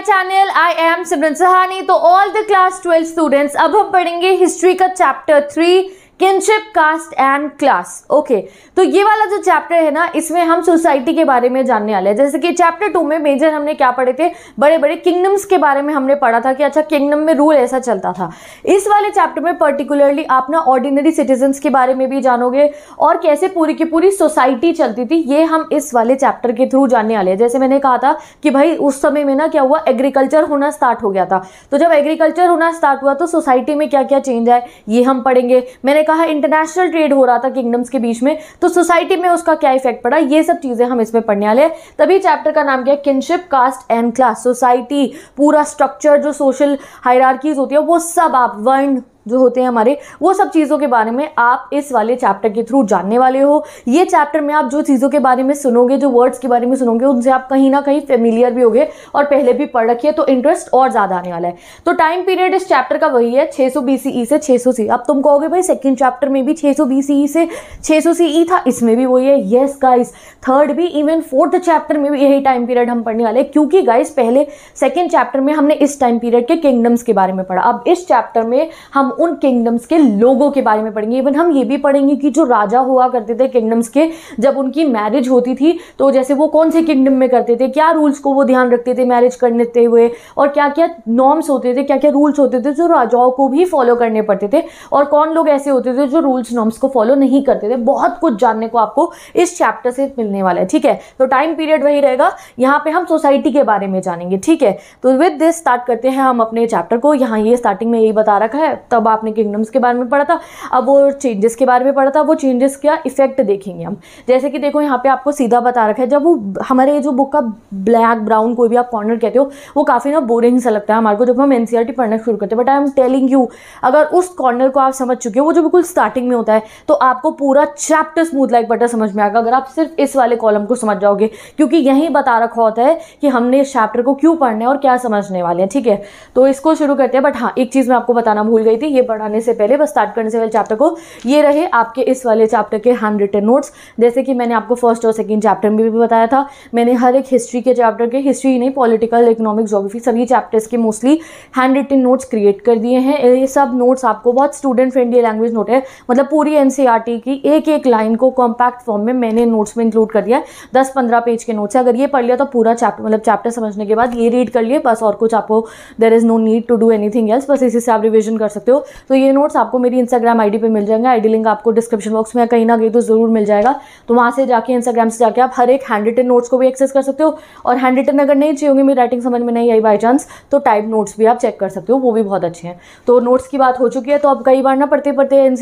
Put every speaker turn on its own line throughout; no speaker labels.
my channel I am Simran Sahani तो all the class twelve students अब हम पढ़ेंगे हिस्ट्री का chapter three kinship caste and class okay तो ये वाला जो चैप्टर है ना इसमें हम सोसाइटी के बारे में जानने वाले हैं जैसे कि चैप्टर टू में मेजर हमने क्या पढ़े थे बड़े बड़े किंगडम्स के बारे में हमने पढ़ा था कि अच्छा किंगडम में रूल ऐसा चलता था इस वाले चैप्टर में पर्टिकुलरली आप ना ऑर्डिनरी सिटीजन्स के बारे में भी जानोगे और कैसे पूरी की पूरी सोसाइटी चलती थी ये हम इस वाले चैप्टर के थ्रू जानने वाले हैं जैसे मैंने कहा था कि भाई उस समय में ना क्या हुआ एग्रीकल्चर होना स्टार्ट हो गया था तो जब एग्रीकल्चर होना स्टार्ट हुआ तो सोसाइटी में क्या क्या चेंज आए ये हम पढ़ेंगे मैंने कहा इंटरनेशनल ट्रेड हो रहा था किंगडम्स के बीच में तो सोसाइटी में उसका क्या इफेक्ट पड़ा ये सब चीज़ें हम इसमें पढ़ने वाले हैं तभी चैप्टर का नाम क्या है kinship caste and class society पूरा स्ट्रक्चर जो सोशल हायरकीज होती है वो सब आप वर्ण जो होते हैं हमारे वो सब चीज़ों के बारे में आप इस वाले चैप्टर के थ्रू जानने वाले हो ये चैप्टर में आप जो चीज़ों के बारे में सुनोगे जो वर्ड्स के बारे में सुनोगे उनसे आप कहीं ना कहीं फेमिलियर भी होगे और पहले भी पढ़ रखिए तो इंटरेस्ट और ज़्यादा आने वाला है तो टाइम पीरियड इस चैप्टर का वही है छः सौ e से छः सौ सी अब तुम कहोगे भाई सेकेंड चैप्टर में भी छः सौ e से छः सौ e था इसमें भी वही है येस गाइस थर्ड भी इवन फोर्थ चैप्टर में भी यही टाइम पीरियड हम पढ़ने वाले हैं क्योंकि गाइस पहले सेकेंड चैप्टर में हमने इस टाइम पीरियड के किंगडम्स के बारे में पढ़ा अब इस चैप्टर में हम उन किंगडम्स के लोगों के बारे में पढ़ेंगे इवन हम ये भी पढ़ेंगे कि जो राजा हुआ करते थे किंगडम्स के जब उनकी मैरिज होती थी तो जैसे वो कौन से किंगडम में करते थे क्या रूल्स को वो ध्यान रखते थे मैरिज करते हुए और क्या क्या नॉर्म्स होते थे क्या क्या रूल्स होते थे जो राजाओं को भी फॉलो करने पड़ते थे और कौन लोग ऐसे होते थे जो रूल्स नॉर्म्स को फॉलो नहीं करते थे बहुत कुछ जानने को आपको इस चैप्टर से मिलने वाला है ठीक है तो टाइम पीरियड वही रहेगा यहाँ पे हम सोसाइटी के बारे में जानेंगे ठीक है तो विद दिस स्टार्ट करते हैं हम अपने चैप्टर को यहाँ ये स्टार्टिंग में यही बता रखा है तब तब आपने किंगडम्स के बारे में पढ़ा था अब वो चेंजेस के बारे में पढ़ा था वो चेंजेस क्या इफेक्ट देखेंगे हम जैसे कि देखो यहाँ पे आपको सीधा बता रखा है जब वो हमारे जो बुक का ब्लैक ब्राउन कोई भी आप कॉर्नर कहते हो वो काफ़ी ना बोरिंग सा लगता है हमारे को जब हम एन e पढ़ना शुरू करते हैं but I am telling you अगर उस कॉर्नर को आप समझ चुके हो वो जो बिल्कुल स्टार्टिंग में होता है तो आपको पूरा चैप्टर स्मूथ लाइक बटर समझ में आएगा अगर आप सिर्फ इस वाले कॉलम को समझ जाओगे क्योंकि यही बता रखा होता है कि हमने इस चैप्टर को क्यों पढ़ना है और क्या समझने वाले हैं ठीक है तो इसको शुरू करते हैं बट हाँ एक चीज़ मैं आपको बताना भूल गई थी ये बढ़ाने से पहले बस स्टार्ट करने से पहले चैप्टर को ये रहे आपके इस वाले चैप्टर के हैंड रिटन नोट्स जैसे कि मैंने आपको फर्स्ट और सेकेंड चैप्टर में भी बताया था मैंने हर एक हिस्ट्री के चैप्टर के हिस्ट्री ही नहीं पॉलिटिकल इकोनॉमिक जोग्राफी सभी चैप्टर्स के mostly handwritten notes create कर दिए हैं ये सब नोट्स आपको बहुत स्टूडेंट फ्रेंडली लैंग्वेज नोट है मतलब पूरी एन e की एक एक लाइन को कॉम्पैक्ट फॉर्म में मैंने नोट्स में इंक्लूड कर दिया है दस पंद्रह पेज के नोट्स अगर ये पढ़ लिया तो पूरा चैप्टर मतलब चैप्टर समझने के बाद ये रीड कर लिए बस और कुछ आपको there is no need to do anything else बस इसी से आप रिविजन कर सकते हो तो ये नोट्स आपको मेरी इंस्टाग्राम आई पे मिल जाएंगे आई लिंक आपको डिस्क्रिप्शन बॉक्स में कहीं ना कहीं तो ज़रूर मिल जाएगा तो वहाँ से जाके इंस्टाग्राम से जाके आप हर एक हैंड रिटन नोट्स को भी एक्सेस कर सकते हो और हैंड रिटन अगर नहीं चाहिए होंगे मेरी राइटिंग समझ में नहीं आई बाई चांस तो टाइप नोट्स भी आप चेक कर सकते हो वो भी बहुत अच्छे हैं तो नोट्स की बात हो चुकी है तो आप कई बार ना पढ़ते पढ़ते एन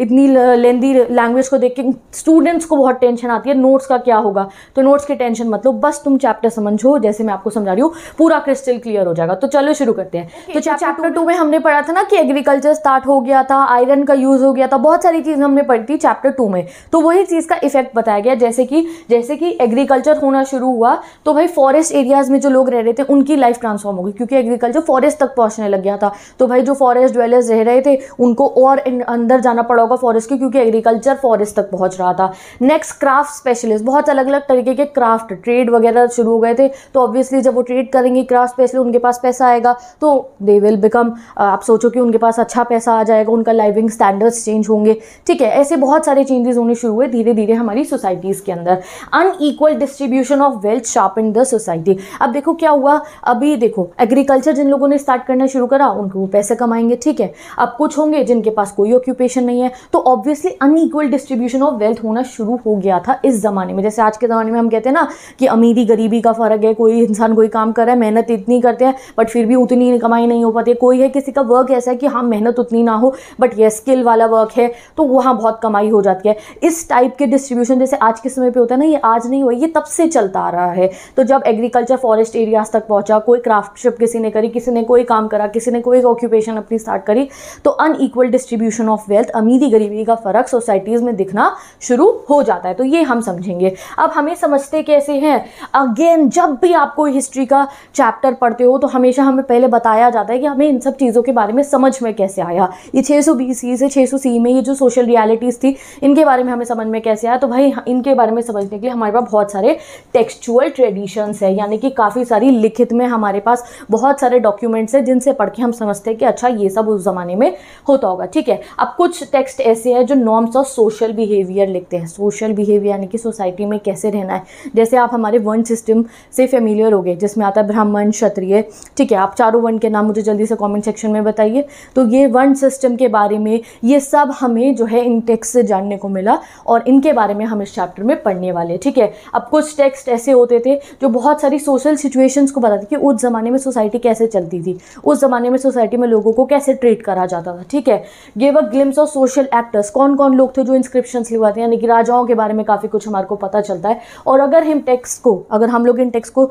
इतनी लेंदी लैंग्वेज को देख के स्टूडेंट्स को बहुत टेंशन आती है नोट्स का क्या होगा तो नोट्स की टेंशन मतलब बस तुम चैप्टर समझो जैसे मैं आपको समझा रही हूँ पूरा क्रिस्टल क्लियर हो जाएगा तो चलो शुरू करते हैं okay, तो चैप्टर टू में हमने पढ़ा था ना कि एग्री एग्रीकल्चर स्टार्ट हो गया था आयरन का यूज़ हो गया था बहुत सारी चीज़ हमने पढ़ी थी चैप्टर टू में तो वही चीज़ का इफेक्ट बताया गया जैसे कि जैसे कि एग्रीकल्चर होना शुरू हुआ तो भाई फॉरेस्ट एरियाज़ में जो लोग रह रहे थे उनकी लाइफ ट्रांसफॉर्म हो गई क्योंकि एग्रीकल्चर फॉरेस्ट तक पहुंचने लग गया था तो भाई जो फॉरेस्ट ड्वेलर्स रह रहे थे उनको और अंदर जाना पड़ा होगा फॉरेस्ट के क्योंकि एग्रीकल्चर फॉरेस्ट तक पहुंच रहा था नेक्स्ट क्राफ्ट स्पेशलिस्ट बहुत अलग अलग तरीके के क्राफ्ट ट्रेड वगैरह शुरू हो गए थे तो ऑब्वियसली जब वो ट्रेड करेंगे क्राफ्ट स्पेशलिस्ट उनके पास पैसा आएगा तो दे विल बिकम आप सोचो कि उनके पास पास अच्छा पैसा आ जाएगा उनका लाइविंग स्टैंडर्ड्स चेंज होंगे ठीक है ऐसे बहुत सारे चेंजेस होने शुरू हुए धीरे धीरे हमारी सोसाइटीज़ के अंदर unequal distribution of wealth sharp in the society अब देखो क्या हुआ अभी देखो एग्रीकल्चर जिन लोगों ने स्टार्ट करना शुरू करा उनको वो पैसे कमाएंगे ठीक है अब कुछ होंगे जिनके पास कोई ऑक्यूपेशन नहीं है तो obviously unequal distribution of wealth होना शुरू हो गया था इस ज़माने में जैसे आज के ज़माने में हम कहते हैं ना कि अमीरी गरीबी का फ़र्क है कोई इंसान कोई काम कर रहा है मेहनत इतनी करते हैं बट फिर भी उतनी कमाई नहीं हो पाती है कोई है किसी का वर्क ऐसा है कि हम हाँ, काम मेहनत उतनी ना हो बट ये स्किल वाला वर्क है तो वहाँ बहुत कमाई हो जाती है इस टाइप के डिस्ट्रीब्यूशन जैसे आज के समय पर होता है ना ये आज नहीं हुआ ये तब से चलता आ रहा है तो जब एग्रीकल्चर फॉरेस्ट एरियाज तक पहुँचा कोई क्राफ्टशिप किसी ने करी किसी ने कोई काम करा किसी ने कोई ऑक्यूपेशन अपनी स्टार्ट करी तो अनईक्वल डिस्ट्रीब्यूशन ऑफ वेल्थ अमीरी गरीबी का फ़र्क सोसाइटीज़ में दिखना शुरू हो जाता है तो ये हम समझेंगे अब हमें समझते कैसे हैं अगेन जब भी आप कोई हिस्ट्री का चैप्टर पढ़ते हो तो हमेशा हमें पहले बताया जाता है कि हमें इन सब चीज़ों के बारे में समझ में कैसे आया ये छः सौ से छः सौ में ये जो सोशल रियलिटीज़ थी इनके बारे में हमें समझ में कैसे आया तो भाई इनके बारे में समझने के लिए हमारे पास बहुत सारे टेक्सचुअल ट्रेडिशंस है यानी कि काफ़ी सारी लिखित में हमारे पास बहुत सारे डॉक्यूमेंट्स हैं जिनसे पढ़ के हम समझते हैं कि अच्छा ये सब उस ज़माने में होता होगा ठीक है अब कुछ टेक्स्ट ऐसे हैं जो नॉर्म्स ऑफ सोशल बिहेवियर लिखते हैं सोशल बिहेवियर यानी कि सोसाइटी में कैसे रहना है जैसे आप हमारे वर्ण सिस्टम से फेमिलियर हो गए जिसमें आता है ब्राह्मण क्षत्रिय ठीक है आप चारों वर्ण के नाम मुझे जल्दी से कमेंट सेक्शन में बताइए तो ये वन सिस्टम के बारे में ये सब हमें जो है इन टेक्स्ट से जानने को मिला और इनके बारे में हम इस चैप्टर में पढ़ने वाले ठीक है अब कुछ टेक्स्ट ऐसे होते थे जो बहुत सारी सोशल सिचुएशंस को बताते कि उस ज़माने में सोसाइटी कैसे चलती थी उस ज़माने में सोसाइटी में लोगों को कैसे ट्रीट करा जाता था ठीक है gave a glimpse of social actors कौन कौन लोग थे जो इंस्क्रिप्शन लिखवाते हैं यानी कि राजाओं के बारे में काफ़ी कुछ हमारे को पता चलता है और अगर हम टेक्स्ट को अगर हम लोग इन टेक्स्ट को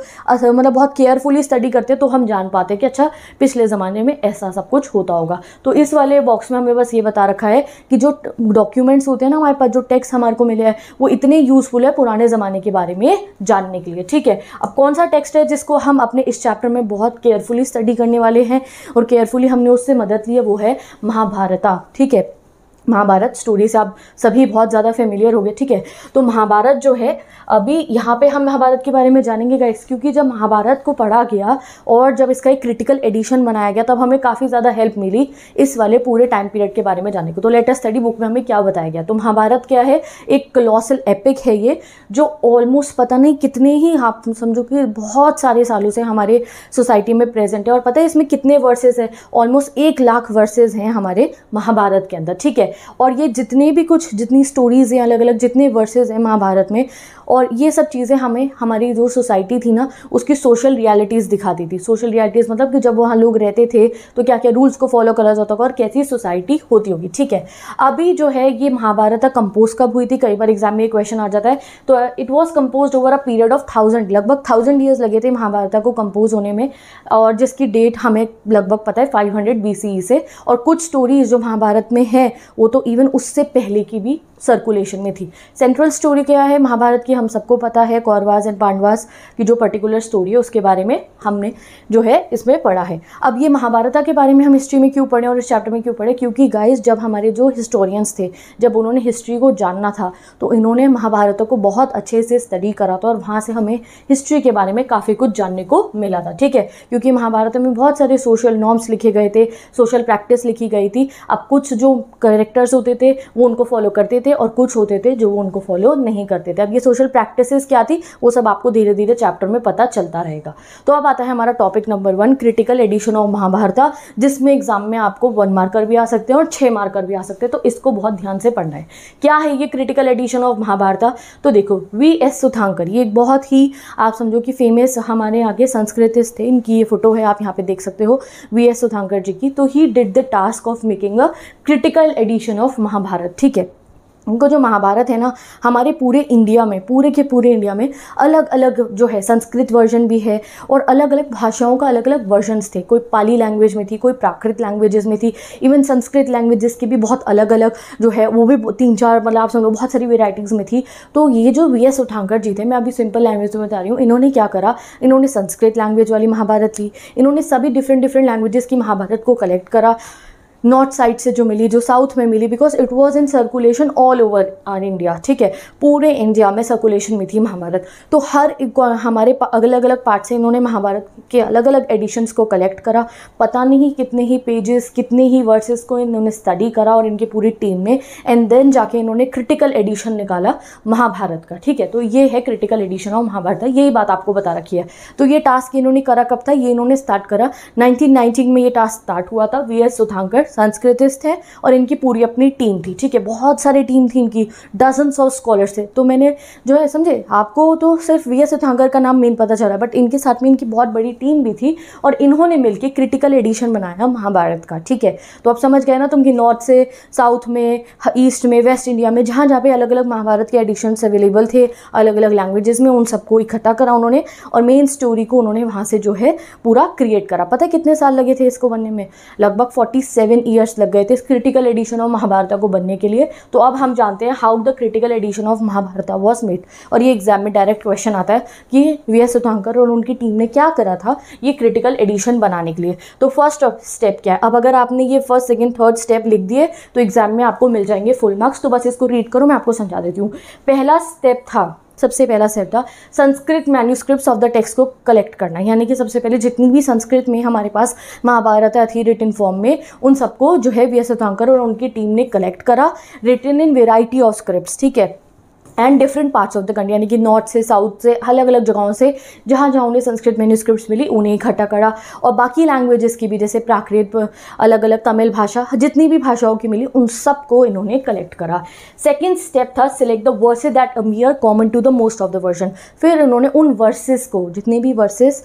मतलब बहुत केयरफुली स्टडी करते तो हम जान पाते कि अच्छा पिछले ज़माने में ऐसा सब कुछ होता होगा होगा तो इस वाले बॉक्स में हमें बस ये बता रखा है कि जो डॉक्यूमेंट्स होते हैं ना हमारे पास जो टैक्स हमारे को मिले हैं वो इतने यूज़फुल है पुराने ज़माने के बारे में जानने के लिए ठीक है अब कौन सा टेक्स्ट है जिसको हम अपने इस चैप्टर में बहुत केयरफुली स्टडी करने वाले हैं और केयरफुली हमने उससे मदद ली है वो है महाभारता ठीक है महाभारत स्टोरी से आप सभी बहुत ज़्यादा फेमिलियर हो गए ठीक है तो महाभारत जो है अभी यहाँ पे हम महाभारत के बारे में जानेंगे गाइस क्योंकि जब महाभारत को पढ़ा गया और जब इसका एक क्रिटिकल एडिशन बनाया गया तब हमें काफ़ी ज़्यादा हेल्प मिली इस वाले पूरे टाइम पीरियड के बारे में जानने को तो लेटेस्ट स्टडी बुक में हमें क्या बताया गया तो महाभारत क्या है एक क्लॉसल एपिक है ये जो ऑलमोस्ट पता नहीं कितने ही आप हाँ, समझो कि बहुत सारे सालों से हमारे सोसाइटी में प्रेजेंट है और पता है इसमें कितने वर्सेज हैं ऑलमोस्ट एक लाख वर्सेज हैं हमारे महाभारत के अंदर ठीक है और ये जितने भी कुछ जितनी स्टोरीज़ हैं अलग अलग जितने वर्सेज हैं महाभारत में और ये सब चीज़ें हमें हमारी जो सोसाइटी थी ना उसकी सोशल रियलिटीज़ दिखाती थी सोशल रियलिटीज़ मतलब कि जब वहाँ लोग रहते थे तो क्या क्या रूल्स को फॉलो करा जाता होगा और कैसी सोसाइटी होती होगी ठीक है अभी जो है ये महाभारत कंपोज कब हुई थी कई बार एग्जाम में ये क्वेश्चन आ जाता है तो it was compose over a period of thousand लगभग थाउजेंड ईयर्स लगे थे महाभारत को कम्पोज होने में और जिसकी डेट हमें लगभग पता है फाइव हंड्रेड बी सी से और कुछ स्टोरीज जो महाभारत में है वो तो इवन उससे पहले की भी सर्कुलेशन में थी सेंट्रल स्टोरी क्या है महाभारत की हम सबको पता है कौरवाज एंड पांडवास की जो पर्टिकुलर स्टोरी है उसके बारे में हमने जो है इसमें पढ़ा है अब ये महाभारता के बारे में हम हिस्ट्री में क्यों पढ़े और इस चैप्टर में क्यों पढ़े क्योंकि गाइज जब हमारे जो हिस्टोरियंस थे जब उन्होंने हिस्ट्री को जानना था तो इन्होंने महाभारत को बहुत अच्छे से स्टडी करा था और वहाँ से हमें हिस्ट्री के बारे में काफ़ी कुछ जानने को मिला था ठीक है क्योंकि महाभारत में बहुत सारे सोशल नॉर्म्स लिखे गए थे सोशल प्रैक्टिस लिखी गई थी अब कुछ जो करेक्टर्स होते थे वो उनको फॉलो करते थे और कुछ होते थे जो वो उनको फॉलो नहीं करते थे अब ये सोशल स्पिरिचुअल प्रैक्टिसेस क्या थी वो सब आपको धीरे धीरे चैप्टर में पता चलता रहेगा तो अब आता है हमारा topic number one critical edition of Mahabharata जिसमें एग्जाम में आपको वन मार्कर भी आ सकते हैं और छः मार्कर भी आ सकते हैं तो इसको बहुत ध्यान से पढ़ना है क्या है ये क्रिटिकल एडिशन ऑफ महाभारत तो देखो वी एस सुथांकर ये एक बहुत ही आप समझो कि फेमस हमारे यहाँ के संस्कृतिस्ट थे इनकी ये फ़ोटो है आप यहाँ पे देख सकते हो वी एस सुथांकर जी की तो he did the task of making a critical edition of Mahabharata ठीक है उनका जो महाभारत है ना हमारे पूरे इंडिया में पूरे के पूरे इंडिया में अलग अलग जो है संस्कृत वर्जन भी है और अलग अलग भाषाओं का अलग अलग वर्जन्स थे कोई पाली लैंग्वेज में थी कोई प्राकृत लैंग्वेजेस में थी इवन संस्कृत लैंग्वेजेस की भी बहुत अलग अलग जो है वो भी तीन चार मतलब आप समझो बहुत सारी वेराइटीज़ में थी तो ये जो वी एस उठांकर जी थे मैं अभी सिंपल लैंग्वेज में बता रही हूँ इन्होंने क्या करा इन्होंने संस्कृत लैंग्वेज वाली महाभारत ली इन्होंने सभी डिफरेंट डिफरेंट लैंग्वेजेस की महाभारत को कलेक्ट करा नॉर्थ साइड से जो मिली जो साउथ में मिली because it was in circulation all over our India ठीक है पूरे इंडिया में सर्कुलेशन में थी महाभारत तो हर हमारे अलग अलग पार्ट से इन्होंने महाभारत के अलग अलग एडिशंस को कलेक्ट करा पता नहीं कितने ही पेजेस कितने ही वर्सेस को इन्होंने स्टडी करा और इनकी पूरी टीम ने एंड देन जाके इन्होंने क्रिटिकल एडिशन निकाला महाभारत का ठीक है तो ये है क्रिटिकल एडिशन ऑफ महाभारत यही बात आपको बता रखी है तो ये टास्क इन्होंने करा कब था ये इन्होंने स्टार्ट करा नाइनटीन में ये टास्क स्टार्ट हुआ था वी एस सुधांकर संस्कृतिस्ट हैं और इनकी पूरी अपनी टीम थी ठीक है बहुत सारी टीम थी इनकी डजन ऑफ स्कॉलर्स थे तो मैंने जो है समझे आपको तो सिर्फ वी एस सुथांगर का नाम मेन पता चला बट इनके साथ में इनकी बहुत बड़ी टीम भी थी और इन्होंने मिलकर क्रिटिकल एडिशन बनाया महाभारत का ठीक है तो आप समझ गए ना तुम कि नॉर्थ से साउथ में ईस्ट में वेस्ट इंडिया में जहाँ जहाँ पे अलग अलग महाभारत के एडिशन्स अवेलेबल थे अलग अलग लैंग्वेजेस में उन सबको इकट्ठा करा उन्होंने और मेन स्टोरी को उन्होंने वहाँ से जो है पूरा क्रिएट करा पता है कितने साल लगे थे इसको बनने में लगभग 47 ईयर्स लग गए थे इस क्रिटिकल एडिशन ऑफ महाभारता को बनने के लिए तो अब हम जानते हैं how the critical edition of Mahabharata was made और ये एग्जाम में डायरेक्ट क्वेश्चन आता है कि वी एस सुधांकर और उनकी टीम ने क्या करा था ये क्रिटिकल एडिशन बनाने के लिए तो फर्स्ट स्टेप क्या है अब अगर आपने ये फर्स्ट सेकेंड थर्ड स्टेप लिख दिए तो एग्जाम में आपको मिल जाएंगे फुल मार्क्स तो बस इसको रीड करो मैं आपको समझा देती हूँ पहला स्टेप था सबसे पहला स्टेप था Sanskrit manuscript of the text को कलेक्ट करना यानी कि सबसे पहले जितनी भी संस्कृत में हमारे पास महाभारत थी रिटर्न फॉर्म में उन सबको जो है वी एस और उनकी टीम ने कलेक्ट करा written in variety of script ठीक है and different parts of the country यानी कि नॉर्थ से साउथ से अलग अलग जगहों से जहाँ जहाँ उन्हें संस्कृत स्क्रिप्ट मिली उन्हें इकट्ठा करा और बाकी लैंग्वेजेस की भी जैसे प्राकृत अलग अलग तमिल भाषा जितनी भी भाषाओं की मिली उन सब को इन्होंने कलेक्ट करा सेकेंड स्टेप था select the verses that appear common to the most of the version फिर उन्होंने उन वर्सेस को जितने भी वर्सेस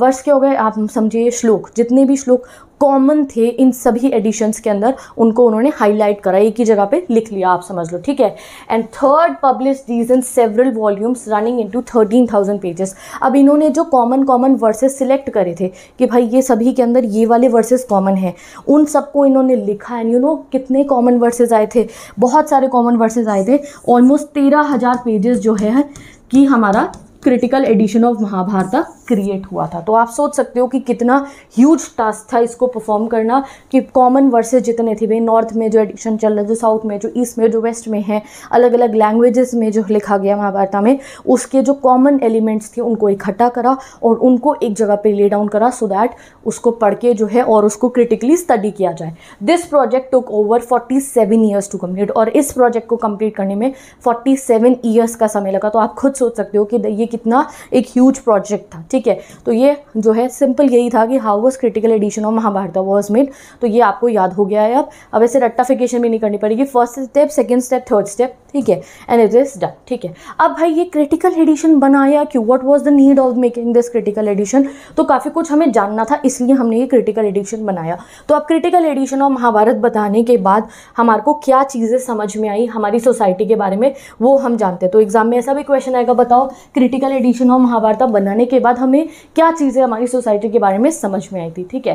वर्स के हो गए आप समझिए श्लोक जितने भी श्लोक कॉमन थे इन सभी एडिशंस के अंदर उनको उन्होंने हाईलाइट करा एक ही जगह पे लिख लिया आप समझ लो ठीक है and third publish these in several volumes running into thirteen thousand pages अब इन्होंने जो कॉमन कॉमन वर्सेस सिलेक्ट करे थे कि भाई ये सभी के अंदर ये वाले वर्सेस कॉमन हैं उन सबको इन्होंने लिखा एंड यू नो कितने कॉमन वर्सेज आए थे बहुत सारे कॉमन वर्सेज आए थे ऑलमोस्ट तेरह हज़ार पेजेस जो है कि हमारा critical edition of Mahabharata create हुआ था तो आप सोच सकते हो कि कितना ह्यूज टास्क था इसको परफॉर्म करना कि कॉमन वर्सेज जितने थे भाई नॉर्थ में जो एडिशन चल रहा है जो साउथ में जो ईस्ट में जो वेस्ट में है अलग अलग लैंग्वेजेस में जो लिखा गया महाभारत में उसके जो कॉमन एलिमेंट्स थे उनको इकट्ठा करा और उनको एक जगह पर ले डाउन करा सो दैट उसको पढ़ के जो है और उसको क्रिटिकली स्टडी किया जाए this project took over forty seven years to complete और इस प्रोजेक्ट को कम्प्लीट करने में फोर्टी सेवन ईयर्स का समय लगा तो आप खुद सोच सकते हो कि ये कितना एक ह्यूज प्रोजेक्ट था ठीक है तो ये जो है सिंपल यही था कि how was critical edition of Mahabharata was made तो ये आपको याद हो गया है अब अब ऐसे रट्टाफिकेशन भी नहीं करनी पड़ेगी first step second step third step ठीक है एंड इट इज डन ठीक है अब भाई ये क्रिटिकल एडिशन बनाया क्यों what was the need of making this critical edition तो काफ़ी कुछ हमें जानना था इसलिए हमने ये क्रिटिकल एडिशन बनाया तो अब क्रिटिकल एडिशन ऑफ महाभारत बताने के बाद हमारे को क्या चीज़ें समझ में आई हमारी सोसाइटी के बारे में वो हम जानते हैं तो एग्जाम में ऐसा भी क्वेश्चन आएगा बताओ क्रिटिकल फिजिकल एडिशन और महाभारत बनाने के बाद हमें क्या चीज़ें हमारी सोसाइटी के बारे में समझ में आई थी ठीक है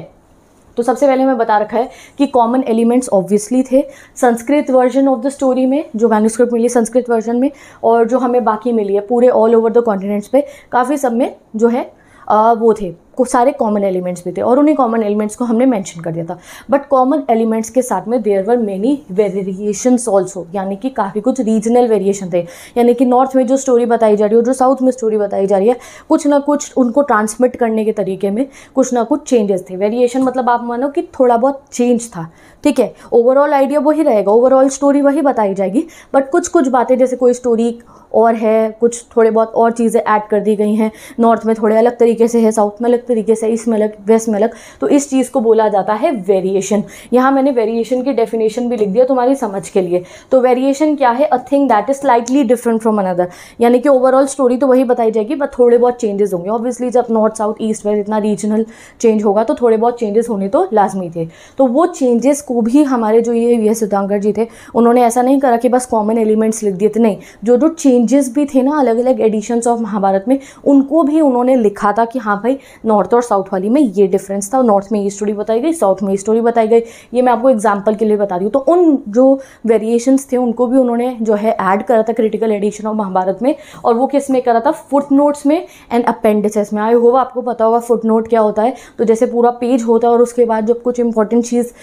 तो सबसे पहले मैं बता रखा है कि कॉमन एलिमेंट्स ऑब्वियसली थे Sanskrit version of the story में जो मैन्यूस्क्रिप्ट मिली संस्कृत वर्जन में और जो हमें बाकी मिली है पूरे ऑल ओवर द कॉन्टिनेंट्स पे काफ़ी सब में जो है आ, वो थे को सारे कॉमन एलिमेंट्स भी थे और उन्हीं कॉमन एलिमेंट्स को हमने मेंशन कर दिया था बट कॉमन एलिमेंट्स के साथ में there were many variation also यानी कि काफ़ी कुछ रीजनल वेरिएशन थे यानी कि नॉर्थ में जो स्टोरी बताई जा रही है जो साउथ में स्टोरी बताई जा रही है कुछ ना कुछ उनको ट्रांसमिट करने के तरीके में कुछ ना कुछ चेंजेस थे वेरिएशन मतलब आप मानो कि थोड़ा बहुत चेंज था ठीक है ओवरऑल आइडिया वही रहेगा ओवरऑल स्टोरी वही बताई जाएगी बट कुछ कुछ बातें जैसे कोई स्टोरी और है कुछ थोड़े बहुत और चीज़ें ऐड कर दी गई हैं नॉर्थ में थोड़े अलग तरीके से है साउथ में अलग तरीके से ईस्ट अलग वेस्ट में अलग तो इस चीज़ को बोला जाता है वेरिएशन यहाँ मैंने वेरिएशन की डेफिनेशन भी लिख दिया तुम्हारी समझ के लिए तो वेरिएशन क्या है a thing that is slightly different from another यानी कि ओवरऑल स्टोरी तो वही बताई जाएगी बट थोड़े बहुत चेंजेस होंगे ऑब्वियसली जब नॉर्थ साउथ ईस्ट वेस्ट इतना रीजनल चेंज होगा तो थोड़े बहुत चेंजेस होने तो लाजमी थे तो वो चेंजेस को भी हमारे जो ये वी एस सुधांकर जी थे उन्होंने ऐसा नहीं करा कि बस कॉमन एलिमेंट्स लिख दिए थे नहीं जो जो चेंजेस भी थे ना अलग अलग एडिशंस ऑफ महाभारत में उनको भी उन्होंने लिखा था कि हाँ भाई नॉर्थ और साउथ वाली में ये डिफरेंस था नॉर्थ में ये स्टोरी बताई गई साउथ में ये स्टोरी बताई गई ये मैं आपको एग्जाम्पल के लिए बता रही हूँ तो उन जो वेरिएशंस थे उनको भी उन्होंने जो है ऐड करा था क्रिटिकल एडिशन ऑफ महाभारत में और वो किस में करा था फुट नोट्स में एंड अपेंडिसेस में आई होगा आपको पता होगा फुट नोट क्या होता है तो जैसे पूरा पेज होता है और उसके बाद जब कुछ इंपॉर्टेंट चीज़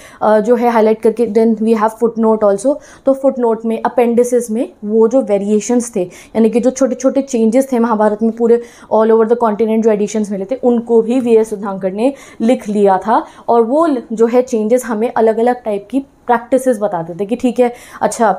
जो है हाईलाइट करके then we have footnote also तो फुट नोट में अपेंडिसिस में वो जो वेरिएशंस थे यानी कि जो छोटे छोटे चेंजेस थे महाभारत में पूरे ऑल ओवर द कॉन्टिनेंट जो एडिशंस मिले थे उनको ही वी एस सुधांकर ने लिख लिया था और वो जो है चेंजेस हमें अलग अलग टाइप की प्रैक्टिसेस बताते थे कि ठीक है अच्छा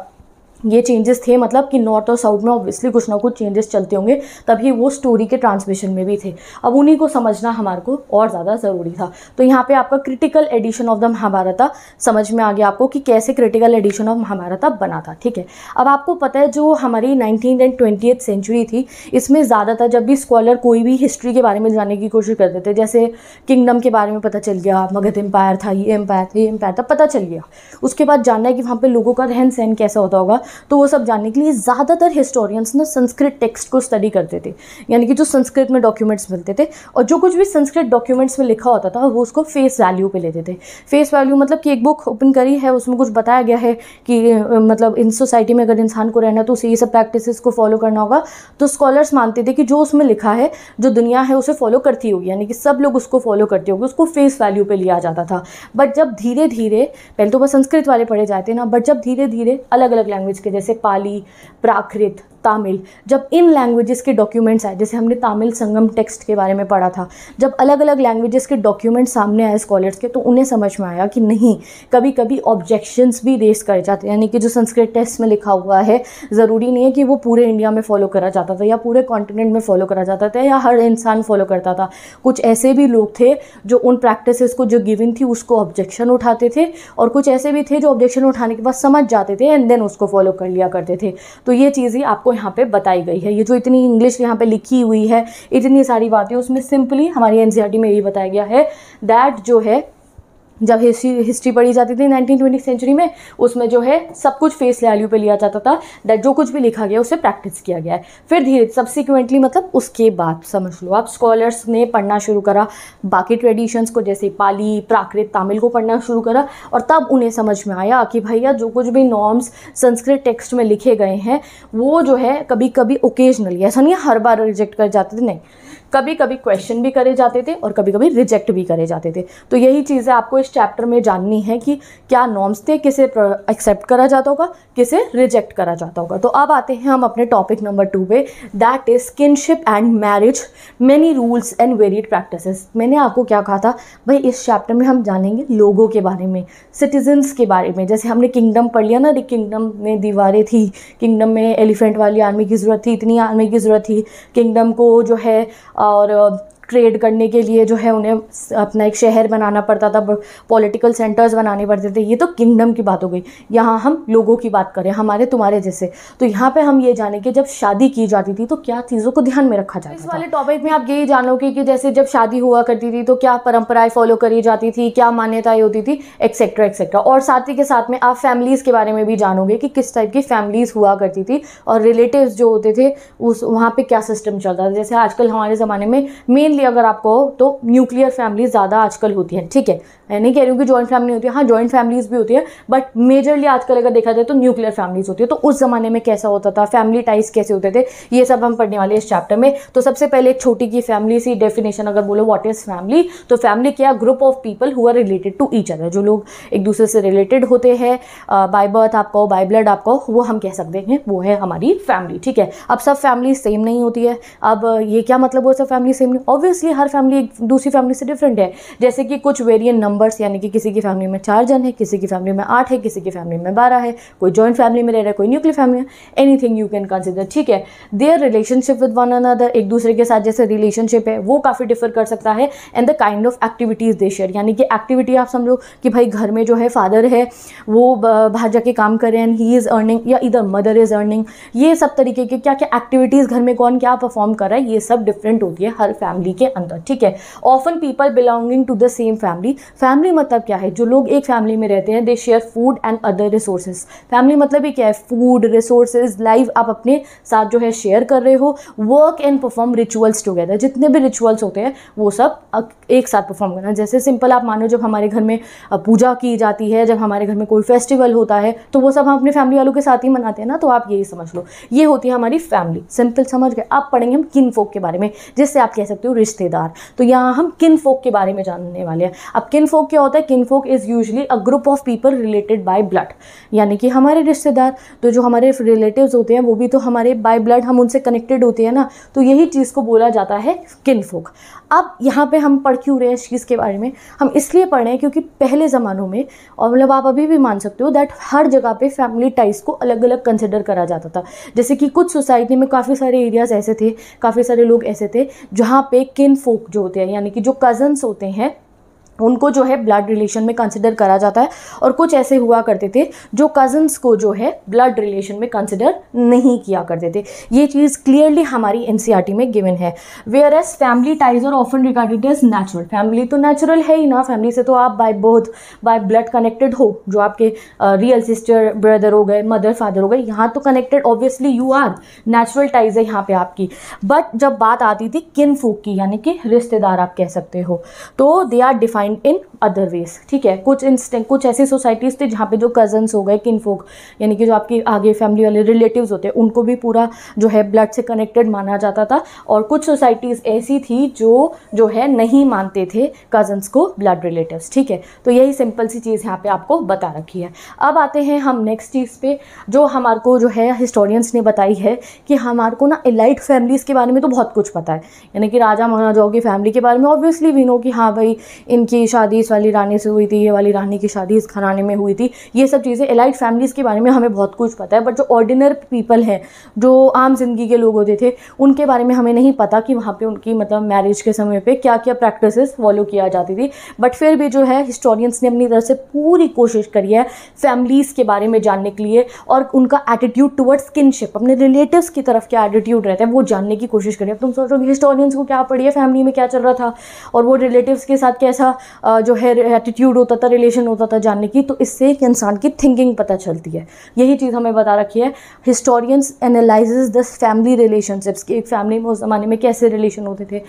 ये चेंजेस थे मतलब कि नॉर्थ और साउथ में ऑब्वियसली कुछ ना कुछ चेंजेस चलते होंगे तभी वो स्टोरी के ट्रांसमिशन में भी थे अब उन्हीं को समझना हमारे को और ज़्यादा ज़रूरी था तो यहाँ पे आपका critical edition of the Mahabharata समझ में आ गया आपको कि कैसे क्रिटिकल एडिशन ऑफ महाभारत बना था ठीक है अब आपको पता है जो हमारी नाइनटीन एंड ट्वेंटी सेंचुरी थी इसमें ज़्यादातर जब भी स्कॉलर कोई भी हिस्ट्री के बारे में जानने की कोशिश करते थे जैसे किंगडम के बारे में पता चल गया मगध एम्पायर था ये एम्पायर था ये एम्पायर था पता चल गया उसके बाद जानना है कि वहाँ पर लोगों का रहन सहन कैसा होता होगा तो वो सब जानने के लिए ज़्यादातर हिस्टोरियंस ना संस्कृत टेक्स्ट को स्टडी करते थे यानी कि जो संस्कृत में डॉक्यूमेंट्स मिलते थे और जो कुछ भी संस्कृत डॉक्यूमेंट्स में लिखा होता था वो उसको फेस वैल्यू पर लेते थे फेस वैल्यू मतलब कि एक बुक ओपन करी है उसमें कुछ बताया गया है कि मतलब इन सोसाइटी में अगर इंसान को रहना तो उसे ये सब प्रैक्टिस को फॉलो करना होगा तो स्कॉलर्स मानते थे कि जो उसमें लिखा है जो दुनिया है उसे फॉलो करती होगी यानी कि सब लोग उसको फॉलो करते होंगे उसको फेस वैल्यू पर लिया जाता था बट जब धीरे धीरे पहले तो बस संस्कृत वाले पढ़े जाते ना बट जब धीरे धीरे अलग अलग लैंग्वेज जिसके जैसे पाली प्राकृत तमिल जब इन लैंग्वेजेस के डॉक्यूमेंट्स आए जैसे हमने तमिल संगम टेक्स्ट के बारे में पढ़ा था जब अलग अलग लैंग्वेजेस के डॉक्यूमेंट्स सामने आए स्कॉलर्स के तो उन्हें समझ में आया कि नहीं कभी कभी ऑब्जेक्शंस भी रेस कर जाते यानी कि जो संस्कृत टेस्ट में लिखा हुआ है ज़रूरी नहीं है कि वो पूरे इंडिया में फॉलो करा जाता था या पूरे कॉन्टिनेंट में फॉलो करा जाता था या हर इंसान फॉलो करता था कुछ ऐसे भी लोग थे जो उन प्रैक्टिस को जो गिविन थी उसको ऑब्जेक्शन उठाते थे और कुछ ऐसे भी थे जो ऑब्जेक्शन उठाने के बाद समझ जाते थे एंड देन उसको फॉलो कर लिया करते थे तो ये चीज़ें आपको यहाँ पे बताई गई है ये जो इतनी इंग्लिश यहाँ पे लिखी हुई है इतनी सारी बातें उसमें सिंपली हमारी एन e में ये बताया गया है दैट जो है जब हिस्ट्री हिस्ट्री पढ़ी जाती थी नाइनटीन ट्वेंटी सेंचुरी में उसमें जो है सब कुछ फेस वैल्यू पे लिया जाता था दैट जो कुछ भी लिखा गया उसे प्रैक्टिस किया गया है फिर धीरे सब्सिक्वेंटली मतलब उसके बाद समझ लो आप स्कॉलर्स ने पढ़ना शुरू करा बाकी ट्रेडिशंस को जैसे पाली प्राकृत तमिल को पढ़ना शुरू करा और तब उन्हें समझ में आया कि भैया जो कुछ भी नॉर्म्स संस्कृत टेक्स्ट में लिखे गए हैं वो जो है कभी कभी ओकेजनली ऐसा नहीं हर बार रिजेक्ट कर जाते थे नहीं कभी कभी क्वेश्चन भी करे जाते थे और कभी कभी रिजेक्ट भी करे जाते थे तो यही चीज़ें आपको इस चैप्टर में जाननी है कि क्या नॉर्म्स थे किसे एक्सेप्ट करा जाता होगा किसे रिजेक्ट करा जाता होगा तो अब आते हैं हम अपने टॉपिक नंबर टू पे that is kinship and marriage many rules and varied practice मैंने आपको क्या कहा था भाई इस चैप्टर में हम जानेंगे लोगों के बारे में सिटीजन्स के बारे में जैसे हमने किंगडम पढ़ लिया ना किंगडम में दीवारें थी किंगडम में एलिफेंट वाली आर्मी की ज़रूरत थी इतनी आर्मी की ज़रूरत थी किंगडम को जो है और ट्रेड करने के लिए जो है उन्हें अपना एक शहर बनाना पड़ता था पॉलिटिकल सेंटर्स बनाने पड़ते थे ये तो किंगडम की बात हो गई यहाँ हम लोगों की बात करें हमारे तुम्हारे जैसे तो यहाँ पे हम ये जाने कि जब शादी की जाती थी तो क्या चीज़ों को ध्यान में रखा जाता इस वाले टॉपिक में आप यही जानोगे कि जैसे जब शादी हुआ करती थी तो क्या परंपराएं फॉलो करी जाती थी क्या मान्यताएं होती थी एक्सेट्रा एक्सेट्रा और साथ ही के साथ में आप फैमिलीज़ के बारे में भी जानोगे कि किस टाइप की फैमिलीज़ हुआ करती थी और रिलेटिव जो होते थे उस वहाँ पर क्या सिस्टम चलता था जैसे आजकल हमारे ज़माने में मेनली फैमिली अगर आपको तो न्यूक्लियर फैमिली ज़्यादा आजकल होती है ठीक है मैं नहीं कह रही हूँ कि जॉइंट फैमिली होती है हाँ जॉइंट फैमिलीज भी होती है बट मेजरली आजकल अगर देखा जाए तो न्यूक्लियर फैमिलीज होती है तो उस ज़माने में कैसा होता था फैमिली टाइज कैसे होते थे ये सब हम पढ़ने वाले इस चैप्टर में तो सबसे पहले एक छोटी की फैमिली सी डेफिनेशन अगर बोलो वॉट इज़ फैमिली तो फैमिली क्या group of people who are related to each other जो लोग एक दूसरे से रिलेटेड होते हैं बाय बर्थ आपका हो बाय ब्लड आपका वो हम कह सकते हैं वो है हमारी फैमिली ठीक है अब सब फैमिली सेम नहीं होती है अब ये क्या मतलब वो सब फैमिली सेम नहीं ऑब्वियसली हर फैमिली एक दूसरी फैमिली से डिफरेंट है जैसे कि कुछ वेरियंट नंबर्स यानी कि किसी की फैमिली में चार जन है किसी की फैमिली में आठ है किसी की फैमिली में बारह है कोई जॉइंट फैमिली में रह रहा है कोई न्यूक्लियर फैमिली में anything you can consider ठीक है their relationship with one another एक दूसरे के साथ जैसे रिलेशनशिप है वो काफ़ी डिफर कर सकता है and the kind of activities they share यानी कि एक्टिविटी आप समझो कि भाई घर में जो है फादर है वो बाहर जाके काम करें एंड ही इज़ अर्निंग या इधर मदर इज़ अर्निंग ये सब तरीके के क्या क्या एक्टिविटीज़ घर में कौन क्या परफॉर्म कर रहा है ये सब डिफरेंट होती है हर फैमिली फैमिली के अंदर ठीक है often people belonging to the same family family मतलब क्या है जो लोग एक फैमिली में रहते हैं they share food and other resources family मतलब ही क्या है फूड रिसोर्सेज लाइफ आप अपने साथ जो है शेयर कर रहे हो work and perform rituals together जितने भी रिचुअल्स होते हैं वो सब एक साथ परफॉर्म करना जैसे सिंपल आप मानो जब हमारे घर में पूजा की जाती है जब हमारे घर में कोई फेस्टिवल होता है तो वो सब हम अपने फैमिली वालों के साथ ही मनाते हैं ना तो आप यही समझ लो ये होती है हमारी फैमिली सिंपल समझ गए आप पढ़ेंगे हम किन फोक के बारे में जिससे आप कह सकते हो रिश्तेदार तो यहाँ हम किन फोक के बारे में जानने वाले हैं अब किन फोक क्या होता है kinfolk is usually a group of people related by blood यानी कि हमारे रिश्तेदार तो जो हमारे रिलेटिव होते हैं वो भी तो हमारे बाय ब्लड हम उनसे कनेक्टेड होते हैं ना तो यही चीज़ को बोला जाता है किन फोक अब यहाँ पे हम पढ़ क्यों रहे हैं इस चीज़ के बारे में हम इसलिए पढ़ रहे हैं क्योंकि पहले ज़मानों में और मतलब आप अभी भी मान सकते हो दैट हर जगह पे फैमिली टाइप्स को अलग अलग कंसिडर करा जाता था जैसे कि कुछ सोसाइटी में काफ़ी सारे एरियाज़ ऐसे थे काफ़ी सारे लोग ऐसे थे जहाँ पे किन फोक जो होते हैं यानी कि जो कज़न्स होते हैं उनको जो है ब्लड रिलेशन में कंसिडर करा जाता है और कुछ ऐसे हुआ करते थे जो कज़न्स को जो है ब्लड रिलेशन में कंसिडर नहीं किया करते थे ये चीज़ क्लियरली हमारी एन e में गिवन है वेयर एज फैमिली टाइज और often regarded as natural family तो नेचुरल है ही ना फैमिली से तो आप by both by blood connected हो जो आपके रियल सिस्टर ब्रदर हो गए मदर फादर हो गए यहाँ तो connected obviously you are natural ties है यहाँ पर आपकी बट जब बात आती थी किन फूक की यानी कि रिश्तेदार आप कह सकते हो तो they are define find in other ways ठीक है कुछ इंस्टेंट कुछ ऐसी सोसाइटीज़ थे जहाँ पे जो कजन्स हो गए किनफोक यानी कि जो आपकी आगे फैमिली वाले रिलेटिव्स होते हैं उनको भी पूरा जो है ब्लड से कनेक्टेड माना जाता था और कुछ सोसाइटीज़ ऐसी थी जो जो है नहीं मानते थे कजन्स को ब्लड रिलेटिव्स ठीक है तो यही सिंपल सी चीज़ यहाँ पर आपको बता रखी है अब आते हैं हम नेक्स्ट चीज़ पे जो हमारे को जो है हिस्टोरियंस ने बताई है कि हमारे को ना एलाइट फैमिलीज़ के बारे में तो बहुत कुछ पता है यानी कि राजा महाराजाओं की फैमिली के बारे में ऑब्वियसली वी नो कि हाँ भाई इनकी की शादी इस वाली रानी से हुई थी ये वाली रानी की शादी इस घराने में हुई थी ये सब चीज़ें एलाइट फैमिलीज़ के बारे में हमें बहुत कुछ पता है बट जो ऑर्डिनर पीपल हैं जो आम जिंदगी के लोग होते थे उनके बारे में हमें नहीं पता कि वहाँ पर उनकी मतलब मैरिज के समय पर क्या क्या प्रैक्टिस फॉलो किया जाती थी बट फिर भी जो है हिस्टोरियंस ने अपनी तरफ से पूरी कोशिश करी है फैमिलीज़ के बारे में जानने के लिए और उनका एटीट्यूड टुवर्ड्स किनशिप अपने रिलेटिव्स की तरफ क्या एटीट्यूड रहता है वो जानने की कोशिश अब तुम सोचो कि हिस्टोरियंस को क्या पढ़िए फैमिली में क्या चल रहा था और वो रिलेटिव्स के साथ कैसा जो है एटीट्यूड होता था रिलेशन होता था जानने की तो इससे एक इंसान की थिंकिंग पता चलती है यही चीज़ हमें बता रखी है historians analyse this family relationships की एक फैमिली में उस ज़माने में कैसे रिलेशन होते थे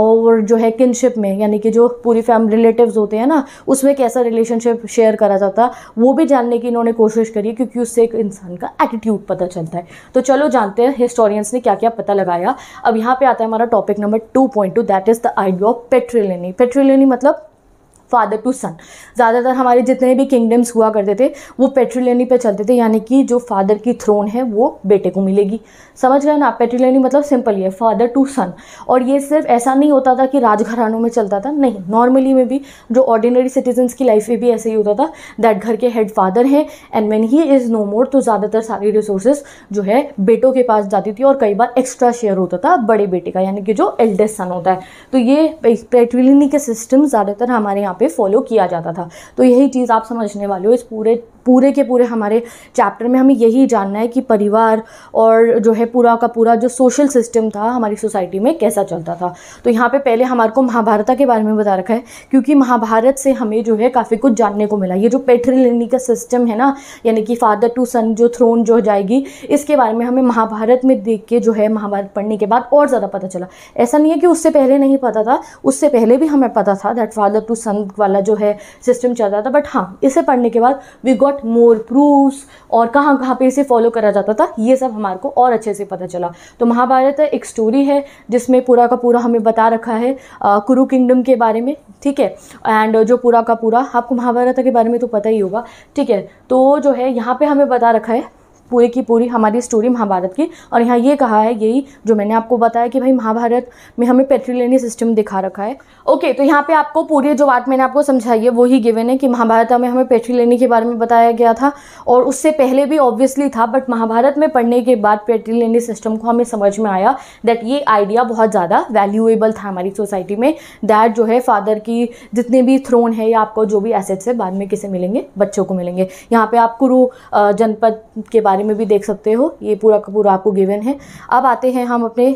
और जो है किनशिप में यानी कि जो पूरी फैमिली रिलेटिव होते हैं ना उसमें कैसा रिलेशनशिप शेयर करा जाता वो भी जानने की इन्होंने कोशिश करी क्योंकि उससे एक इंसान का एटीट्यूड पता चलता है तो चलो जानते हैं हिस्टोरियंस ने क्या क्या पता लगाया अब यहाँ पे आता है हमारा topic number two point two that is the idea of patriliny patriliny मतलब फादर टू सन ज़्यादातर हमारे जितने भी किंगडम्स हुआ करते थे वो पेट्रोलेनी पे चलते थे यानी कि जो फादर की थ्रोन है वो बेटे को मिलेगी समझ गए ना पेट्रोलेनी मतलब सिंपल ही है फादर टू सन और ये सिर्फ ऐसा नहीं होता था कि राजघरानों में चलता था नहीं नॉर्मली में भी जो ऑर्डिनरी सिटीजन्स की लाइफ में भी ऐसे ही होता था दैट घर के हेड फादर हैं and when he is no more तो ज़्यादातर सारी रिसोर्सेज जो है बेटों के पास जाती थी और कई बार एक्स्ट्रा शेयर होता था बड़े बेटे का यानी कि जो एल्डेस्ट सन होता है तो ये पेट्रोलिनी के सिस्टम ज़्यादातर हमारे यहाँ पे फॉलो किया जाता था तो यही चीज़ आप समझने वाले हो इस पूरे पूरे के पूरे हमारे चैप्टर में हमें यही जानना है कि परिवार और जो है पूरा का पूरा जो सोशल सिस्टम था हमारी सोसाइटी में कैसा चलता था तो यहाँ पे पहले हमारे को महाभारत के बारे में बता रखा है क्योंकि महाभारत से हमें जो है काफ़ी कुछ जानने को मिला ये जो पेट्रिलनी का सिस्टम है ना यानी कि फादर टू सन जो थ्रोन जो जाएगी इसके बारे में हमें महाभारत में देख के जो है महाभारत पढ़ने के बाद और ज़्यादा पता चला ऐसा नहीं है कि उससे पहले नहीं पता था उससे पहले भी हमें पता था दैट फादर टू सन वाला जो है सिस्टम चलता था बट हाँ इसे पढ़ने के बाद we got got more proofs और कहाँ कहाँ पे इसे फॉलो करा जाता था ये सब हमारे को और अच्छे से पता चला तो महाभारत एक स्टोरी है जिसमें पूरा का पूरा हमें बता रखा है कुरु किंगडम के बारे में ठीक है एंड जो पूरा का पूरा आपको महाभारत के बारे में तो पता ही होगा ठीक है तो जो है यहाँ पे हमें बता रखा है पूरी की पूरी हमारी स्टोरी महाभारत की और यहाँ ये कहा है यही जो मैंने आपको बताया कि भाई महाभारत में हमें पेट्रिलेनी सिस्टम दिखा रखा है ओके तो यहाँ पे आपको पूरी जो बात मैंने आपको समझाई है वही गिवन है कि महाभारत में हमें पेट्रिलेनी के बारे में बताया गया था और उससे पहले भी ऑब्वियसली था बट महाभारत में पढ़ने के बाद पेट्रिलेनी सिस्टम को हमें समझ में आया दैट ये आइडिया बहुत ज़्यादा वैल्यूएबल था हमारी सोसाइटी में दैट जो है फादर की जितने भी थ्रोन है या आपको जो भी एसेट्स है बाद में किसे मिलेंगे बच्चों को मिलेंगे यहाँ पे आप कुरु जनपद के बारे में भी देख सकते हो ये पूरा का पूरा आपको गिवन है अब आते हैं हम अपने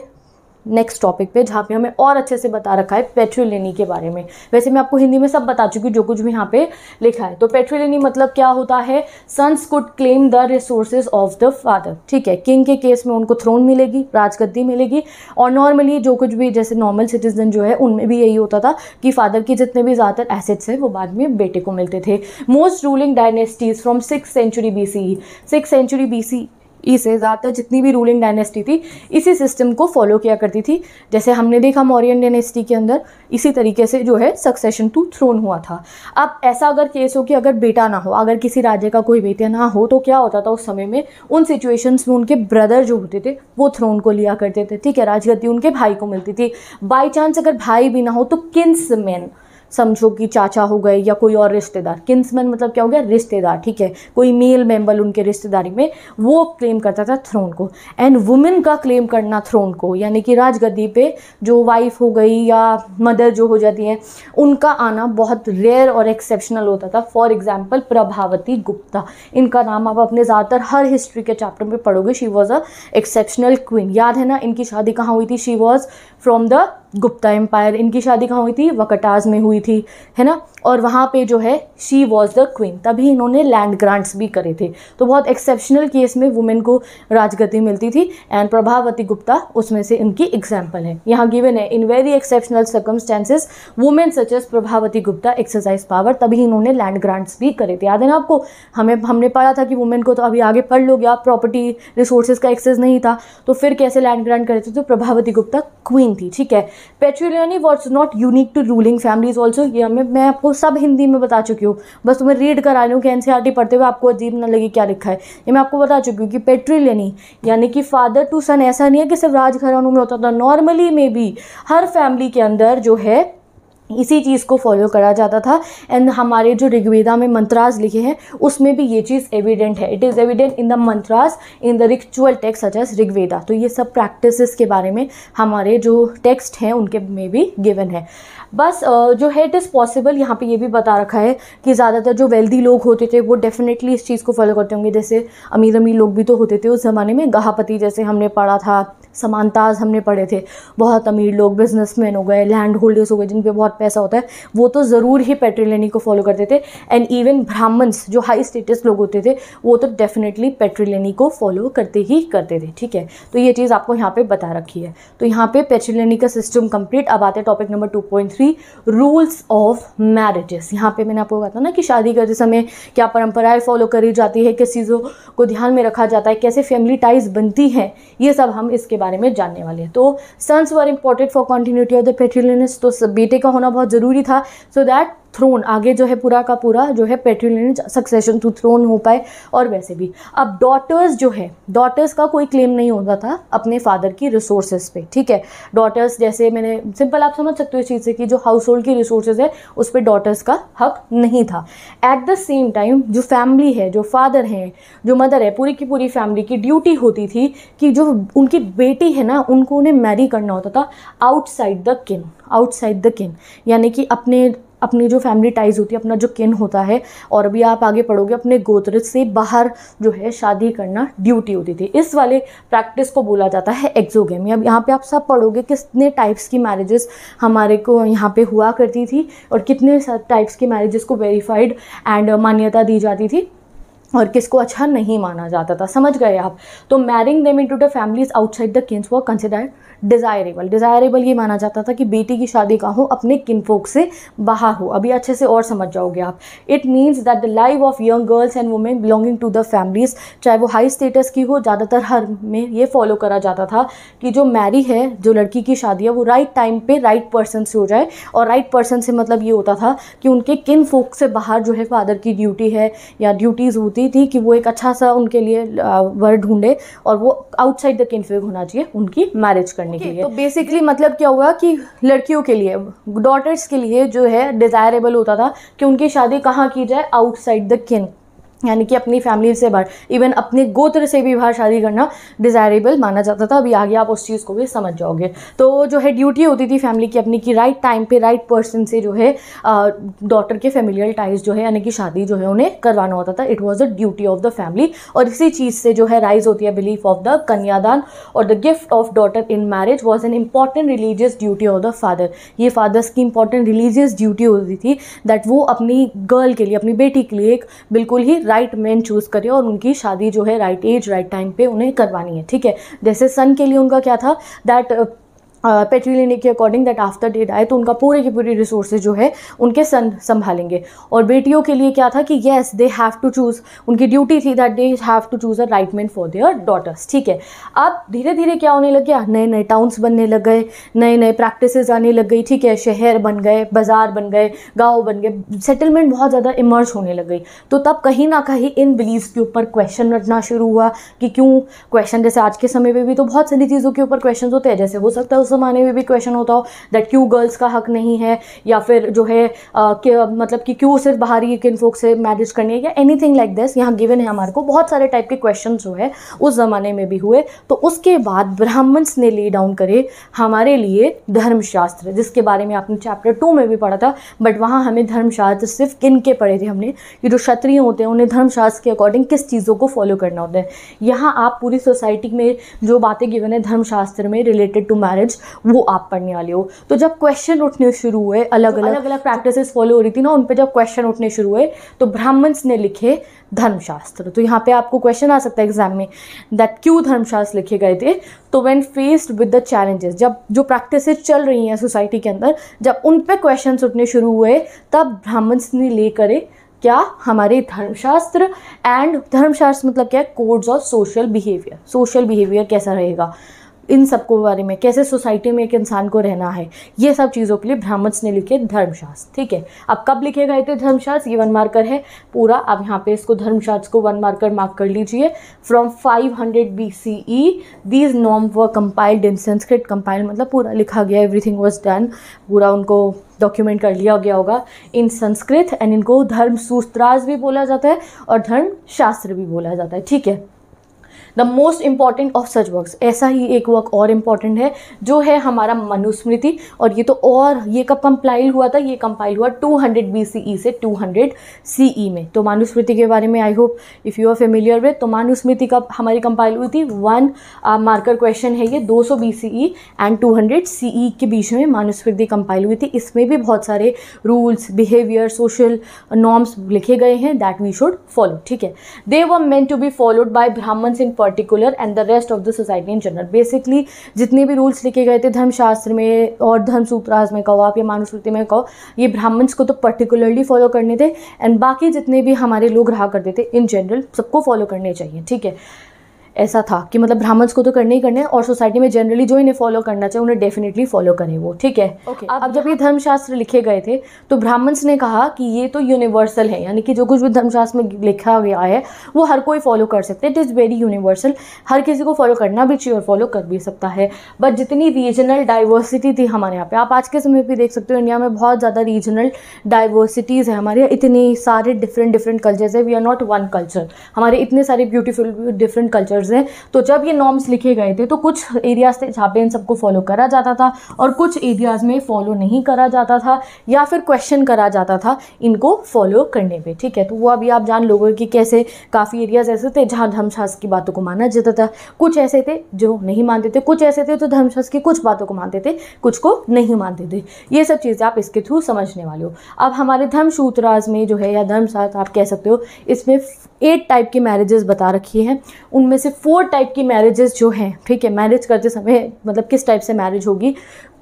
नेक्स्ट टॉपिक पे जहाँ पे हमें और अच्छे से बता रखा है लेनी के बारे में वैसे मैं आपको हिंदी में सब बता चुकी हूँ जो कुछ भी यहाँ पे लिखा है तो लेनी मतलब क्या होता है sons could claim the resources of the father ठीक है किंग के केस में उनको थ्रोन मिलेगी राजगद्दी मिलेगी और नॉर्मली जो कुछ भी जैसे नॉर्मल सिटीजन जो है उनमें भी यही होता था कि फादर के जितने भी ज़्यादातर एसेट्स हैं वो बाद में बेटे को मिलते थे most ruling dynasties from six century B C six century B C E e से ज़्यादातर जितनी भी रूलिंग डायनेस्टी थी इसी सिस्टम को फॉलो किया करती थी जैसे हमने देखा मौर्यन डायनेस्टी के अंदर इसी तरीके से जो है सक्सेशन टू थ्रोन हुआ था अब ऐसा अगर केस हो कि अगर बेटा ना हो अगर किसी राज्य का कोई बेटा ना हो तो क्या होता था उस समय में उन सिचुएशंस में उनके ब्रदर जो होते थे वो थ्रोन को लिया करते थे ठीक है राजगति उनके भाई को मिलती थी बाई चांस अगर भाई भी ना हो तो किन्स मैन समझो कि चाचा हो गए या कोई और रिश्तेदार किन्समैन मतलब क्या हो गया रिश्तेदार ठीक है कोई मेल मेम्बर उनके रिश्तेदारी में वो क्लेम करता था थ्रोन को एंड वुमेन का क्लेम करना थ्रोन को यानी कि राजगद्दी पे जो वाइफ हो गई या मदर जो हो जाती हैं उनका आना बहुत रेयर और एक्सेप्शनल होता था फॉर एग्जाम्पल प्रभावती गुप्ता इनका नाम आप अपने ज़्यादातर हर हिस्ट्री के चैप्टर में पढ़ोगे she was a exceptional queen याद है ना इनकी शादी कहाँ हुई थी she was from the Gupta empire इनकी शादी कहाँ हुई थी वकटाज में हुई थी है ना और वहाँ पे जो है शी वॉज द क्वीन तभी इन्होंने लैंड ग्रांट्स भी करे थे तो बहुत एक्सेप्शनल केस में वुमेन को राजगति मिलती थी एंड प्रभावती गुप्ता उसमें से इनकी एग्जाम्पल है यहाँ गिवन है in very exceptional circumstances women such as Prabhavati Gupta exercise power तभी इन्होंने लैंड ग्रांट्स भी करे थे याद है ना आपको हमें हमने पढ़ा था कि वुमेन को तो अभी आगे पढ़ लोगे आप प्रॉपर्टी रिसोर्सेज का एक्सेस नहीं था तो फिर कैसे लैंड ग्रांट करे थे तो प्रभावती गुप्ता क्वीन थी ठीक है patriliny what's not unique to ruling families also ये हमें मैं आपको सब हिंदी में बता चुकी हूँ बस तुम्हें रीड करा लूँ कि एन e पढ़ते हुए आपको अजीब ना लगे क्या लिखा है ये मैं आपको बता चुकी हूँ कि पेट्रोलियनी यानी कि फादर टू सन ऐसा नहीं है कि सिर्फ राजघरानों में होता था नॉर्मली में भी हर फैमिली के अंदर जो है इसी चीज़ को फॉलो करा जाता था एंड हमारे जो ऋग्वेदा में मंत्रास लिखे हैं उसमें भी ये चीज़ एविडेंट है it is evident in the mantras in the ritual text such as Rigveda तो ये सब प्रैक्टिसेस के बारे में हमारे जो टेक्स्ट हैं उनके में भी गिवन है बस जो है इट इज़ पॉसिबल यहाँ पे ये भी बता रखा है कि ज़्यादातर जो वेल्दी लोग होते थे वो डेफिनेटली इस चीज़ को फॉलो करते होंगे जैसे अमीर अमीर लोग भी तो होते थे उस ज़माने में गहापति जैसे हमने पढ़ा था समानताज हमने पढ़े थे बहुत अमीर लोग बिजनेसमैन हो गए लैंड होल्डर्स हो गए जिन पे बहुत पैसा होता है वो तो ज़रूर ही पेट्रोलेनी को फॉलो करते थे एंड इवन ब्राह्मण्स जो हाई स्टेटस लोग होते थे वो तो डेफिनेटली पेट्रोलेनी को फॉलो करते ही करते थे ठीक है तो ये चीज़ आपको यहाँ पर बता रखी है तो यहाँ पर पे का सिस्टम कंप्लीट अब आते हैं topic number two point three three rules of marriages यहाँ पे मैंने आपको बताया ना कि शादी करते समय क्या परंपराएं फॉलो करी जाती है किस चीज़ों को ध्यान में रखा जाता है कैसे फैमिली टाइज बनती हैं ये सब हम इसके बारे में जानने वाले हैं तो sons were important for continuity of the patrilines तो बेटे का होना बहुत ज़रूरी था सो so दैट थ्रोन आगे जो है पूरा का पूरा जो है पेट्रोलियन सक्सेशन टू थ्रोन हो पाए और वैसे भी अब डॉटर्स जो है डॉटर्स का कोई क्लेम नहीं होता था अपने फादर की रिसोर्सेज पे ठीक है डॉटर्स जैसे मैंने सिंपल आप समझ सकते हो इस चीज़ से कि जो हाउस होल्ड की रिसोर्सेज है उस पर डॉटर्स का हक नहीं था एट द सेम टाइम जो फैमिली है जो फादर हैं जो मदर है पूरी की पूरी फैमिली की ड्यूटी होती थी कि जो उनकी बेटी है ना उनको उन्हें मैरी करना होता था outside the kin outside the kin यानी कि अपने अपनी जो फैमिली टाइज होती है अपना जो किन होता है और भी आप आगे पढ़ोगे अपने गोत्र से बाहर जो है शादी करना ड्यूटी होती थी इस वाले प्रैक्टिस को बोला जाता है एक्जोगेमी अब यहाँ पे आप सब पढ़ोगे कितने टाइप्स की मैरिजेस हमारे को यहाँ पे हुआ करती थी और कितने टाइप्स की मैरिजेस को वेरीफाइड एंड मान्यता दी जाती थी और किसको अच्छा नहीं माना जाता था समझ गए आप तो marrying them into the families outside the kins वो कंसिडर डिज़ायरेबल डिज़ायरेबल ये माना जाता था कि बेटी की शादी का हो अपने किनफोक से बाहर हो अभी अच्छे से और समझ जाओगे आप it means that the life of young girls and women belonging to the families चाहे वो हाई स्टेटस की हो ज़्यादातर हर में ये फॉलो करा जाता था कि जो मैरी है जो लड़की की शादी है वो राइट टाइम पर राइट पर्सन से हो जाए और राइट पर्सन से मतलब ये होता था कि उनके किन फोक से बाहर जो है फादर की ड्यूटी है या ड्यूटीज़ होती दी थी कि वो एक अच्छा सा उनके लिए वर्ड ढूंढे और वो आउटसाइड द किनफेग होना चाहिए उनकी मैरिज करने okay, के लिए तो बेसिकली मतलब क्या हुआ कि लड़कियों के लिए डॉटर्स के लिए जो है डिज़ायरेबल होता था कि उनकी शादी कहाँ की जाए आउटसाइड द किन यानी कि अपनी फैमिली से बाहर इवन अपने गोत्र से भी बाहर शादी करना डिज़ायरेबल माना जाता था अभी आगे आप उस चीज़ को भी समझ जाओगे तो जो है ड्यूटी होती थी फैमिली की अपनी कि राइट टाइम पे राइट पर्सन से जो है डॉटर के फेमिलियल टाइज जो है यानी कि शादी जो है उन्हें करवाना होता था it was the duty of the family और इसी चीज़ से जो है राइज होती है बिलीफ ऑफ द कन्यादान और the gift of daughter in marriage was an important religious duty of the father ये फादर्स की इंपॉर्टेंट रिलीजियस ड्यूटी होती थी दैट वो अपनी गर्ल के लिए अपनी बेटी के लिए एक बिल्कुल ही राइट मैन चूज़ करिए और उनकी शादी जो है राइट एज राइट टाइम पे उन्हें करवानी है ठीक है जैसे सन के लिए उनका क्या था दैट पेट्रीलिनी के अकॉर्डिंग दैट आफ्टर डेट आए तो उनका पूरे के पूरे रिसोर्सेज जो है उनके सन संभालेंगे और बेटियों के लिए क्या था कि yes they have to choose उनकी ड्यूटी थी that they have to choose a right man for their daughters ठीक है अब धीरे धीरे क्या होने लग गया नए नए टाउन्स बनने लग गए नए नए प्रैक्टिस आने लग गई ठीक है शहर बन गए बाज़ार बन गए गाँव बन गए सेटलमेंट बहुत ज़्यादा इमर्ज होने लग गई तो तब कहीं ना कहीं इन बिलीव्स के ऊपर क्वेश्चन रटना शुरू हुआ कि क्यों क्वेश्चन जैसे आज के समय पर भी तो बहुत सारी चीज़ों के ऊपर क्वेश्चन होते हैं जैसे हो सकता है उस ज़माने में भी क्वेश्चन होता हो दैट क्यों गर्ल्स का हक नहीं है या फिर जो है uh, मतलब कि क्यों सिर्फ बाहरी किन फोक से मैरिज करनी है या एनी थिंग लाइक दिस यहाँ गिवन है हमारे को बहुत सारे टाइप के क्वेश्चन जो है उस ज़माने में भी हुए तो उसके बाद ब्राह्मण्स ने ले डाउन करे हमारे लिए धर्मशास्त्र जिसके बारे में आपने चैप्टर टू में भी पढ़ा था बट वहाँ हमें धर्मशास्त्र सिर्फ किन के पढ़े थे हमने कि जो क्षत्रिय होते हैं उन्हें धर्मशास्त्र के अकॉर्डिंग किस चीज़ों को फॉलो करना होता है यहाँ आप पूरी सोसाइटी में जो बातें गिवन है धर्मशास्त्र में रिलेटेड टू मैरिज वो आप पढ़ने वाले हो तो जब क्वेश्चन उठने शुरू हुए अलग अलग अलग अलग प्रैक्टिस फॉलो हो रही थी ना उन पर जब क्वेश्चन उठने शुरू हुए तो ब्राह्मण्स ने लिखे धर्मशास्त्र तो यहाँ पे आपको क्वेश्चन आ सकता है एग्जाम में दैट क्यों धर्मशास्त्र लिखे गए थे तो when faced with the challenges जब जो प्रैक्टिस चल रही हैं सोसाइटी के अंदर जब उन पर क्वेश्चन उठने शुरू हुए तब ब्राह्मण्स ने ले करे क्या हमारे धर्मशास्त्र एंड धर्मशास्त्र मतलब क्या है codes of social behaviour social behaviour कैसा रहेगा इन सबको बारे में कैसे सोसाइटी में एक इंसान को रहना है ये सब चीज़ों के लिए ब्राह्मण्स ने लिखे धर्मशास्त्र ठीक है अब कब लिखे गए थे धर्मशास्त्र ये वन मार्कर है पूरा आप यहाँ पे इसको धर्मशास्त्र को वन मार्कर मार्क कर लीजिए from 500 hundred B C E these नॉम were compiled in Sanskrit compiled मतलब पूरा लिखा गया एवरीथिंग वॉज डन पूरा उनको डॉक्यूमेंट कर लिया गया होगा इन संस्कृत एंड इनको धर्म सूत्रास भी बोला जाता है और धर्म शास्त्र भी बोला जाता है ठीक है the most important of such work ऐसा ही एक वर्क और इंपॉर्टेंट है जो है हमारा मनुस्मृति और ये तो और ये कब कंप्लाइल हुआ था ये कंपाइल हुआ 200 हंड्रेड बी सी ई से टू हंड्रेड सी ई में तो मानुस्मृति के बारे में I hope if you are familiar with तो मानुस्मृति कब हमारी कंपाइल हुई थी वन मार्कर क्वेश्चन है ये दो सौ B C E and two hundred C E के बीच में मानुस्मृति कंपाइल हुई थी इसमें भी बहुत सारे रूल्स बिहेवियर सोशल नॉर्म्स लिखे गए हैं दैट वी शुड फॉलो ठीक है they were meant to be followed by Brahmins in particular and the rest of the society in general basically जितने भी रूल्स लिखे गए थे धर्मशास्त्र में और धर्म सूत्राज में कहो आप या मानुस्मृति में कहो ये ब्राह्मण्स को तो पर्टिकुलरली फॉलो करने थे एंड बाकी जितने भी हमारे लोग रहा करते थे इन जनरल सबको फॉलो करने चाहिए ठीक है ऐसा था कि मतलब ब्राह्मण्स को तो करने ही करने हैं और सोसाइटी में जनरली जो इन्हें फॉलो करना चाहिए उन्हें डेफिनेटली फॉलो करें वो ठीक है okay, अब जब ये धर्मशास्त्र लिखे गए थे तो ब्राह्मण्स ने कहा कि ये तो यूनिवर्सल है यानी कि जो कुछ भी धर्मशास्त्र में लिखा गया है वो हर कोई फॉलो कर सकते हैं इट इज़ वेरी यूनिवर्सल हर किसी को फॉलो करना भी चाहिए और फॉलो कर भी सकता है बट जितनी रीजनल डाइवर्सिटी थी हमारे यहाँ पर आप आज के समय पर देख सकते हो इंडिया में बहुत ज़्यादा रीजनल डाइवर्सिटीज़ है हमारे यहाँ इतने सारे डिफरेंट डिफरेंट कल्चर्स है we are not one culture हमारे इतने सारे ब्यूटीफुल डिफरेंट कल्चर सेक्टर्स हैं तो जब ये नॉर्म्स लिखे गए थे तो कुछ एरियाज थे जहाँ पे इन सबको फॉलो करा जाता था और कुछ एरियाज़ में फॉलो नहीं करा जाता था या फिर क्वेश्चन करा जाता था इनको फॉलो करने पर ठीक है तो वो अभी आप जान लोगे कि कैसे काफ़ी एरियाज़ ऐसे थे जहाँ धर्मशास्त्र की बातों को माना जाता था कुछ ऐसे थे जो नहीं मानते थे कुछ ऐसे थे जो धर्मशास्त्र की कुछ बातों को मानते थे कुछ को नहीं मानते थे ये सब चीज़ें आप इसके थ्रू समझने वाले हो अब हमारे धर्म सूत्राज में जो है या धर्मशास्त्र आप कह सकते हो इसमें एट टाइप के मैरिजेस बता रखी है उनमें से फोर टाइप की मैरिजेस जो हैं ठीक है मैरिज करते समय मतलब किस टाइप से मैरिज होगी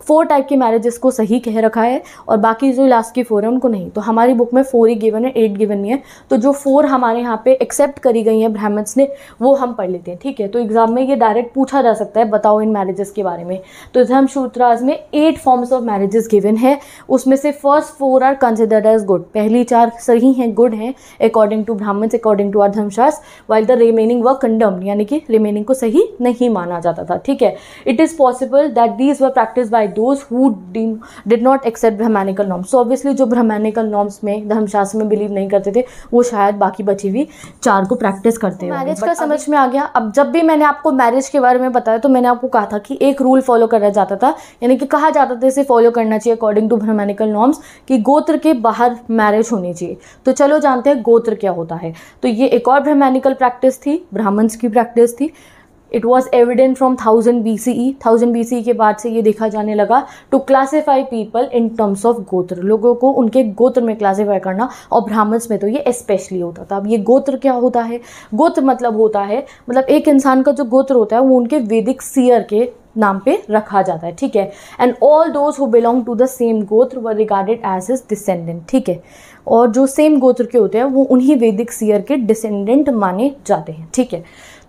फोर टाइप के मैरिजेस को सही कह रखा है और बाकी जो लास्ट की फोर है उनको नहीं तो हमारी बुक में फोर ही गिवन है एट गिवन नहीं है तो जो फोर हमारे यहाँ पे एक्सेप्ट करी गई हैं ब्राह्मण्स ने वो हम पढ़ लेते हैं ठीक है तो एग्जाम में ये डायरेक्ट पूछा जा सकता है बताओ इन मैरिजेस के बारे में तो धर्म सूत्राज में eight forms of marriages given है उसमें से first four are considered as good पहली चार सही हैं गुड हैं according to Brahmins according to are Dharmashastra while the remaining were condemned यानी कि रिमेनिंग को सही नहीं माना जाता था ठीक है it is possible that these were practice by those who did not accept brahmanical norms so obviously जो ब्रह्मानिकल नॉर्म्स में धर्मशास्त्र में बिलीव नहीं करते थे वो शायद बाकी बची हुई चार को प्रैक्टिस करते हैं मैरिज का समझ में आ गया अब जब भी मैंने आपको मैरिज के बारे में बताया तो मैंने आपको कहा था कि एक रूल फॉलो करा जाता था यानी कि कहा जाता था इसे फॉलो करना चाहिए अकॉर्डिंग टू ब्रह्मानिकल नॉर्म्स कि गोत्र के बाहर मैरिज होनी चाहिए तो चलो जानते हैं गोत्र क्या होता है तो ये एक और ब्रह्मानिकल प्रैक्टिस थी ब्राह्मण्स की प्रैक्टिस थी it was evident from thousand B C E thousand B C E के बाद से ये देखा जाने लगा to classify people in terms of gotra लोगों को उनके गोत्र में क्लासीफाई करना और ब्राह्मण्स में तो ये स्पेशली होता था अब ये गोत्र क्या होता है गोत्र मतलब होता है मतलब एक इंसान का जो गोत्र होता है वो उनके वैदिक सियर के नाम पे रखा जाता है ठीक है and all those who belong to the same gotra were regarded as is descendant ठीक है और जो सेम गोत्र के होते हैं वो उन्हीं वैदिक सियर के डिसेंडेंट माने जाते हैं ठीक है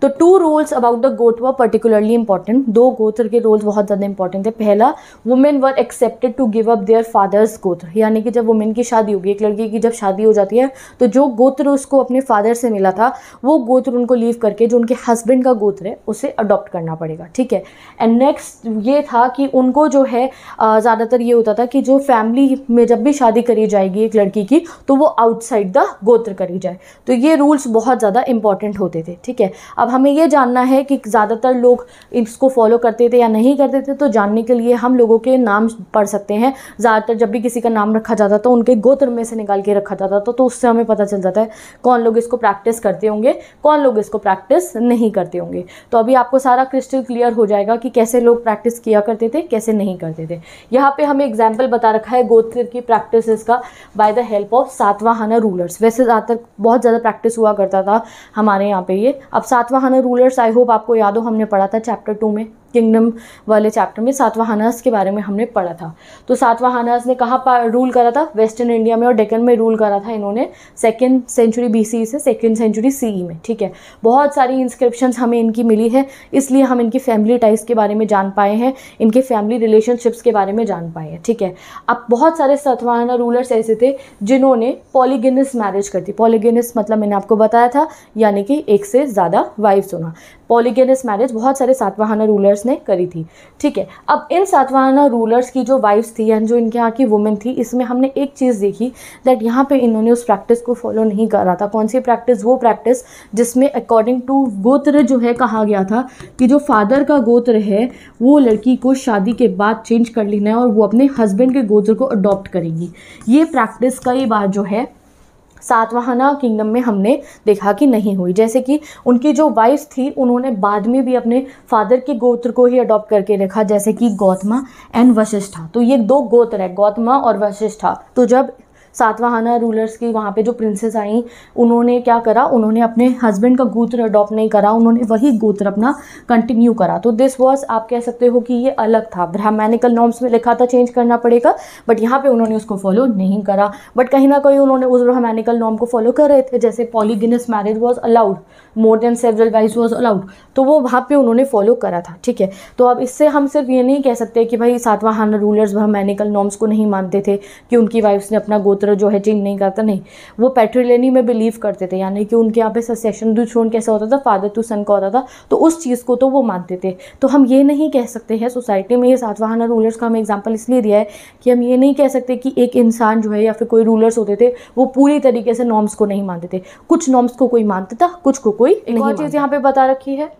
तो two rules about the gotra were particularly important दो गोत्र के रोल्स बहुत ज़्यादा इंपॉर्टेंट थे पहला women were expected to give up their fathers gotra यानी कि जब वुमेन की शादी होगी एक लड़की की जब शादी हो जाती है तो जो गोत्र उसको अपने फादर से मिला था वो गोत्र उनको लीव करके जो उनके हस्बैंड का गोत्र है उसे अडॉप्ट करना पड़ेगा ठीक है एंड नेक्स्ट ये था कि उनको जो है ज़्यादातर ये होता था कि जो फैमिली में जब भी शादी करी जाएगी एक लड़की की तो वो आउटसाइड द गोत्र करी जाए तो ये रूल्स बहुत ज़्यादा इंपॉर्टेंट होते थे ठीक है अब हमें यह जानना है कि ज़्यादातर लोग इसको फॉलो करते थे या नहीं करते थे तो जानने के लिए हम लोगों के नाम पढ़ सकते हैं ज़्यादातर जब भी किसी का नाम रखा जाता था तो उनके गोत्र में से निकाल के रखा जाता था तो उससे हमें पता चल जाता है कौन लोग इसको प्रैक्टिस करते होंगे कौन लोग इसको प्रैक्टिस नहीं करते होंगे तो अभी आपको सारा क्रिस्टल क्लियर हो जाएगा कि कैसे लोग प्रैक्टिस किया करते थे कैसे नहीं करते थे यहाँ पर हमें एग्जाम्पल बता रखा है गोत्र की प्रैक्टिस का by the help of Satavahana rulers वैसे ज़्यादातर बहुत ज़्यादा प्रैक्टिस हुआ करता था हमारे यहाँ पे ये अब सातवाहन हमें रूलर्स आई होप आपको याद हो हमने पढ़ा था चैप्टर टू में किंगडम वाले चैप्टर में सातवाहानास के बारे में हमने पढ़ा था तो सातवाहानास ने कहाँ रूल करा था वेस्टर्न इंडिया में और डेकन में रूल करा था इन्होंने सेकेंड सेंचुरी बी से सेकेंड सेंचुरी सी में ठीक है बहुत सारी इंस्क्रिप्शन हमें इनकी मिली है इसलिए हम इनकी फैमिली टाइप्स के बारे में जान पाए हैं इनके फैमिली रिलेशनशिप्स के बारे में जान पाए हैं ठीक है अब बहुत सारे सातवाहाना रूलर्स ऐसे थे जिन्होंने पॉलीगेनस मैरिज कर दी पॉलीगेनस मतलब मैंने आपको बताया था यानी कि एक से ज़्यादा वाइफ्स होना पॉलीगेनस मैरिज बहुत सारे सातवाहाना रूलर्स ने करी थी ठीक है अब इन सातवाहाना रूलर्स की जो वाइफ्स थी एंड जो इनके यहाँ की वुमेन थी इसमें हमने एक चीज़ देखी दैट यहाँ पे इन्होंने उस प्रैक्टिस को फॉलो नहीं करा था कौन सी प्रैक्टिस वो प्रैक्टिस जिसमें अकॉर्डिंग टू गोत्र जो है कहा गया था कि जो फादर का गोत्र है वो लड़की को शादी के बाद चेंज कर लेना है और वो अपने हस्बैंड के गोत्र को अडॉप्ट करेंगी ये प्रैक्टिस कई बार जो है सातवाहना किंगडम में हमने देखा कि नहीं हुई जैसे कि उनकी जो वाइफ थी उन्होंने बाद में भी अपने फादर के गोत्र को ही अडॉप्ट करके रखा जैसे कि गौतमा एंड वशिष्ठा तो ये दो गोत्र है गौतमा और वशिष्ठा तो जब सातवाहाना रूलर्स की वहाँ पे जो प्रिंसेस आई उन्होंने क्या करा उन्होंने अपने हस्बैंड का गोत्र अडॉप्ट नहीं करा उन्होंने वही गोत्र अपना कंटिन्यू करा तो दिस वॉज आप कह सकते हो कि ये अलग था ब्राह्मणिकल नॉर्म्स में लिखा था चेंज करना पड़ेगा बट यहाँ पर उन्होंने उसको फॉलो नहीं करा बट कहीं ना कहीं उन्होंने उस ब्राह्मणिकल नॉर्म को फॉलो कर रहे थे जैसे polygynous marriage was allowed more than several wives was allowed तो वो वहाँ पे उन्होंने फॉलो करा था ठीक है तो अब इससे हम सिर्फ ये नहीं कह सकते कि भाई सातवाहाना रूलर्स ब्राह्मणिकल नॉर्म्स को नहीं मानते थे कि उनकी वाइफ्स ने अपना गोत्र पुत्र जो है चीन नहीं करता नहीं वो पेट्रिलेनी में बिलीव करते थे यानी कि उनके यहाँ पे ससेशन टू थ्रोन कैसे होता था फादर टू सन का होता था तो उस चीज़ को तो वो मानते थे तो हम ये नहीं कह सकते हैं सोसाइटी में ये सातवाहना रूलर्स का हमें एग्जाम्पल इसलिए दिया है कि हम ये नहीं कह सकते कि एक इंसान जो है या फिर कोई रूलर्स होते थे वो पूरी तरीके से नॉर्म्स को नहीं मानते थे कुछ नॉर्म्स को कोई मानता था कुछ को कोई नहीं चीज़ यहाँ पे बता रखी है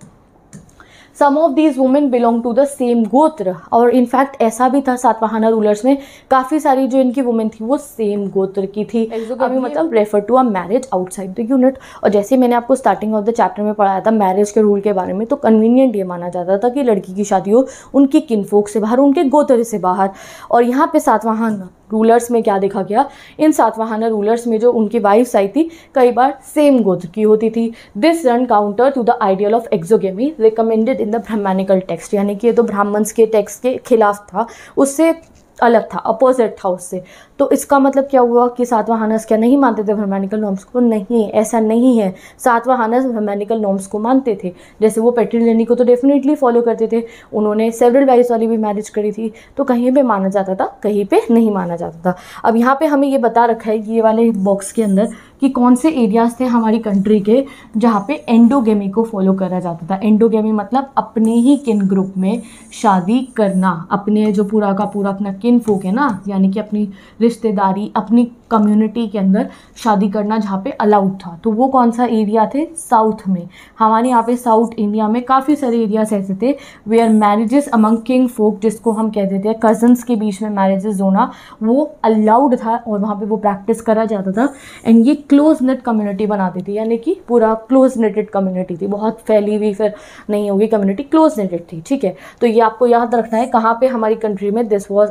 some of these women belong to the same gotra और इनफैक्ट ऐसा भी था सातवाहना रूलर्स में काफ़ी सारी जो इनकी वुमेन थी वो सेम गोत्र की थी अभी मतलब refer to a marriage outside the unit और जैसे मैंने आपको स्टार्टिंग ऑफ द चैप्टर में पढ़ाया था मैरिज के रूल के बारे में तो कन्वीनियंट ये माना जाता था कि लड़की की शादी हो उनकी किनफोक से बाहर उनके गोत्र से बाहर और यहाँ पे सातवाहन रूलर्स में क्या देखा गया इन सातवाहना रूलर्स में जो उनकी वाइफ्स आई थी कई बार सेम गोत्र की होती थी this ran counter to the ideal of exogamy recommended in the brahmanical text यानी कि ये तो ब्राह्मण्स के टेक्स्ट के खिलाफ था उससे अलग था अपोजिट था उससे तो इसका मतलब क्या हुआ कि सातवा हानस क्या नहीं मानते थे ब्रह्मानिकल नॉर्म्स को नहीं ऐसा नहीं है सातवा हानस ब्रह्मानिकल नॉर्म्स को मानते थे जैसे वो पेट्रिलनी को तो डेफिनेटली फॉलो करते थे उन्होंने सेवरल वाइस वाली भी मैरिज करी थी तो कहीं पे माना जाता था कहीं पर नहीं माना जाता था अब यहाँ पर हमें ये बता रखा है कि ये वाले बॉक्स के अंदर कि कौन से एरियाज़ थे हमारी कंट्री के जहाँ पे एंडोगेमी को फॉलो करा जाता था एंडोगेमी मतलब अपने ही किन ग्रुप में शादी करना अपने जो पूरा का पूरा अपना किन फोक है ना यानी कि अपनी रिश्तेदारी अपनी कम्युनिटी के अंदर शादी करना जहाँ पे अलाउड था तो वो कौन सा एरिया थे साउथ में हमारे यहाँ पे साउथ इंडिया में काफ़ी सारे एरियाज ऐसे थे where marriages among kinfolk जिसको हम कहते थे कज़न्स के बीच में मैरिजेस होना वो अलाउड था और वहाँ पर वो प्रैक्टिस करा जाता था एंड ये क्लोज नेट कम्युनिटी बनाती थी यानी कि पूरा क्लोज नेटेड कम्युनिटी थी बहुत फैली हुई फिर नहीं होगी कम्युनिटी क्लोज नेटेड थी ठीक है तो ये आपको याद रखना है कहाँ पर हमारी कंट्री में दिस वॉज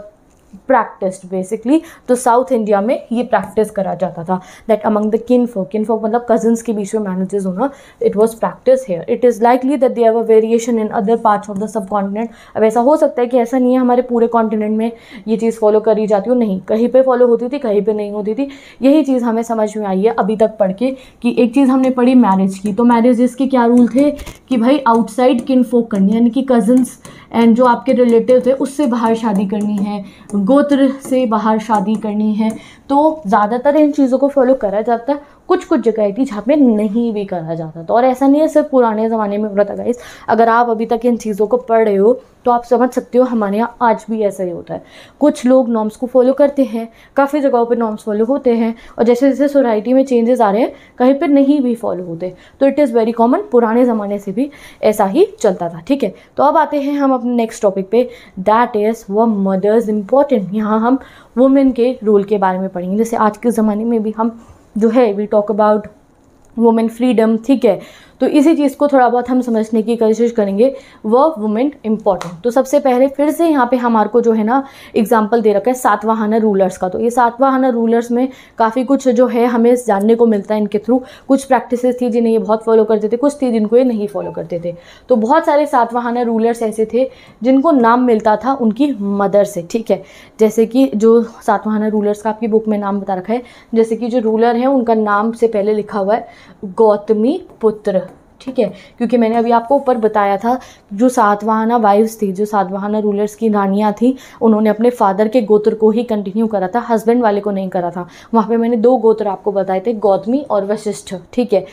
प्रैक्टिस्ड बेसिकली तो साउथ इंडिया में ये प्रैक्टिस करा जाता था दैट अमंग द किन फोक किन फोक मतलब कजन्स के बीच में मैरिजेज होना it was practice here it is likely that there a variation in other parts of the subcontinent अब ऐसा हो सकता है कि ऐसा नहीं है हमारे पूरे कॉन्टिनेंट में ये चीज़ फॉलो करी जाती हो नहीं कहीं पर फॉलो होती थी कहीं पर नहीं होती थी यही चीज़ हमें समझ में आई है अभी तक पढ़ के कि एक चीज़ हमने पढ़ी मैरिज की तो मैरिजेस के क्या रूल थे कि भाई आउटसाइड किन फोक करनी यानी कि कजन्स एंड जो आपके रिलेटिव है उससे बाहर शादी करनी है गोत्र से बाहर शादी करनी है तो ज़्यादातर इन चीज़ों को फॉलो करा जाता है कुछ कुछ जगह थी जहाँ पे नहीं भी करा जाता था तो और ऐसा नहीं है सिर्फ पुराने ज़माने में हो रहा था गाइस अगर आप अभी तक इन चीज़ों को पढ़ रहे हो तो आप समझ सकते हो हमारे यहाँ आज भी ऐसा ही होता है कुछ लोग नॉर्म्स को फॉलो करते हैं काफ़ी जगहों पर नॉर्म्स फॉलो होते हैं और जैसे जैसे सोसाइटी में चेंजेस आ रहे हैं कहीं पर नहीं भी फॉलो होते तो इट इज़ वेरी कॉमन पुराने ज़माने से भी ऐसा ही चलता था ठीक है तो अब आते हैं हम अपने नेक्स्ट टॉपिक पे that is were mothers important यहाँ हम वुमेन के रोल के बारे में पढ़ेंगे जैसे आज के ज़माने में भी हम जो है we talk about women freedom ठीक है तो इसी चीज़ को थोड़ा बहुत हम समझने की कोशिश करेंगे वर्क वुमेन इंपॉर्टेंट तो सबसे पहले फिर से यहाँ पे हमारे को जो है ना एग्जाम्पल दे रखा है सातवाहना रूलर्स का तो ये सातवाहाना रूलर्स में काफ़ी कुछ जो है हमें जानने को मिलता है इनके थ्रू कुछ प्रैक्टिस थी जिन्हें ये बहुत फॉलो करते थे कुछ थी जिनको ये नहीं फॉलो करते थे तो बहुत सारे सातवाहाना रूलर्स ऐसे थे जिनको नाम मिलता था उनकी मदर से ठीक है जैसे कि जो सातवाहना रूलर्स का आपकी बुक में नाम बता रखा है जैसे कि जो रूलर हैं उनका नाम से पहले लिखा हुआ है गौतमी पुत्र ठीक है क्योंकि मैंने अभी आपको ऊपर बताया था जो सातवाहना वाइफ्स थी जो सातवाहना रूलर्स की रानियाँ थी उन्होंने अपने फादर के गोत्र को ही कंटिन्यू करा था हस्बैंड वाले को नहीं करा था वहाँ पर मैंने दो गोत्र आपको बताए थे गौतमी और वशिष्ठ ठीक है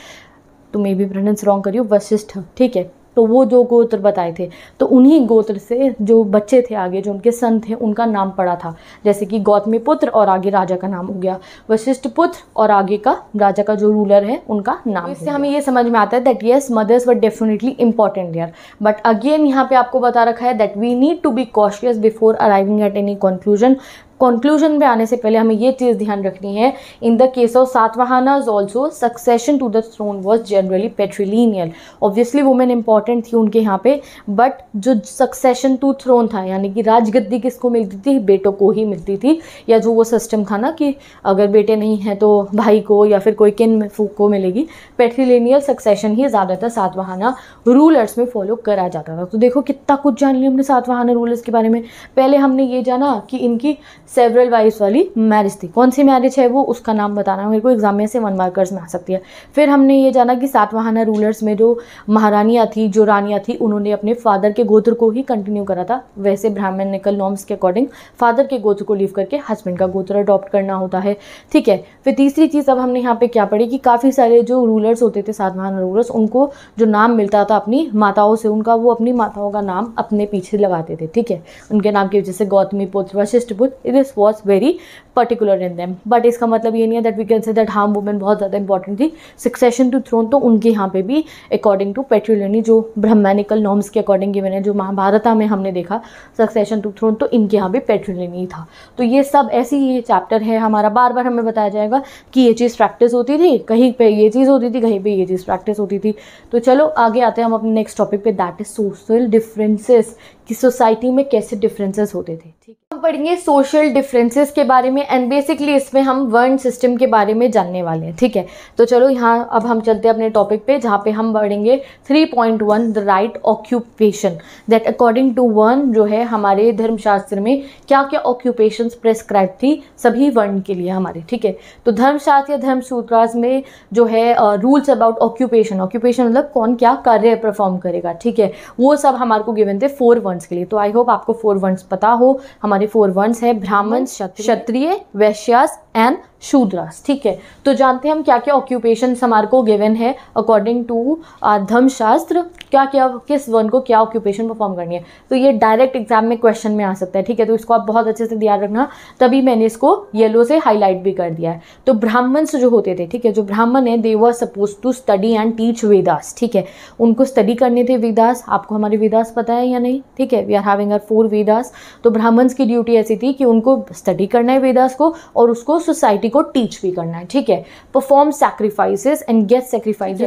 तो मे भी प्रोनाउंस रॉन्ग करियो वशिष्ठ ठीक है तो वो जो गोत्र बताए थे तो उन्हीं गोत्र से जो बच्चे थे आगे जो उनके सन थे उनका नाम पड़ा था जैसे कि गौतमी पुत्र और आगे राजा का नाम हो गया वशिष्ठ पुत्र और आगे का राजा का जो रूलर है उनका नाम तो इससे हमें ये समझ में आता है that yes mothers were definitely important यार बट अगेन यहाँ पे आपको बता रखा है that we need to be cautious before arriving at any conclusion conclusion में आने से पहले हमें ये चीज़ ध्यान रखनी है in the case of is also succession to the throne was generally patrilineal obviously women important थी उनके यहाँ पे बट जो सक्सेशन टू थ्रोन था यानी कि राजगद्दी किसको मिलती थी बेटों को ही मिलती थी या जो वो सिस्टम था ना कि अगर बेटे नहीं हैं तो भाई को या फिर कोई किन फूक को मिलेगी पेट्रीलिनियल सक्सेशन ही ज़्यादातर सातवाहाना रूलर्स में फॉलो करा जाता था तो देखो कितना कुछ जान लिया हमने सातवाहाना रूलर्स के बारे में पहले हमने ये जाना कि इनकी सेवरल वाइफ्स वाली मैरिज थी कौन सी मैरिज है वो उसका नाम बताना मेरे को एग्जाम में से वन मार्कर्स में आ सकती है फिर हमने ये जाना कि सातवाहाना रूलर्स में जो महारानियाँ थी जो रानियाँ थी उन्होंने अपने फादर के गोत्र को ही कंटिन्यू करा था वैसे ब्राह्मण निकल नॉर्म्स के अकॉर्डिंग फादर के गोत्र को लीव करके हस्बैंड का गोत्र अडॉप्ट करना होता है ठीक है फिर तीसरी चीज़ अब हमने यहाँ पर क्या पढ़ी कि काफ़ी सारे जो रूलर्स होते थे सातवाहाना रूलर्स उनको जो नाम मिलता था अपनी माताओं से उनका वो अपनी माताओं का नाम अपने पीछे लगाते थे ठीक है उनके नाम की वजह से Gautami Gautamiputra Vashishthiputra feminist was very particular in them but इसका मतलब ये नहीं है that we can say that harm women बहुत ज़्यादा इंपॉर्टेंट थी सक्सेशन टू थ्रोन तो उनके यहाँ पे भी अकॉर्डिंग टू पेट्रोलियनी जो ब्रह्मैनिकल नॉर्म्स के अकॉर्डिंग गिवन है जो महाभारता में हमने देखा सक्सेशन टू थ्रोन तो इनके यहाँ भी पेट्रोलियनी था तो ये सब ऐसी ये चैप्टर है हमारा बार बार हमें बताया जाएगा कि ये चीज़ प्रैक्टिस होती थी कहीं पर ये चीज़ होती थी कहीं पर ये चीज़ प्रैक्टिस होती थी तो चलो आगे आते हैं हम अपने नेक्स्ट टॉपिक पे दैट इज़ सोशल डिफरेंसेस कि सोसाइटी में कैसे डिफरेंसेस होते थे ठीक है पढ़ेंगे सोशल डिफरेंसेस के बारे में एंड बेसिकली इसमें हम वर्ण सिस्टम के बारे में जानने वाले हैं ठीक है तो चलो यहाँ अब हम चलते हैं अपने टॉपिक पे जहाँ पे हम पढ़ेंगे 3.1 the right occupation that according to varna जो है हमारे धर्मशास्त्र में क्या क्या ऑक्यूपेशन प्रेस्क्राइब थी सभी वर्ण के लिए हमारे ठीक है तो धर्मशास्त्र या धर्म सूत्राज में जो है रूल्स अबाउट ऑक्यूपेशन ऑक्यूपेशन मतलब कौन क्या कार्य परफॉर्म करेगा ठीक है वो सब हमारे को गिवन थे फोर वर्ण्स के लिए तो आई होप आपको फोर वर्ण्स पता हो हमारे फोर वंश है ब्राह्मण क्षत्रिय वैश्यास एंड शूद्रास ठीक है तो जानते हैं हम क्या क्या ऑक्यूपेशन हमारे को गिवन है अकॉर्डिंग टू धर्मशास्त्र क्या क्या किस वन को क्या ऑक्यूपेशन परफॉर्म करनी है तो ये डायरेक्ट एग्जाम में क्वेश्चन में आ सकता है ठीक है तो इसको आप बहुत अच्छे से ध्यान रखना तभी मैंने इसको येलो से हाईलाइट भी कर दिया है तो ब्राह्मण्स जो होते थे ठीक है जो ब्राह्मण है they were suppose to study and teach Vedas ठीक है उनको स्टडी करने थे वेदास आपको हमारे वेदास पता है या नहीं ठीक है we are having are four Vedas तो ब्राह्मण्स की ड्यूटी ऐसी थी कि उनको स्टडी करना है वेदास को और उसको सोसाइटी को टीच भी करना है ठीक है perform sacrifice and get sacrifice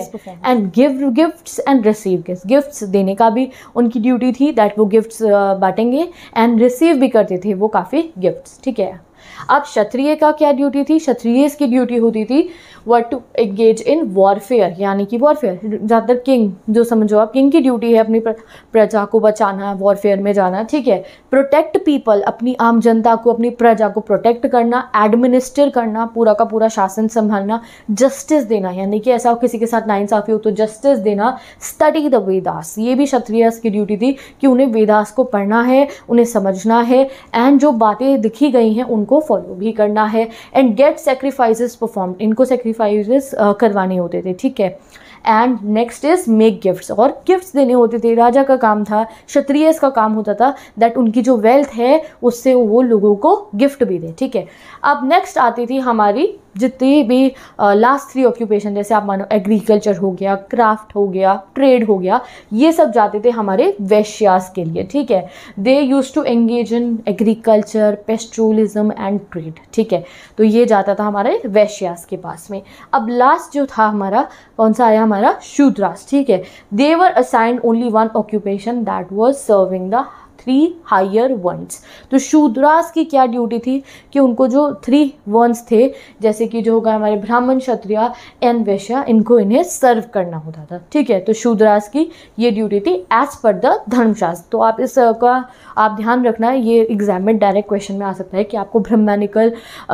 and give gift and receive gift gift देने का भी उनकी ड्यूटी थी दैट वो गिफ्ट बांटेंगे एंड रिसीव भी करते थे वो काफ़ी गिफ्ट ठीक है अब क्षत्रिय का क्या ड्यूटी थी क्षत्रिय की ड्यूटी होती थी were to engage in warfare यानी कि वॉरफेयर ज़्यादातर किंग जो समझो आप किंग की ड्यूटी है अपनी प्रजा को बचाना है वॉरफेयर में जाना ठीक है प्रोटेक्ट पीपल अपनी आम जनता को अपनी प्रजा को प्रोटेक्ट करना एडमिनिस्टर करना पूरा का पूरा शासन संभालना जस्टिस देना यानी कि ऐसा किसी के साथ नाइंसाफ़ी हो तो जस्टिस देना स्टडी द वेदास ये भी क्षत्रिय की ड्यूटी थी कि उन्हें वेदास को पढ़ना है उन्हें समझना है एंड जो बातें दिखी गई हैं उनको फॉलो भी करना है एंड गेट सेक्रीफाइस परफॉर्म इनको सेक्री एवरी फाइव ईयर्स करवाने होते थे ठीक है and next is make gifts और गिफ्ट्स देने होते थे राजा का काम था क्षत्रिय का काम होता था दैट उनकी जो वेल्थ है उससे वो लोगों को गिफ्ट भी दें ठीक है अब नेक्स्ट आती थी हमारी जितने भी लास्ट थ्री ऑक्यूपेशन जैसे आप मानो एग्रीकल्चर हो गया क्राफ्ट हो गया ट्रेड हो गया ये सब जाते थे हमारे वैश्यास के लिए ठीक है they use to engage in agriculture pastoralism and trade ठीक है तो ये जाता था हमारे वैश्यास के पास में अब लास्ट जो था हमारा कौन सा आया हमारा शूद्रास ठीक है they were assigned only one occupation that was serving the three higher ones तो शूद्रास की क्या ड्यूटी थी कि उनको जो थ्री वंस थे जैसे कि जो होगा हमारे ब्राह्मण क्षत्रिय एंड वैश्य इनको इन्हें सर्व करना होता था ठीक है तो शूद्रास की ये ड्यूटी थी एज पर द धर्मशास्त्र तो आप इस का आप ध्यान रखना ये एग्जाम में डायरेक्ट क्वेश्चन में आ सकता है कि आपको ब्रह्मानिकल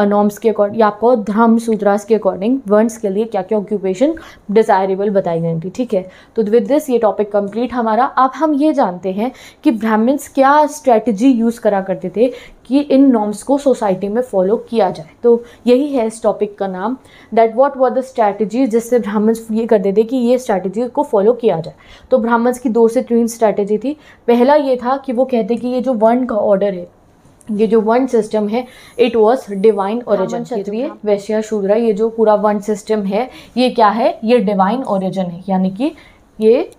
नॉर्म्स के अकॉर्डिंग या आपको धर्म शूद्रास के अकॉर्डिंग वंस के लिए क्या क्या ऑक्यूपेशन डिज़ायरेबल बताई गई थी ठीक है तो विद दिस ये टॉपिक कंप्लीट हमारा अब हम ये जानते हैं कि ब्राह्मण्स क्या स्ट्रेटजी यूज़ करा करते थे कि इन नॉर्म्स को सोसाइटी में फॉलो किया जाए तो यही है इस टॉपिक का नाम that what were the strategy जिससे ब्राह्मण्स ये करते थे कि ये स्ट्रेटजी को फॉलो किया जाए तो ब्राह्मण्स की दो से तीन स्ट्रेटजी थी पहला ये था कि वो कहते कि ये जो वर्ण का ऑर्डर है ये जो वन सिस्टम है it was divine origin Kshatriya Vaishya Shudra ये जो पूरा वन सिस्टम है ये क्या है ये डिवाइन ओरिजिन है यानी कि ये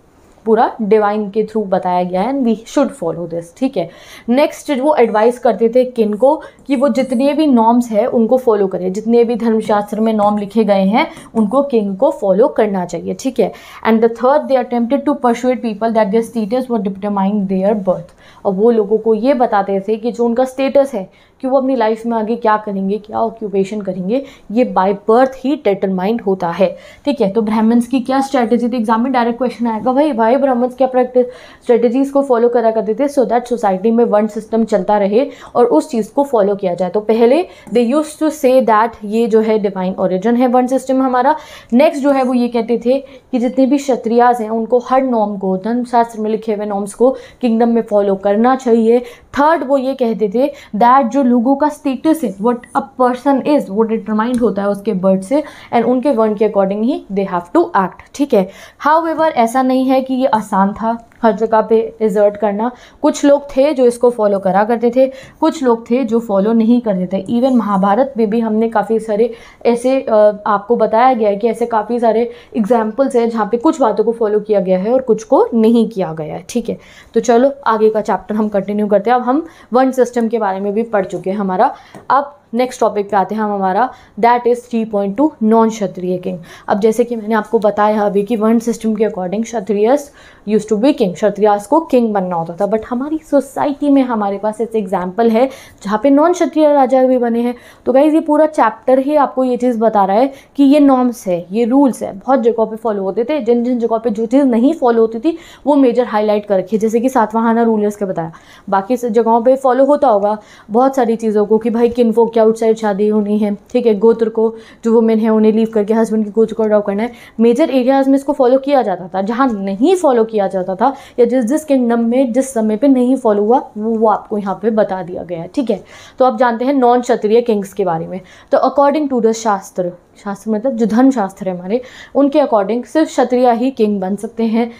पूरा डिवाइन के थ्रू बताया गया है and we should follow this ठीक है नेक्स्ट वो एडवाइस करते थे किन को कि वो जितने भी नॉर्म्स हैं उनको फॉलो करें जितने भी धर्मशास्त्र में नॉर्म लिखे गए हैं उनको किंग को फॉलो करना चाहिए ठीक है and the third they attempted to persuade people that their status were determine their birth और वो लोगों को ये बताते थे कि जो उनका स्टेटस है कि वो अपनी लाइफ में आगे क्या करेंगे क्या ऑक्यूपेशन करेंगे ये बाय बर्थ ही डिटरमाइंड होता है ठीक है तो ब्राह्मण्स की क्या स्ट्रैटेजी थी एग्जाम में डायरेक्ट क्वेश्चन आएगा भाई भाई ब्राह्मण्स क्या प्रैक्टिस स्ट्रैटेजीज को फॉलो करा करते थे सो दैट सोसाइटी में वन सिस्टम चलता रहे और उस चीज़ को फॉलो किया जाए तो पहले they use to say that ये जो है डिवाइन ओरिजिन है वन सिस्टम हमारा नेक्स्ट जो है वो ये कहते थे कि जितने भी क्षत्रियाज हैं उनको हर नॉम को धर्मशास्त्र में लिखे हुए नॉर्म्स को किंगडम में फॉलो करना चाहिए थर्ड वो ये कहते थे दैट जो लोगों का स्टेटस है वट अ पर्सन इज़ वो डिटरमाइंड होता है उसके बर्थ से एंड उनके वर्ण के अकॉर्डिंग ही दे हैव टू एक्ट ठीक है हाउ ऐसा नहीं है कि ये आसान था हर जगह पे डिज़र्ट करना कुछ लोग थे जो इसको फॉलो करा करते थे कुछ लोग थे जो फॉलो नहीं करते थे इवन महाभारत में भी हमने काफ़ी सारे ऐसे आपको बताया गया है कि ऐसे काफ़ी सारे एग्जाम्पल्स हैं जहाँ पे कुछ बातों को फॉलो किया गया है और कुछ को नहीं किया गया है ठीक है तो चलो आगे का चैप्टर हम कंटिन्यू करते हैं अब हम वन सिस्टम के बारे में भी पढ़ चुके हैं हमारा अब नेक्स्ट टॉपिक पे आते हैं हम हमारा that is three point two non Kshatriya king अब जैसे कि मैंने आपको बताया अभी कि वर्ण सिस्टम के according Kshatriyas use to be king Kshatriyas को किंग बनना होता था बट हमारी सोसाइटी में हमारे पास ऐसे एग्जाम्पल है जहाँ पे नॉन क्षत्रिय राजा भी बने हैं तो गाइज़ ये पूरा चैप्टर ही आपको ये चीज़ बता रहा है कि ये नॉर्म्स है ये रूल्स है बहुत जगहों पर फॉलो होते थे जिन जिन जगहों पर जो चीज़ नहीं फॉलो होती थी वो मेजर हाईलाइट कर रखी है जैसे कि सातवाहाना रूलर्स के बताया बाकी जगहों पर फॉलो होता होगा बहुत सारी चीज़ों को कि भाई किन्फो क्या आउटसाइड शादी होनी है ठीक है गोत्र को जो वुमेन है उन्हें लीव करके हस्बैंड के गोत्र को अडॉप्ट करना है मेजर एरियाज में इसको फॉलो किया जाता था जहाँ नहीं फॉलो किया जाता था या जिस जिस किंगडम में जिस समय पर नहीं फॉलो हुआ वो वो आपको यहाँ पर बता दिया गया है ठीक है तो आप जानते हैं नॉन क्षत्रिय किंग्स के बारे में तो अकॉर्डिंग टू द शास्त्र शास्त्र मतलब जो धर्मशास्त्र है हमारे उनके अकॉर्डिंग सिर्फ क्षत्रिय ही किंग बन सकते हैं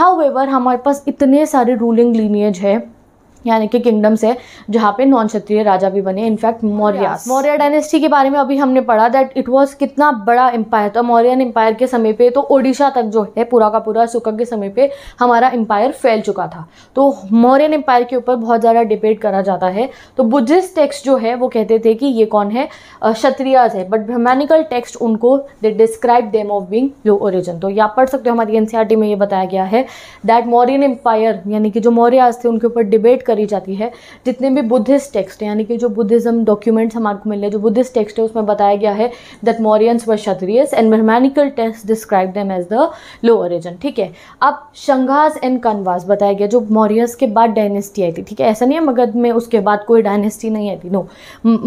हाउ हमारे पास इतने सारे रूलिंग लीनियज है यानी कि किंगडम्स है जहाँ पे नॉन क्षत्रिय राजा भी बने इनफैक्ट मौर्य मौर्य डायनेस्टी के बारे में अभी हमने पढ़ा दैट इट वाज कितना बड़ा एम्पायर था मौर्य एम्पायर के समय पे तो ओडिशा तक जो है पूरा का पूरा सुकक के समय पे हमारा एम्पायर फैल चुका था तो मौर्य एम्पायर के ऊपर बहुत ज़्यादा डिबेट करा जाता है तो बुद्धिस्ट टेक्स्ट जो है वो कहते थे कि ये कौन है क्षत्रियाज है बट ब्रह्मानिकल टेक्स्ट उनको they describe them of being low origin तो यहाँ पढ़ सकते हो हमारी एन e में ये बताया गया है दैट मौर्य एम्पायर यानी कि जो मौर्याज थे उनके ऊपर डिबेट कर करी जाती है जितने भी बुद्धिस्ट टेक्स्ट हैं यानी कि जो बुद्धिज्म डॉक्यूमेंट्स हमारे को मिल रहे जो बुद्धिस्ट टेक्स्ट है उसमें बताया गया है that Mauryans were Kshatriyas and Brahmanical text describe them as the low origin ठीक है अब शंघास एंड कनवास बताया गया जो मौर्यस के बाद डायनेस्टी आई थी ठीक है ऐसा नहीं है मगध में उसके बाद कोई डायनेस्टी नहीं आई थी नो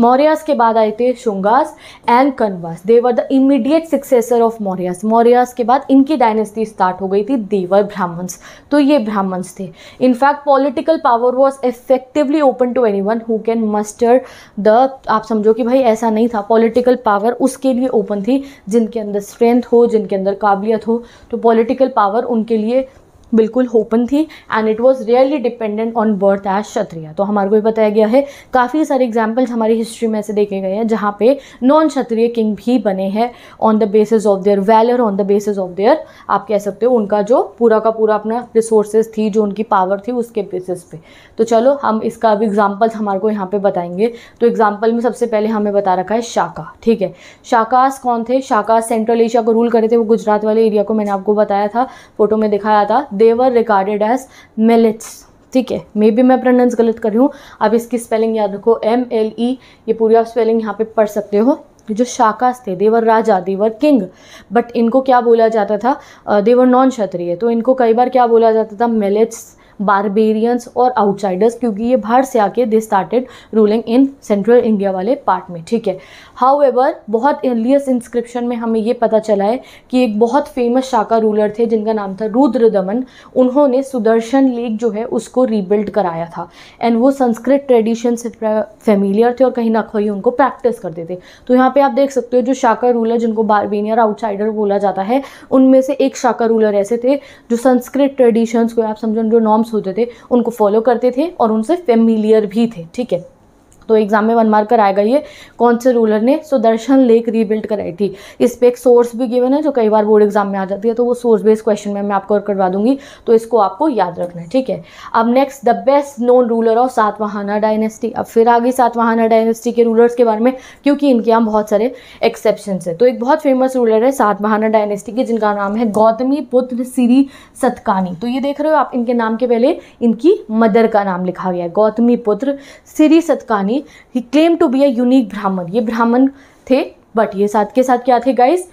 मौर्यस के बाद आए थे Shungas and Kanvas they were the immediate successor of Mauryas Mauryas के बाद इनकी डायनेस्टी स्टार्ट हो गई थी देवर ब्राह्मण्स तो ये ब्राह्मण्स थे in fact political power was effectively open to any one who can muster the आप समझो कि भाई ऐसा नहीं था पॉलिटिकल पावर उसके लिए ओपन थी जिनके अंदर स्ट्रेंथ हो जिनके अंदर काबिलियत हो तो पॉलिटिकल पावर उनके लिए बिल्कुल ओपन थी and it was really dependent on birth as Kshatriya तो हमारे को भी बताया गया है काफ़ी सारे एग्जाम्पल्स हमारी हिस्ट्री में ऐसे देखे गए हैं जहाँ पे नॉन क्षत्रिय किंग भी बने हैं on the basis of their valour on the basis of their आप कह सकते हो उनका जो पूरा का पूरा अपना रिसोर्सेज थी जो उनकी पावर थी उसके बेसिस पे तो चलो हम इसका अब एग्जाम्पल्स हमारे को यहाँ पे बताएंगे तो एग्जाम्पल में सबसे पहले हमें बता रखा है शाका ठीक है शाकास कौन थे शाकास सेंट्रल एशिया को रूल करे थे वो गुजरात वाले एरिया को मैंने आपको बताया था फोटो में दिखाया था देवर रिकॉर्डेड एज मेलेट्स ठीक है मे बी मैं प्रोनाउंस गलत कर रही हूँ अब इसकी स्पेलिंग याद रखो एम एल ई ये पूरी आप स्पेलिंग यहाँ पे पढ़ सकते हो जो शाकास थे देवर राजा देवर किंग बट इनको क्या बोला जाता था देवर नॉन क्षत्रिय तो इनको कई बार क्या बोला जाता था मेलेट्स बारबेरियंस और आउटसाइडर्स क्योंकि ये बाहर से आके they started ruling in Central India वाले पार्ट में ठीक है हाउ एवर बहुत एलियस इंस्क्रिप्शन में हमें ये पता चला है कि एक बहुत फेमस शाखा रूलर थे जिनका नाम था रुद्र दमन उन्होंने सुदर्शन लेक जो है उसको रीबिल्ड कराया था एंड वो संस्कृत ट्रेडिशन से फेमिलियर थे और कहीं ना कहीं उनको प्रैक्टिस करते थे तो यहाँ पे आप देख सकते हो जो शाखा रूलर जिनको बारबेनियर आउटसाइडर बोला जाता है उनमें से एक शाखा रूलर ऐसे थे जो संस्कृत ट्रेडिशंस को आप समझो जो नॉर्म्स होते थे उनको फॉलो करते थे और उनसे फेमिलियर भी थे ठीक है तो एग्जाम में वन मार्क कर आएगा ये कौन से रूलर ने सो दर्शन लेक रीबिल्ड कराई थी इस पर एक सोर्स भी गिवन है जो कई बार बोर्ड एग्जाम में आ जाती है तो वो सोर्स बेस्ड क्वेश्चन में मैं आपको और करवा दूंगी तो इसको आपको याद रखना है ठीक है अब next the best known ruler of Satavahana dynasty अब फिर आ गई सातवाहना डायनेस्टी के रूलर्स के बारे में क्योंकि इनके यहाँ बहुत सारे एक्सेप्शन है तो एक बहुत फेमस रूलर है सातवाहना डायनेस्टी के जिनका नाम है गौतमी पुत्र सिरी सतकानी तो ये देख रहे हो आप इनके नाम के पहले इनकी मदर का नाम लिखा गया है Gautamiputra Siri Satakarni he claim to be a unique Brahmin ये ब्राह्मण थे बट ये साथ के साथ क्या थे गाइस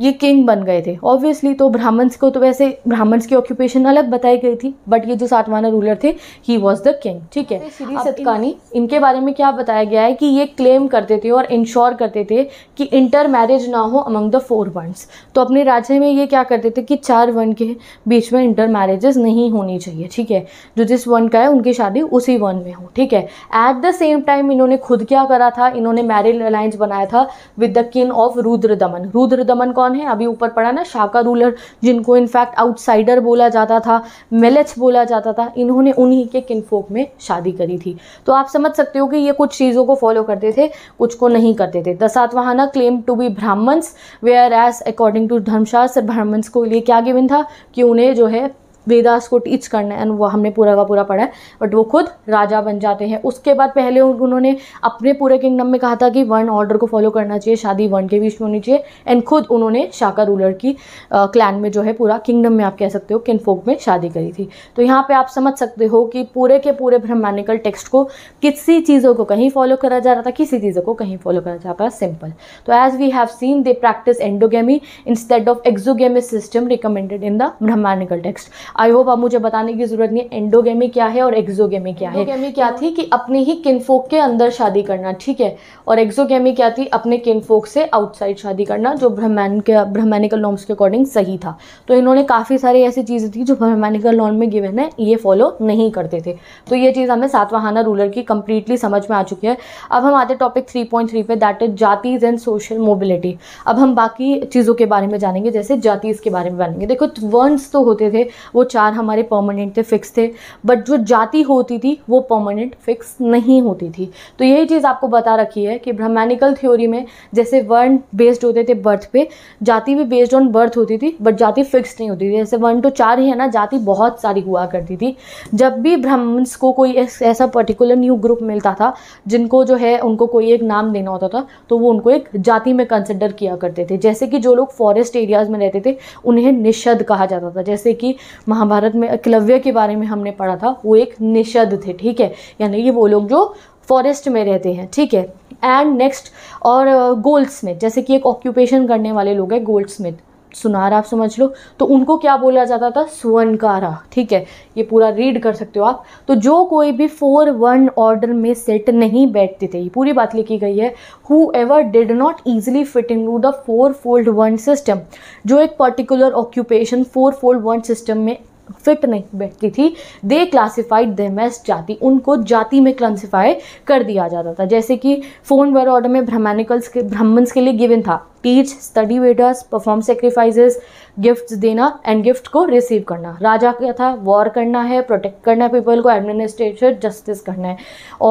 ये किंग बन गए थे ऑब्वियसली तो ब्राह्मण्स को तो वैसे ब्राह्मण्स की ऑक्यूपेशन अलग बताई गई थी बट ये जो सातवाना रूलर थे ही वॉज द किंग ठीक है श्री तो सतकानी इनके बारे में क्या बताया गया है कि ये क्लेम करते थे और इंश्योर करते थे कि इंटर मैरिज ना हो अमंग द फोर वर्ण्स तो अपने राज्य में ये क्या करते थे कि चार वन के बीच में इंटर मैरिजेस नहीं होनी चाहिए ठीक है जो जिस वर्ण का है उनकी शादी उसी वन में हो ठीक है एट द सेम टाइम इन्होंने खुद क्या करा था इन्होंने मैरिज अलायंस बनाया था with the kin of Rudradaman Rudra दमन कौन कौन है अभी ऊपर पढ़ा ना शाका रूलर जिनको इनफैक्ट आउटसाइडर बोला जाता था मेलेट्स बोला जाता था इन्होंने उन्हीं के किनफोक में शादी करी थी तो आप समझ सकते हो कि ये कुछ चीज़ों को फॉलो करते थे कुछ को नहीं करते थे दसातवाहाना claim to B Brahmins where as according to धर्मशास्त्र ब्राह्मण्स को लिए क्या गिविन था कि उन्हें जो है वेदास को टीच करना है एंड वो हमने पूरा का पूरा पढ़ा है बट वो खुद राजा बन जाते हैं उसके बाद पहले उन्होंने अपने पूरे किंगडम में कहा था कि वर्ण ऑर्डर को फॉलो करना चाहिए शादी वर्ण के बीच में होनी चाहिए एंड खुद उन्होंने शाका रूलर की क्लैन में जो है पूरा किंगडम में आप कह सकते हो किनफोक में शादी करी थी तो यहाँ पर आप समझ सकते हो कि पूरे के पूरे ब्रह्मानिकल टेक्स्ट को किसी चीज़ों को कहीं फॉलो करा जा रहा था किसी चीज़ों को कहीं फॉलो करा जा रहा सिंपल तो as we have seen they practice endogamy instead of exogamy system recommended in the Brahmanical text I hope आप मुझे बताने की ज़रूरत नहीं एंडोगेमी क्या है और एक्जोगेमी क्या है एंडोगेमी क्या थी कि अपने ही किनफोक के अंदर शादी करना ठीक है और एक्जोगेमी क्या थी अपने किनफोक से आउटसाइड शादी करना जो ब्रह्मैन के ब्रह्मैनिकल नॉर्म्स के अकॉर्डिंग सही था तो इन्होंने काफ़ी सारी ऐसी चीज़ें थी जो ब्रह्मैनिकल नॉर्म में गिवन है ये फॉलो नहीं करते थे तो ये चीज़ हमें सातवाहाना रूलर की कंप्लीटली समझ में आ चुकी है अब हम आते टॉपिक थ्री पॉइंट थ्री पे that is jatis and social mobility अब हम बाकी चीज़ों के बारे में जानेंगे जैसे जातीज के बारे में जानेंगे देखो वर्ण्स तो होते थे वो वो चार हमारे परमानेंट थे फिक्स थे बट जो जाति होती थी वो परमानेंट फिक्स नहीं होती थी तो यही चीज़ आपको बता रखी है कि ब्रह्मानिकल थ्योरी में जैसे वर्ण बेस्ड होते थे बर्थ पे जाति भी बेस्ड ऑन बर्थ होती थी बट जाति फिक्स नहीं होती थी जैसे वन टू तो चार ही है ना जाति बहुत सारी हुआ करती थी जब भी ब्राह्मण्स को कोई ऐसा पर्टिकुलर न्यू ग्रुप मिलता था जिनको जो है उनको कोई एक नाम देना होता था तो वो उनको एक जाति में कंसिडर किया करते थे जैसे कि जो लोग फॉरेस्ट एरियाज़ में रहते थे उन्हें निषद कहा जाता था जैसे कि महाभारत में एकलव्य के बारे में हमने पढ़ा था वो एक निषद थे ठीक है यानी कि वो लोग जो फॉरेस्ट में रहते हैं ठीक है एंड नेक्स्ट और गोल्ड uh, स्मिथ जैसे कि एक ऑक्यूपेशन करने वाले लोग हैं गोल्ड स्मिथ सुनार आप समझ लो तो उनको क्या बोला जाता था स्वनकारा ठीक है ये पूरा रीड कर सकते हो आप तो जो कोई भी फोर वन ऑर्डर में सेट नहीं बैठते थे ये पूरी बात लिखी गई है however did not easily fit into the four fold varna system जो एक particular occupation four fold varna system में फिट नहीं बैठती थी दे क्लासिफाइड देम एज जाति उनको जाति में क्लासिफाई कर दिया जाता था जैसे कि फोन वर ऑर्डर में ब्रह्मानिकल्स के ब्राह्मण्स के लिए गिवन था teach study Vedas perform sacrifices gifts देना एंड गिफ्ट को रिसीव करना राजा क्या था वॉर करना है प्रोटेक्ट करना है पीपल को एडमिनिस्ट्रेशन जस्टिस करना है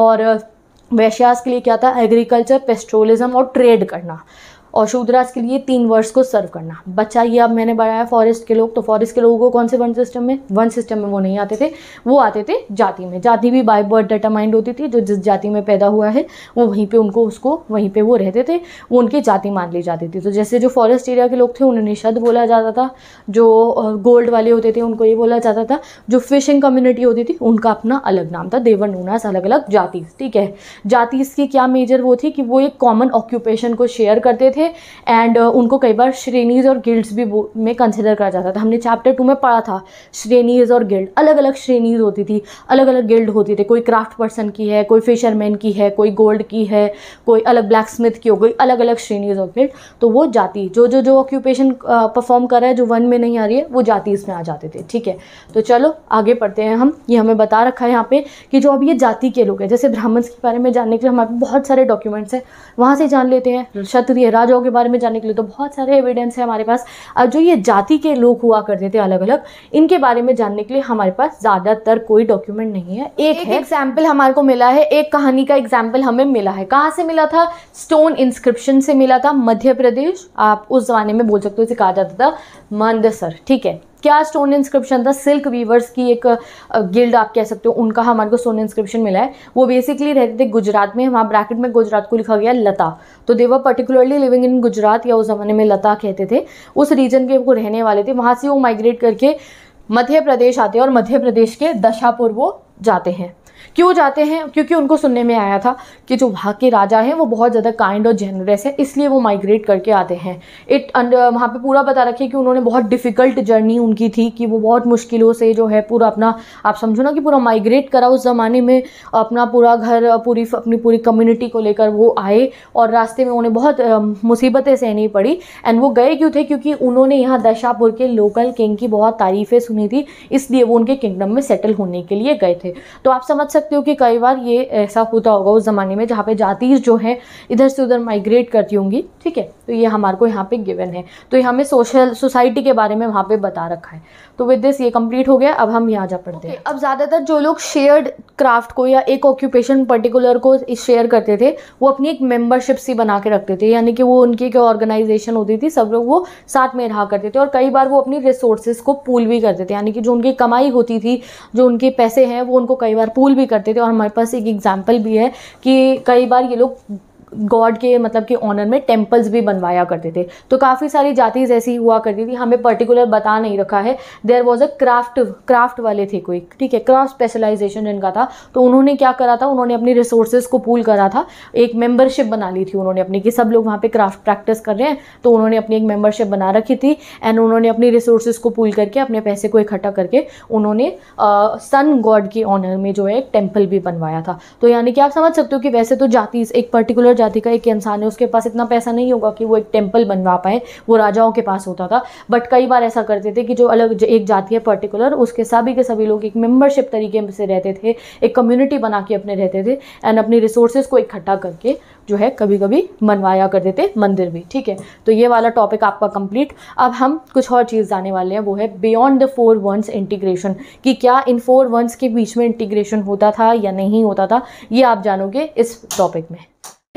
और वैश्यास के लिए क्या था एग्रीकल्चर पेस्ट्रोलिज्म और ट्रेड करना और शूद्रास के लिए तीन वर्ष को सर्व करना बच्चा ये अब मैंने बढ़ाया फॉरेस्ट के लोग तो फॉरेस्ट के लोगों को कौन से वन सिस्टम में वन सिस्टम में वो नहीं आते थे वो आते थे जाति में जाति भी बाय बर्थ माइंड होती थी जो जिस जाति में पैदा हुआ है वो वहीं पर उनको उसको वहीं पर वो रहते थे वो उनकी जाति मान ली जाती थी तो जैसे जो फॉरेस्ट एरिया के लोग थे उन्हें निषद बोला जाता था जो गोल्ड वाले होते थे उनको ये बोला जाता था जो फिशिंग कम्युनिटी होती थी उनका अपना अलग नाम था देवर नूनास अलग अलग जाति ठीक है जाति की क्या मेजर वो थी कि वो एक कॉमन ऑक्यूपेशन को शेयर करते थे थे एंड uh, उनको कई बार श्रेणीज और गिल्ड्स भी में कंसिडर करा जाता था हमने चैप्टर टू में पढ़ा था श्रेणीज और गिल्ड अलग अलग श्रेणीज होती थी अलग अलग गिल्ड होती थी कोई क्राफ्ट पर्सन की है कोई फिशरमैन की है कोई गोल्ड की है कोई अलग ब्लैक स्मिथ की हो गई अलग अलग श्रेणीज और गिल्ड तो वो जाती जो जो जो ऑक्यूपेशन परफॉर्म uh, कर रहा है जो वन में नहीं आ रही है वो जाती इसमें आ जाते थे ठीक है तो चलो आगे पढ़ते हैं हम ये हमें बता रखा है यहाँ पे कि जो अब ये जाति के लोग हैं जैसे ब्राह्मण्स के बारे में जानने के लिए हमारे बहुत सारे डॉक्यूमेंट्स हैं वहाँ से जान लेते हैं क्षत्रिय राज राजाओं के बारे में जानने के लिए तो बहुत सारे एविडेंस है हमारे पास जो ये जाति के लोग हुआ करते थे अलग अलग इनके बारे में जानने के लिए हमारे पास ज़्यादातर कोई डॉक्यूमेंट नहीं है एक एग्जाम्पल हमारे को मिला है एक कहानी का एग्जाम्पल हमें मिला है कहाँ से मिला था स्टोन इंस्क्रिप्शन से मिला था मध्य प्रदेश आप उस ज़माने में बोल सकते हो इसे कहा जाता था मंदसर ठीक है क्या स्टोन इंस्क्रिप्शन था सिल्क वीवर्स की एक गिल्ड आप कह सकते हो उनका हमारे को स्टोन इंस्क्रिप्शन मिला है वो बेसिकली रहते थे गुजरात में वहाँ ब्रैकेट में गुजरात को लिखा गया लता तो they were particularly living in Gujarat या उस ज़माने में लता कहते थे उस रीजन के वो रहने वाले थे वहाँ से वो माइग्रेट करके मध्य प्रदेश आते हैं और मध्य प्रदेश के दशापुर वो जाते हैं क्यों जाते हैं क्योंकि उनको सुनने में आया था कि जो वहाँ के राजा हैं वो बहुत ज़्यादा काइंड और जेनरस है इसलिए वो माइग्रेट करके आते हैं इट वहाँ पे पूरा बता रखे कि उन्होंने बहुत डिफ़िकल्ट जर्नी उनकी थी कि वो बहुत मुश्किलों से जो है पूरा अपना आप समझो ना कि पूरा माइग्रेट करा उस ज़माने में अपना पूरा घर पूरी अपनी पूरी कम्यूनिटी को लेकर वो आए और रास्ते में उन्हें बहुत मुसीबतें सहनी पड़ी एंड वो गए क्यों थे क्योंकि उन्होंने यहाँ दशापुर के लोकल किंग की बहुत तारीफ़ें सुनी थी इसलिए वो उनके किंगडम में सेटल होने के लिए गए थे तो आप समझ सकते हो कि कई बार ये ऐसा होता होगा उस ज़माने में जहाँ पे जातीज़ जो है इधर से उधर माइग्रेट करती होंगी ठीक है तो ये हमारे को यहाँ पे गिवन है तो ये हमें सोशल सोसाइटी के बारे में वहाँ पे बता रखा है तो विद दिस ये कंप्लीट हो गया अब हम यहाँ जा पढ़ते हैं okay, अब ज़्यादातर जो लोग शेयर्ड क्राफ्ट को या एक ऑक्यूपेशन पर्टिकुलर को शेयर करते थे वो अपनी एक मेम्बरशिप सी बना के रखते थे यानी कि वो उनकी एक ऑर्गेनाइजेशन होती थी सब लोग वो साथ में रहा करते थे और कई बार वो अपनी रिसोर्सेज को पूल भी करते थे यानी कि जो उनकी कमाई होती थी जो उनके पैसे हैं वो उनको कई बार पूल भी करते थे और हमारे पास एक एग्जाम्पल भी है कि कई बार ये लोग गॉड के मतलब कि ऑनर में टेम्पल्स भी बनवाया करते थे तो काफ़ी सारी जातिज़ ऐसी हुआ करती थी हमें पर्टिकुलर बता नहीं रखा है there was a craft craft वाले थे कोई ठीक है क्राफ्ट स्पेशलाइजेशन जिनका था तो उन्होंने क्या करा था उन्होंने अपनी रिसोर्सेज को पूल करा था एक मेंबरशिप बना ली थी उन्होंने अपनी कि सब लोग वहाँ पे क्राफ्ट प्रैक्टिस कर रहे हैं तो उन्होंने अपनी एक मेंबरशिप बना रखी थी एंड उन्होंने अपनी रिसोर्सेज को पूल करके अपने पैसे को इकट्ठा करके उन्होंने सन गॉड के ऑनर में जो है एक टेम्पल भी बनवाया था तो यानी कि आप समझ सकते हो कि वैसे तो जाति एक पर्टिकुलर जाति का एक इंसान है उसके पास इतना पैसा नहीं होगा कि वो एक टेम्पल बनवा पाए वो राजाओं के पास होता था बट कई बार ऐसा करते थे कि जो अलग एक जाति है पर्टिकुलर उसके सभी के सभी लोग एक मेम्बरशिप तरीके से रहते थे एक कम्युनिटी बना के अपने रहते थे एंड अपनी रिसोर्सेज को इकट्ठा करके जो है कभी कभी मनवाया करते थे मंदिर भी ठीक है तो ये वाला टॉपिक आपका कंप्लीट अब हम कुछ और चीज़ जाने वाले हैं वो है beyond the four varnas integration कि क्या इन फोर वंस के बीच में इंटीग्रेशन होता था या नहीं होता था ये आप जानोगे इस टॉपिक में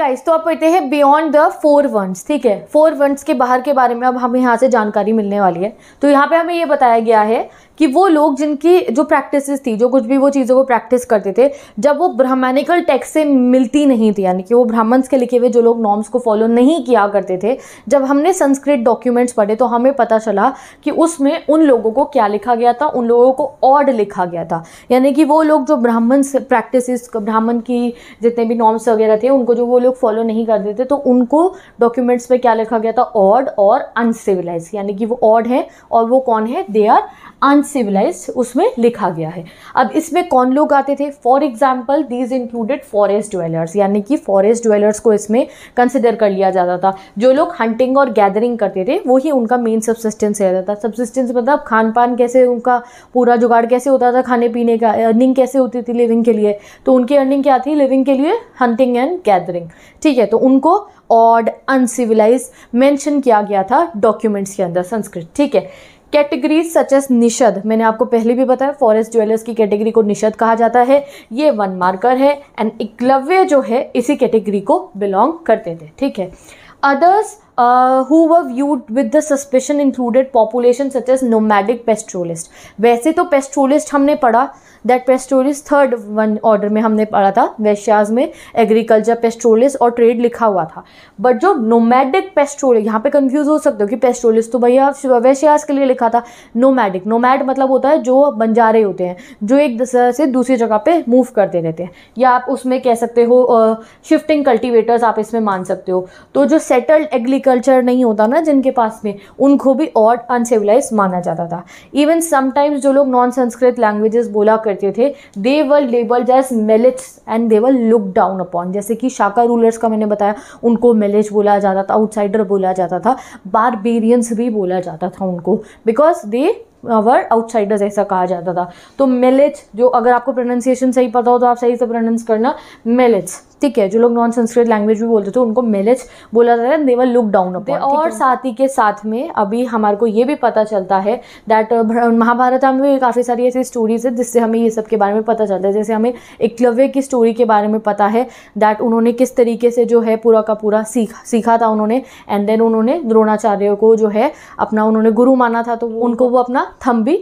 गाइस तो आप पढ़ते हैं बियॉन्ड द फोर वंस ठीक है फोर वंस के बाहर के बारे में अब हमें यहाँ से जानकारी मिलने वाली है तो यहाँ पे हमें ये बताया गया है कि वो लोग जिनकी जो प्रैक्टिसेस थी जो कुछ भी वो चीज़ों को प्रैक्टिस करते थे जब वो ब्राह्मणिकल टेक्स से मिलती नहीं थी यानी कि वो ब्राह्मण्स के लिखे हुए जो लोग नॉर्म्स को फॉलो नहीं किया करते थे जब हमने संस्कृत डॉक्यूमेंट्स पढ़े तो हमें पता चला कि उसमें उन लोगों को क्या लिखा गया था उन लोगों को ऑड लिखा गया था यानी कि वो लोग जो ब्राह्मण प्रैक्टिस ब्राह्मण की जितने भी नॉर्म्स वगैरह थे उनको जो वो लोग फॉलो नहीं करते थे तो उनको डॉक्यूमेंट्स में क्या लिखा गया था ऑड और अनसिविलाइज यानी कि वो ऑड है और वो कौन है दे आर अन अनसिविलाइज उसमें लिखा गया है अब इसमें कौन लोग आते थे for example these included forest dwellers यानी कि फॉरेस्ट ड्वेलर्स को इसमें कंसिडर कर लिया जाता था जो लोग हंटिंग और गैदरिंग करते थे वही उनका मेन सब्सिस्टेंस रहता था सब्सिस्टेंस मतलब खान पान कैसे उनका पूरा जुगाड़ कैसे होता था खाने पीने का अर्निंग कैसे होती थी लिविंग के लिए तो उनकी अर्निंग क्या थी लिविंग के लिए हंटिंग एंड गैदरिंग ठीक है तो उनको ऑड अनसिविलाइज मेंशन किया गया था डॉक्यूमेंट्स के अंदर संस्कृत ठीक है कैटेगरीज सच एस निषद मैंने आपको पहले भी बताया फॉरेस्ट ज्वेलर्स की कैटेगरी को निषद कहा जाता है ये वन मार्कर है एंड इकलव्य जो है इसी कैटेगरी को बिलोंग करते थे ठीक है others who uh, who were viewed with the suspicion included population such as nomadic वैसे तो पेस्ट्रोलिस्ट हमने पढ़ा that pastoralist third varna order में हमने पढ़ा था वैश्याज में एग्रीकल्चर पेस्ट्रोलिस्ट और ट्रेड लिखा हुआ था बट जो नोमैडिक पेस्ट्रोल यहाँ पे कंफ्यूज हो सकते हो कि पेस्ट्रोलिस्ट तो भैया वैश्याज के लिए लिखा था नोमैडिक नोमैड मतलब होता है जो बंजारे होते हैं जो एक से दूसरी जगह पर मूव करते रहते हैं या आप उसमें कह सकते हो शिफ्टिंग uh, कल्टिवेटर्स आप इसमें मान सकते हो तो जो सेटल्ड एग्री कल्चर नहीं होता ना जिनके पास में उनको भी और अनसिविलाइज माना जाता था इवन समटाइम्स जो लोग नॉन संस्कृत लैंग्वेजेस बोला करते थे they were labelled as mlecchas and they were look down upon जैसे कि शाका रूलर्स का मैंने बताया उनको मेलेज बोला जाता था आउटसाइडर बोला जाता था बारबेरियंस भी बोला जाता था उनको बिकॉज दे वर आउटसाइडर्स ऐसा कहा जाता था तो मेलेज जो अगर आपको प्रोनाउंसिएशन सही पता हो तो आप सही से प्रोनाउंस करना मेलेट्स ठीक है जो लोग नॉन संस्कृत लैंग्वेज भी बोलते थे उनको मिलेज बोला जाता है देवर लुक डाउन अपॉन और साथ ही के साथ में अभी हमारे को ये भी पता चलता है दैट महाभारत में काफ़ी सारी ऐसी स्टोरीज है जिससे हमें ये सब के बारे में पता चलता है जैसे हमें एकलव्य की स्टोरी के बारे में पता है दैट उन्होंने किस तरीके से जो है पूरा का पूरा सीखा सीखा था उन्होंने एंड देन उन्होंने द्रोणाचार्य को जो है अपना उन्होंने गुरु माना था तो उनको वो अपना थम भी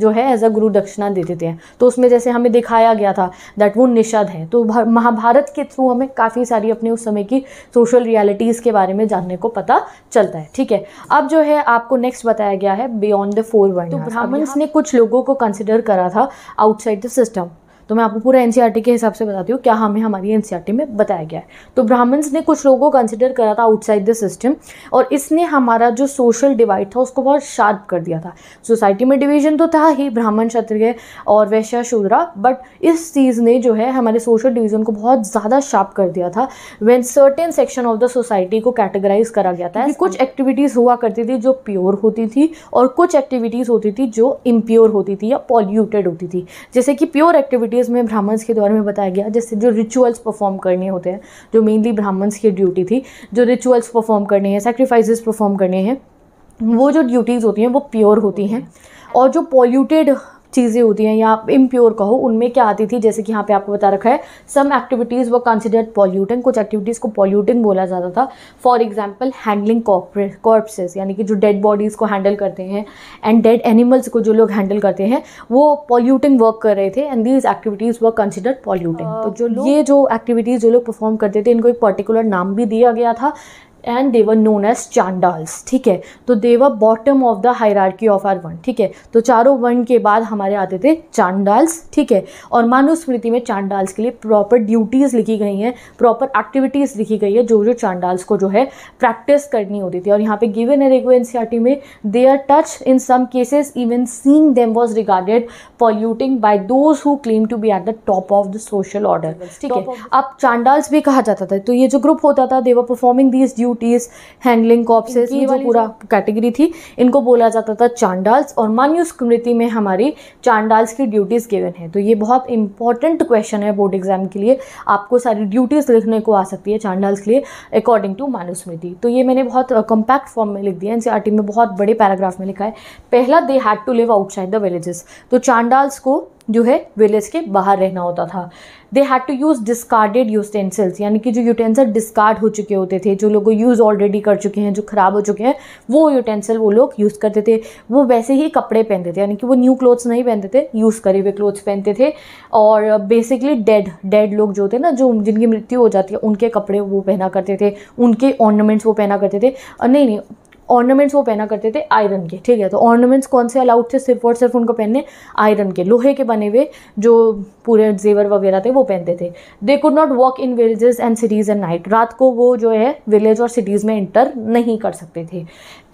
जो है एज अ गुरु दक्षिणा दे देते हैं तो उसमें जैसे हमें दिखाया गया था दैट वो निषद है तो महाभारत के थ्रू हमें काफ़ी सारी अपने उस समय की सोशल रियलिटीज़ के बारे में जानने को पता चलता है ठीक है अब जो है आपको नेक्स्ट बताया गया है बियॉन्ड द फोर वर्ड तो ब्राह्मण्स ने कुछ लोगों को कंसिडर करा था आउटसाइड द सिस्टम तो मैं आपको पूरा एन e के हिसाब से बताती हूँ क्या हमें हमारी एन e में बताया गया है तो ब्राह्मण्स ने कुछ लोगों को कंसिडर करा था आउटसाइड द सिस्टम और इसने हमारा जो सोशल डिवाइड था उसको बहुत शार्प कर दिया था सोसाइटी में डिवीजन तो था ही ब्राह्मण क्षत्रिय और वैश्य शूद्रा बट इस चीज़ ने जो है हमारे सोशल डिवीज़न को बहुत ज़्यादा शार्प कर दिया था when certain section of the society को कैटेगराइज करा गया था कुछ एक्टिविटीज़ हुआ करती थी जो प्योर होती थी और कुछ एक्टिविटीज़ होती थी जो इम्प्योर होती थी या पॉल्यूटेड होती थी जैसे कि प्योर एक्टिविटी ड्यूटीज़ में ब्राह्मण्स के दौर में बताया गया जैसे जो रिचुअल्स परफॉर्म करने होते हैं जो मेनली ब्राह्मण्स की ड्यूटी थी जो रिचुअल्स परफॉर्म करने हैं सेक्रीफाइसेस परफॉर्म करने हैं वो जो ड्यूटीज़ होती हैं वो प्योर होती हैं और जो पॉल्यूटेड चीज़ें होती हैं या इम्प्योर कहो उनमें क्या आती थी जैसे कि यहाँ पे आपको बता रखा है सम एक्टिविटीज़ वो कंसिडर्ड पॉल्यूटिंग कुछ एक्टिविटीज़ को पॉल्यूटिंग बोला जाता था फॉर एग्जाम्पल हैंडलिंग कॉर्पसेज यानी कि जो डेड बॉडीज़ को हैंडल करते हैं एंड डेड एनिमल्स को जो लोग हैंडल करते हैं वो पॉल्यूटिंग वर्क कर रहे थे and these activities were considered polluting तो जो ये जो एक्टिविटीज़ जो लोग परफॉर्म करते थे इनको एक पर्टिकुलर नाम भी दिया गया था and they were known as Chandals ठीक है तो they were bottom of the hierarchy of our varna ठीक है तो चारों वर्ण के बाद हमारे आते थे चांडाल्स ठीक है और मानुस्मृति में चांडाल्स के लिए प्रॉपर ड्यूटीज़ लिखी गई हैं प्रॉपर एक्टिविटीज़ लिखी गई है जो जो चांडाल्स को जो है प्रैक्टिस करनी होती थी और यहाँ पे गिवन है रेगो एन में they are touch in some cases even seeing them was regarded polluting by those who claim to be at the top of the social order ठीक है अब चांडाल्स भी कहा जाता था तो ये जो ग्रुप होता था they were performing these duties handling corpses ये वो पूरा कैटेगरी थी इनको बोला जाता था चांडाल्स और मान्यु स्मृति में हमारी चांडाल्स की ड्यूटीज़ गिवन है तो ये बहुत इंपॉर्टेंट क्वेश्चन है बोर्ड एग्जाम के लिए आपको सारी ड्यूटीज़ लिखने को आ सकती है चांडाल्स के लिए अकॉर्डिंग टू मानुस्मृति स्मृति तो ये मैंने बहुत कंपैक्ट फॉर्म में लिख दिया एनसीआरटी में बहुत बड़े पैराग्राफ में लिखा है पहला they had to live outside the villages तो चांडाल्स को जो है विलेज के बाहर रहना होता था they had to use discarded utensils यानी कि जो यूटेंसिल डिस्कार्ड हो चुके होते थे जो लोग यूज़ ऑलरेडी कर चुके हैं जो ख़राब हो चुके हैं वो यूटेंसिल वो लोग यूज़ करते थे वो वैसे ही कपड़े पहनते थे यानी कि वो न्यू क्लोथ्स नहीं पहनते थे यूज़ करे हुए क्लोथ्स पहनते थे और बेसिकली डेड डेड लोग जो थे ना जो जिनकी मृत्यु हो जाती है उनके कपड़े वो पहना करते थे उनके ऑर्नामेंट्स वो पहना करते थे नहीं नहीं ऑर्नामेंट्स वो पहना करते थे आयरन के ठीक है तो ऑर्नामेंट्स कौन से अलाउड थे सिर्फ और सिर्फ उनको पहनने आयरन के लोहे के बने हुए जो पूरे जेवर वगैरह थे वो पहनते थे they could not walk in villages and cities and night रात को वो जो है विलेज और सिटीज़ में इंटर नहीं कर सकते थे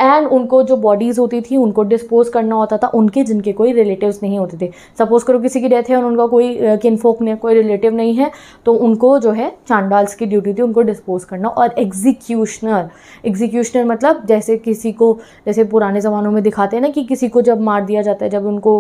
एंड उनको जो बॉडीज़ होती थी उनको डिस्पोज करना होता था उनके जिनके कोई रिलेटिव्स नहीं होते थे सपोज़ करो किसी की डेथ है और उनका कोई किनफोक ने कोई रिलेटिव नहीं है तो उनको जो है चांडाल्स की ड्यूटी थी उनको डिस्पोज करना और एग्जीक्यूशनर एग्जीक्यूशनर मतलब जैसे किसी को जैसे पुराने ज़मानों में दिखाते हैं ना कि किसी को जब मार दिया जाता है जब उनको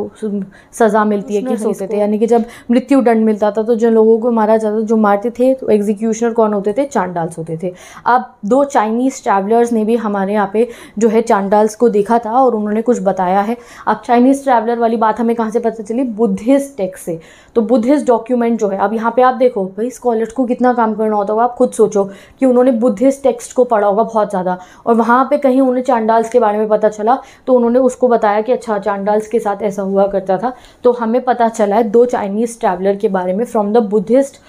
सज़ा मिलती है कि सोते थे यानी कि जब मृत्यु दंड मिलता था तो जो लोगों को मारा जाता जो मारते थे तो एग्जीक्यूशनर कौन होते थे चांडाल्स होते थे अब दो चाइनीज़ ट्रैवलर्स ने भी हमारे यहाँ पे जो है चांडाल्स को देखा था और उन्होंने कुछ बताया है अब चाइनीज़ ट्रैवलर वाली बात हमें कहाँ से पता चली बुद्धिस्ट टेक्स से तो बुद्धिस्ट डॉक्यूमेंट जो है अब यहाँ पे आप देखो भाई स्कॉलर्स को कितना काम करना होता होगा आप खुद सोचो कि उन्होंने बुद्धिस्ट टेक्स्ट को पढ़ा होगा बहुत ज़्यादा और वहाँ पर कहीं उन्हें चांडाल्स के बारे में पता चला तो उन्होंने उसको बताया कि अच्छा चांडाल्स के साथ ऐसा हुआ करता था तो हमें पता चला है दो चाइनीज़ ट्रैवलर के बारे में फ्रॉम द बुद्धिस्ट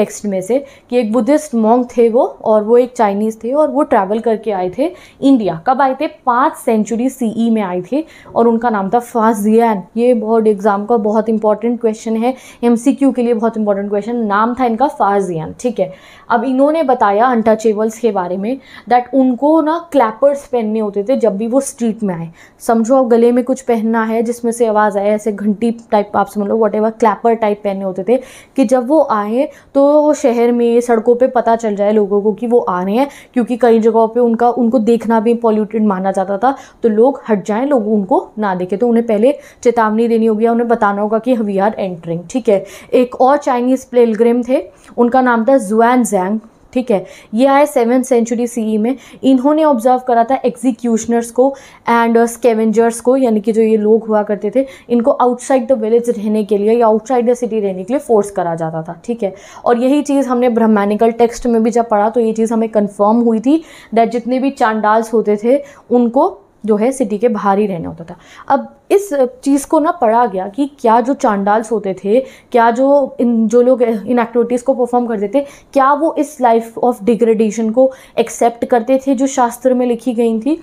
टेक्स्ट में से कि एक बुद्धिस्ट मॉन्ग थे वो और वो एक चाइनीज़ थे और वो ट्रैवल करके आए थे इंडिया कब आए थे पाँच सेंचुरी सीई में आए थे और उनका नाम था फाजियान ये बहुत एग्ज़ाम का बहुत इंपॉर्टेंट क्वेश्चन है एम के लिए बहुत इंपॉर्टेंट क्वेश्चन नाम था इनका फाजियान ठीक है अब इन्होंने बताया अनटचेबल्स के बारे में दैट उनको ना क्लैपर्स पहनने होते थे जब भी वो स्ट्रीट में आए समझो आप गले में कुछ पहनना है जिसमें से आवाज़ आए ऐसे घंटी टाइप आप समझ लो वट क्लैपर टाइप पहने होते थे कि जब वो आए तो शहर में सड़कों पे पता चल जाए लोगों को कि वो आ रहे हैं क्योंकि कई जगहों पे उनका उनको देखना भी पॉल्यूटेड माना जाता था तो लोग हट जाएं लोग उनको ना देखें तो उन्हें पहले चेतावनी देनी होगी या उन्हें बताना होगा कि वी आर एंटरिंग ठीक है एक और चाइनीज़ प्लेलग्रेम थे उनका नाम था जुआन जैंग ठीक है ये आया सेवन सेंचुरी सीई में इन्होंने ऑब्जर्व करा था एग्जीक्यूशनर्स को एंड स्केवेंजर्स uh, को यानी कि जो ये लोग हुआ करते थे इनको आउटसाइड द विलेज रहने के लिए या आउटसाइड द सिटी रहने के लिए फोर्स करा जाता था ठीक है और यही चीज़ हमने ब्रह्मानिकल टेक्स्ट में भी जब पढ़ा तो ये चीज़ हमें कन्फर्म हुई थी दैट जितने भी चांडाल्स होते थे उनको जो है सिटी के बाहर ही रहना होता था अब इस चीज़ को ना पढ़ा गया कि क्या जो चांडाल्स होते थे क्या जो इन जो लोग इन एक्टिविटीज़ को परफॉर्म करते थे क्या वो इस लाइफ ऑफ डिग्रेडेशन को एक्सेप्ट करते थे जो शास्त्र में लिखी गई थी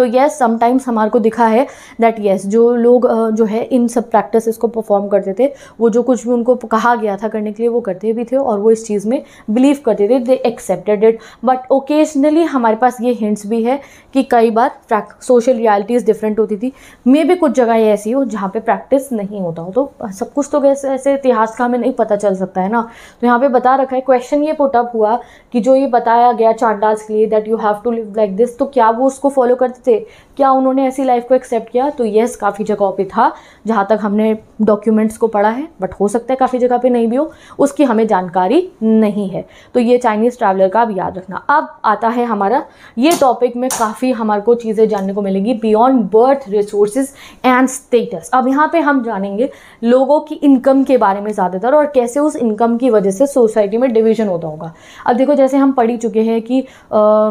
तो येस समटाइम्स हमारे को दिखा है दैट येस जो लोग जो है इन सब प्रैक्टिस को परफॉर्म करते थे वो जो कुछ भी उनको कहा गया था करने के लिए वो करते भी थे और वो इस चीज़ में बिलीव करते थे they accepted it but occasionally हमारे पास ये हिंट्स भी है कि कई बार सोशल रियलिटीज़ डिफरेंट होती थी मे भी कुछ जगह ऐसी हो जहाँ पे प्रैक्टिस नहीं होता हो तो सब कुछ तो कैसे ऐसे इतिहास का हमें नहीं पता चल सकता है ना तो यहाँ पे बता रखा है क्वेश्चन ये पुटअप हुआ कि जो ये बताया गया चांडाज के लिए that you have to live like this तो क्या वो उसको फॉलो करते थे थे क्या उन्होंने ऐसी लाइफ को एक्सेप्ट किया तो यस काफ़ी जगहों पे था जहाँ तक हमने डॉक्यूमेंट्स को पढ़ा है बट हो सकता है काफ़ी जगह पे नहीं भी हो उसकी हमें जानकारी नहीं है तो ये चाइनीज़ ट्रैवलर का अब याद रखना अब आता है हमारा ये टॉपिक में काफ़ी हमारे को चीज़ें जानने को मिलेंगी beyond birth resources and status अब यहाँ पर हम जानेंगे लोगों की इनकम के बारे में ज़्यादातर और कैसे उस इनकम की वजह से सोसाइटी में डिविजन होता होगा अब देखो जैसे हम पढ़ी चुके हैं कि आ,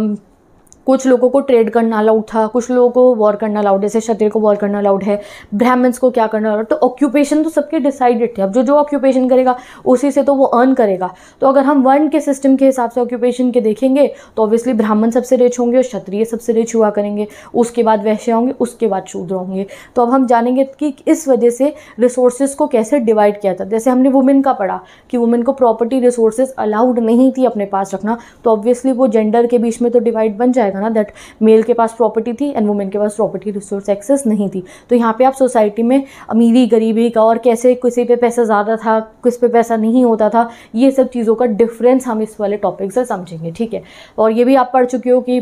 कुछ लोगों को ट्रेड करना अलाउड था कुछ लोगों को वॉर करना अलाउड जैसे क्षत्रिय को वॉर करना अलाउड है ब्राह्मण्स को क्या करना अलाउड तो ऑक्यूपेशन तो सबके डिसाइडेड थे अब जो जो ऑक्यूपेशन करेगा उसी से तो वो अर्न करेगा तो अगर हम वर्ण के सिस्टम के हिसाब से ऑक्यूपेशन के देखेंगे तो ऑब्वियसली ब्राह्मण सबसे रिच होंगे और क्षत्रिय सबसे रिच हुआ करेंगे उसके बाद वैश्य होंगे उसके बाद शूद्र होंगे तो अब हम जानेंगे कि इस वजह से रिसोर्सेज को कैसे डिवाइड किया था जैसे हमने वुमेन का पढ़ा कि वुमेन को प्रॉपर्टी रिसोर्सेज अलाउड नहीं थी अपने पास रखना तो ऑब्वियसली वो जेंडर के बीच में तो डिवाइड बन जाएगा था ना दैट मेल के पास प्रॉपर्टी थी एंड वुमेन के पास प्रॉपर्टी रिसोर्स एक्सेस नहीं थी तो यहाँ पे आप सोसाइटी में अमीरी गरीबी का और कैसे किसी पे पैसा ज़्यादा था किस पे पैसा नहीं होता था ये सब चीज़ों का डिफरेंस हम इस वाले टॉपिक से समझेंगे ठीक है और ये भी आप पढ़ चुके हो कि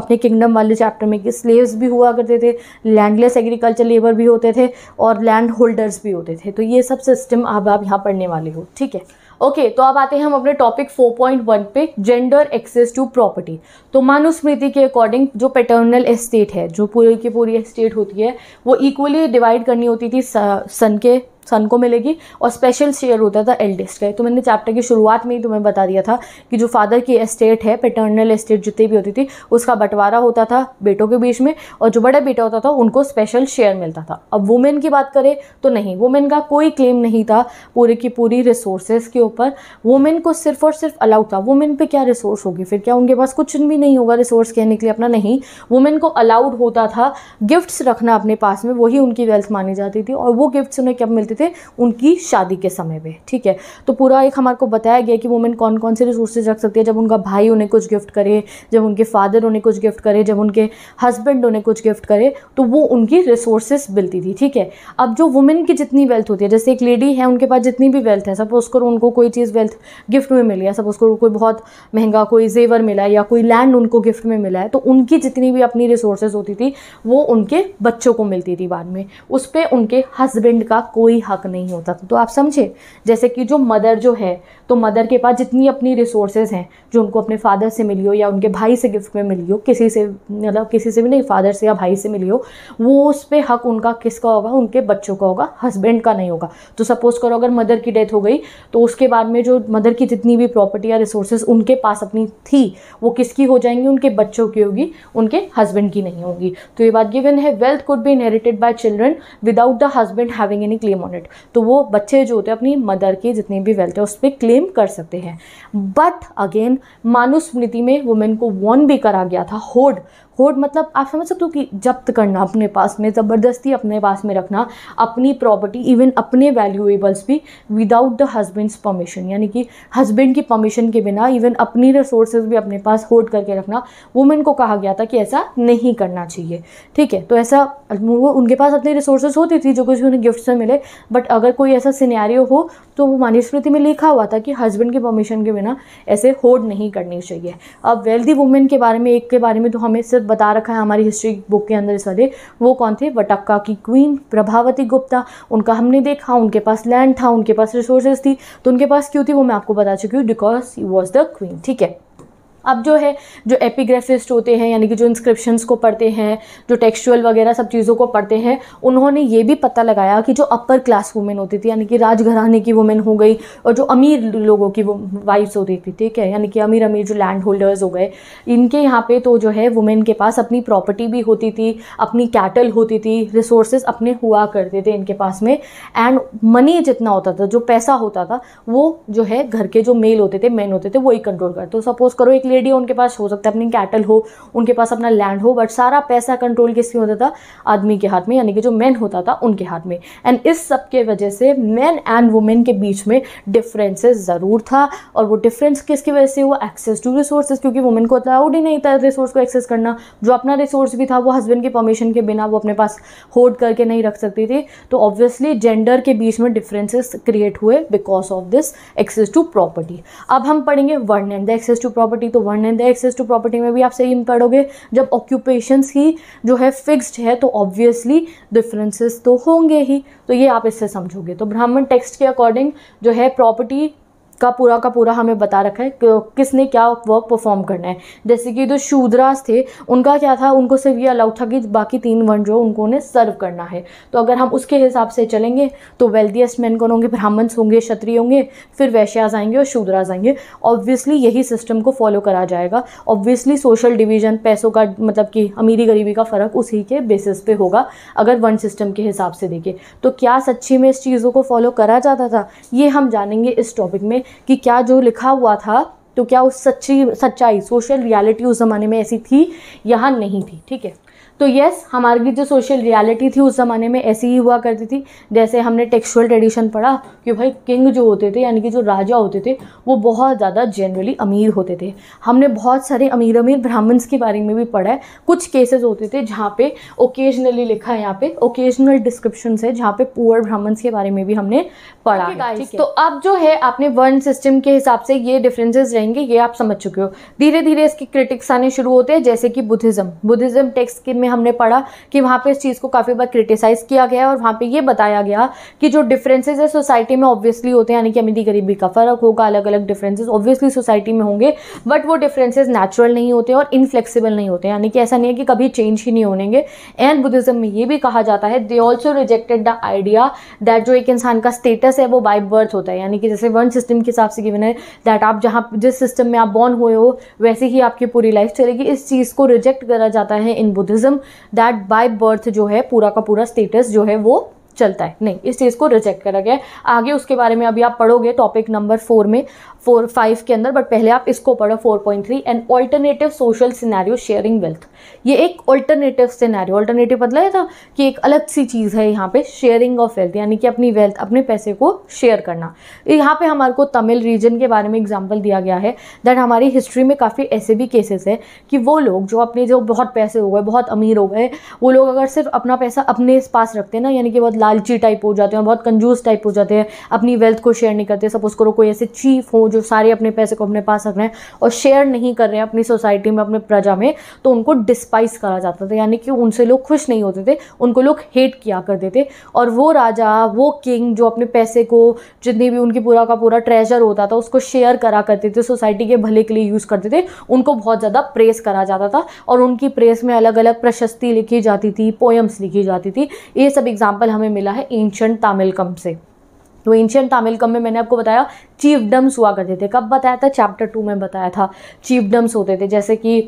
अपने किंगडम वाले चैप्टर में कि स्लेव्स भी हुआ करते थे लैंडलेस एग्रीकल्चर लेबर भी होते थे और लैंड होल्डर्स भी होते थे तो ये सब सिस्टम अब आप यहाँ पढ़ने वाले हो ठीक है ओके तो अब आते हैं हम अपने टॉपिक 4.1 पे जेंडर एक्सेस टू प्रॉपर्टी तो मानुस्मृति के अकॉर्डिंग जो पेटर्नल एस्टेट है जो पूरी की पूरी एस्टेट होती है वो इक्वली डिवाइड करनी होती थी सन के सन को मिलेगी और स्पेशल शेयर होता था एल्डेस्ट का तो मैंने चैप्टर की शुरुआत में ही तुम्हें बता दिया था कि जो फादर की एस्टेट है पेटर्नल एस्टेट जितनी भी होती थी उसका बंटवारा होता था बेटों के बीच में और जो बड़ा बेटा होता था उनको स्पेशल शेयर मिलता था अब वुमेन की बात करें तो नहीं वुमेन का कोई क्लेम नहीं था पूरे की पूरी रिसोर्सेज के ऊपर वुमेन को सिर्फ और सिर्फ अलाउड था वुमेन पर क्या रिसोर्स होगी फिर क्या उनके पास कुछ भी नहीं होगा रिसोर्स कहने के लिए अपना नहीं वुमेन को अलाउड होता था गिफ्ट्स रखना अपने पास में वही उनकी वेल्थ मानी जाती थी और वो गिफ्ट्स उन्हें कब मिलती थे उनकी शादी के समय में ठीक है तो पूरा एक हमारे को बताया गया कि वुमेन कौन कौन से रिसोर्सेज रख सकती है जब उनका भाई उन्हें कुछ गिफ्ट करे जब उनके फादर उन्हें कुछ गिफ्ट करे जब उनके हस्बैंड उन्हें कुछ गिफ्ट करे तो वो उनकी रिसोर्सेज मिलती थी ठीक है अब जो वुमेन की जितनी वेल्थ होती है जैसे एक लेडी है उनके पास जितनी भी वेल्थ है सपोज करो उनको कोई चीज़ वेल्थ गिफ्ट में मिली है सपोज करो कोई बहुत महंगा कोई जेवर मिला है या कोई लैंड उनको गिफ्ट में मिला है तो उनकी जितनी भी अपनी रिसोर्सेज होती थी वो उनके बच्चों को मिलती थी बाद में उस पर उनके हस्बैंड का कोई कोई हक नहीं होता था तो आप समझे जैसे कि जो मदर जो है तो मदर के पास जितनी अपनी रिसोर्सेज हैं जो उनको अपने फादर से मिली हो या उनके भाई से गिफ्ट में मिली हो किसी से मतलब किसी से भी नहीं फादर से या भाई से मिली हो वो उस पर हक उनका किसका होगा उनके बच्चों का होगा हस्बैंड का नहीं होगा तो सपोज़ करो अगर मदर की डेथ हो गई तो उसके बाद में जो मदर की जितनी भी प्रॉपर्टी या रिसोर्सेज उनके पास अपनी थी वो किसकी हो जाएंगी उनके बच्चों की होगी उनके हस्बैंड की नहीं होगी तो ये बात गिवन है wealth could be inherited by children without the husband having any claim on accountant तो वो बच्चे जो होते हैं अपनी मदर की जितनी भी वेल्थ है उस पर क्लेम कर सकते हैं बट अगेन मानुस्मृति में वुमेन को वॉर्न भी करा गया था होड होर्ड मतलब आप समझ सकते हो कि जब्त करना अपने पास में ज़बरदस्ती अपने पास में रखना अपनी प्रॉपर्टी इवन अपने वैल्यूएबल्स भी विदाउट द हस्बैंड्स परमिशन यानी कि हस्बैंड की परमिशन के बिना इवन अपनी रिसोर्सेज भी अपने पास होल्ड करके रखना वुमेन को कहा गया था कि ऐसा नहीं करना चाहिए ठीक है तो ऐसा वो उनके पास अपनी रिसोर्सेज होती थी जो कुछ उन्हें गिफ्ट से मिले बट अगर कोई ऐसा सीनारियो हो तो वो मानुस्मृति में लिखा हुआ था कि हस्बैंड की परमिशन के बिना ऐसे होल्ड नहीं करनी चाहिए अब वेल्दी वुमेन के बारे में एक के बारे में तो हमें सिर्फ बता रखा है हमारी हिस्ट्री बुक के अंदर इस वाले वो कौन थे वटक्का की क्वीन प्रभावती गुप्ता उनका हमने देखा उनके पास लैंड था उनके पास रिसोर्सेज थी तो उनके पास क्यों थी वो मैं आपको बता चुकी हूँ because he was the queen ठीक है अब जो है जो एपिग्राफिस्ट होते हैं यानी कि जो इंस्क्रिप्शंस को पढ़ते हैं जो टेक्सचुअल वगैरह सब चीज़ों को पढ़ते हैं उन्होंने ये भी पता लगाया कि जो अपर क्लास वुमेन होती थी यानी कि राजघराने की वुमेन हो गई और जो अमीर लोगों की वो वाइफ्स होती थी ठीक है यानी कि अमीर अमीर जो लैंड होल्डर्स हो गए इनके यहाँ पर तो जो है वुमेन के पास अपनी प्रॉपर्टी भी होती थी अपनी कैटल होती थी रिसोर्सेज अपने हुआ करते थे इनके पास में एंड मनी जितना होता था जो पैसा होता था वो जो है घर के जो मेल होते थे मेन होते थे वही कंट्रोल करते सपोज़ तो करो एक लेडी उनके पास हो सकता है अपनी कैटल हो उनके पास अपना लैंड हो बट सारा पैसा कंट्रोल किसके होता था आदमी के हाथ में यानी कि जो मैन होता था उनके हाथ में एंड इस सब के वजह से मैन एंड वुमेन के बीच में डिफरेंसेस ज़रूर था और वो डिफरेंस किसकी वजह से हुआ एक्सेस टू रिसोर्सेज क्योंकि वुमेन को अलाउड ही नहीं था रिसोर्स को एक्सेस करना जो अपना रिसोर्स भी था वो हस्बैंड के परमिशन के बिना वो अपने पास होल्ड करके नहीं रख सकती थी तो ऑब्वियसली जेंडर के बीच में डिफरेंसेस क्रिएट हुए because of this access to property अब हम पढ़ेंगे वर्णन द एक्सेस टू प्रॉपर्टी तो तो in the access to property में भी आप सही पढ़ोगे जब ऑक्यूपेशंस ही जो है फिक्स्ड है तो ऑब्वियसली डिफरेंसेस तो होंगे ही तो ये आप इससे समझोगे तो ब्राह्मण टेक्स्ट के अकॉर्डिंग जो है प्रॉपर्टी का पूरा का पूरा हमें बता रखा है कि किसने क्या वर्क परफॉर्म करना है जैसे कि जो शूद्रास थे उनका क्या था उनको सिर्फ ये अलाउ था कि बाकी तीन वर्ण जो उनको उन्हें सर्व करना है तो अगर हम उसके हिसाब से चलेंगे तो वेल्दियस्ट मैन कौन होंगे ब्राह्मण्स होंगे क्षत्रिय होंगे फिर वैश्याज आएंगे और शूद्रास आएंगे ऑब्वियसली यही सिस्टम को फॉलो करा जाएगा ऑब्वियसली सोशल डिवीजन पैसों का मतलब कि अमीरी गरीबी का फ़र्क उसी के बेसिस पे होगा अगर वन सिस्टम के हिसाब से देखें तो क्या सच्ची में इस चीज़ों को फॉलो करा जाता था ये हम जानेंगे इस टॉपिक में कि क्या जो लिखा हुआ था तो क्या उस सच्ची सच्चाई सोशल रियलिटी उस ज़माने में ऐसी थी यहाँ नहीं थी ठीक है तो येस हमारी जो सोशल रियलिटी थी उस ज़माने में ऐसी ही हुआ करती थी जैसे हमने टेक्सुअल ट्रेडिशन पढ़ा कि भाई किंग जो होते थे यानी कि जो राजा होते थे वो बहुत ज़्यादा जनरली अमीर होते थे हमने बहुत सारे अमीर अमीर ब्राह्मण्स के बारे में भी पढ़ा है कुछ केसेस होते थे जहाँ पे ओकेजनली लिखा है यहाँ पे ओकेजनल डिस्क्रिप्शन है जहाँ पे पुअर ब्राह्मण्स के बारे में भी हमने पढ़ा है तो अब जो है आपने वर्ण सिस्टम के हिसाब से ये डिफरेंसेज रहेंगे ये आप समझ चुके हो धीरे धीरे इसके क्रिटिक्स आने शुरू होते हैं जैसे कि बुद्धिज़्म बुद्धिज़्म टेक्स्ट में हमने पढ़ा कि वहाँ पे इस चीज़ को काफ़ी बार क्रिटिसाइज़ किया गया और वहाँ पे ये बताया गया कि जो डिफरेंसेस है सोसाइटी में ऑब्वियसली होते हैं यानी कि अमीरी गरीबी का फ़र्क होगा अलग अलग डिफरेंसेस ऑब्वियसली सोसाइटी में होंगे बट वो डिफरेंसेज नेचुरल नहीं होते और इनफ्लेक्सिबल नहीं होते यानी कि ऐसा नहीं है कि कभी चेंज ही नहीं होनेंगे एंड बुद्धिज़्म में ये भी कहा जाता है they also rejected the idea that जो एक इंसान का स्टेटस है वो बाई बर्थ होता है यानी कि जैसे वर्ण सिस्टम के हिसाब से गिवन है दैट आप जहाँ जिस सिस्टम में आप बॉर्न हुए हो वैसे ही आपकी पूरी लाइफ चलेगी इस चीज़ को रिजेक्ट करा जाता है in Buddhism that by birth जो है पूरा का पूरा स्टेटस जो है वो चलता है नहीं इस चीज़ को रिजेक्ट करा गया आगे उसके बारे में अभी आप पढ़ोगे टॉपिक नंबर फोर में फोर फाइव के अंदर बट पहले आप इसको पढ़ो four point three and alternative social scenario sharing wealth ये एक ऑल्टरनेटिव सिनेरियो ऑल्टरनेटिव मतलब था कि एक अलग सी चीज़ है यहाँ पे शेयरिंग ऑफ वेल्थ यानी कि अपनी वेल्थ अपने पैसे को शेयर करना यहाँ पे हमारे को तमिल रीजन के बारे में एग्जाम्पल दिया गया है दैट हमारी हिस्ट्री में काफ़ी ऐसे भी केसेस है कि वो लोग जो अपने जो बहुत पैसे हो गए बहुत अमीर हो गए वो लोग अगर सिर्फ अपना पैसा अपने पास रखते हैं ना यानी कि बहुत लालची टाइप हो जाते हैं बहुत कंजूस टाइप हो जाते हैं अपनी वेल्थ को शेयर नहीं करते सपोज करो कोई ऐसे चीफ हो जो सारे अपने पैसे को अपने पास रख रहे हैं और शेयर नहीं कर रहे हैं अपनी सोसाइटी में अपने प्रजा में तो उनको डिस्पाइस करा जाता था यानी कि उनसे लोग खुश नहीं होते थे उनको लोग हेट किया करते थे और वो राजा वो किंग जो अपने पैसे को जितनी भी उनकी पूरा का पूरा ट्रेजर होता था उसको शेयर करा करते थे सोसाइटी के भले के लिए यूज़ करते थे उनको बहुत ज़्यादा प्रेस करा जाता था और उनकी प्रेस में अलग अलग प्रशस्ति लिखी जाती थी पोएम्स लिखी जाती थी ये सब एग्जाम्पल हमें मिला है एंशंट तामिलकम से तो एंशियन तमिल कम में मैंने आपको बताया चीफडम्स हुआ करते थे कब बताया था चैप्टर टू में बताया था चीफडम्स होते थे जैसे कि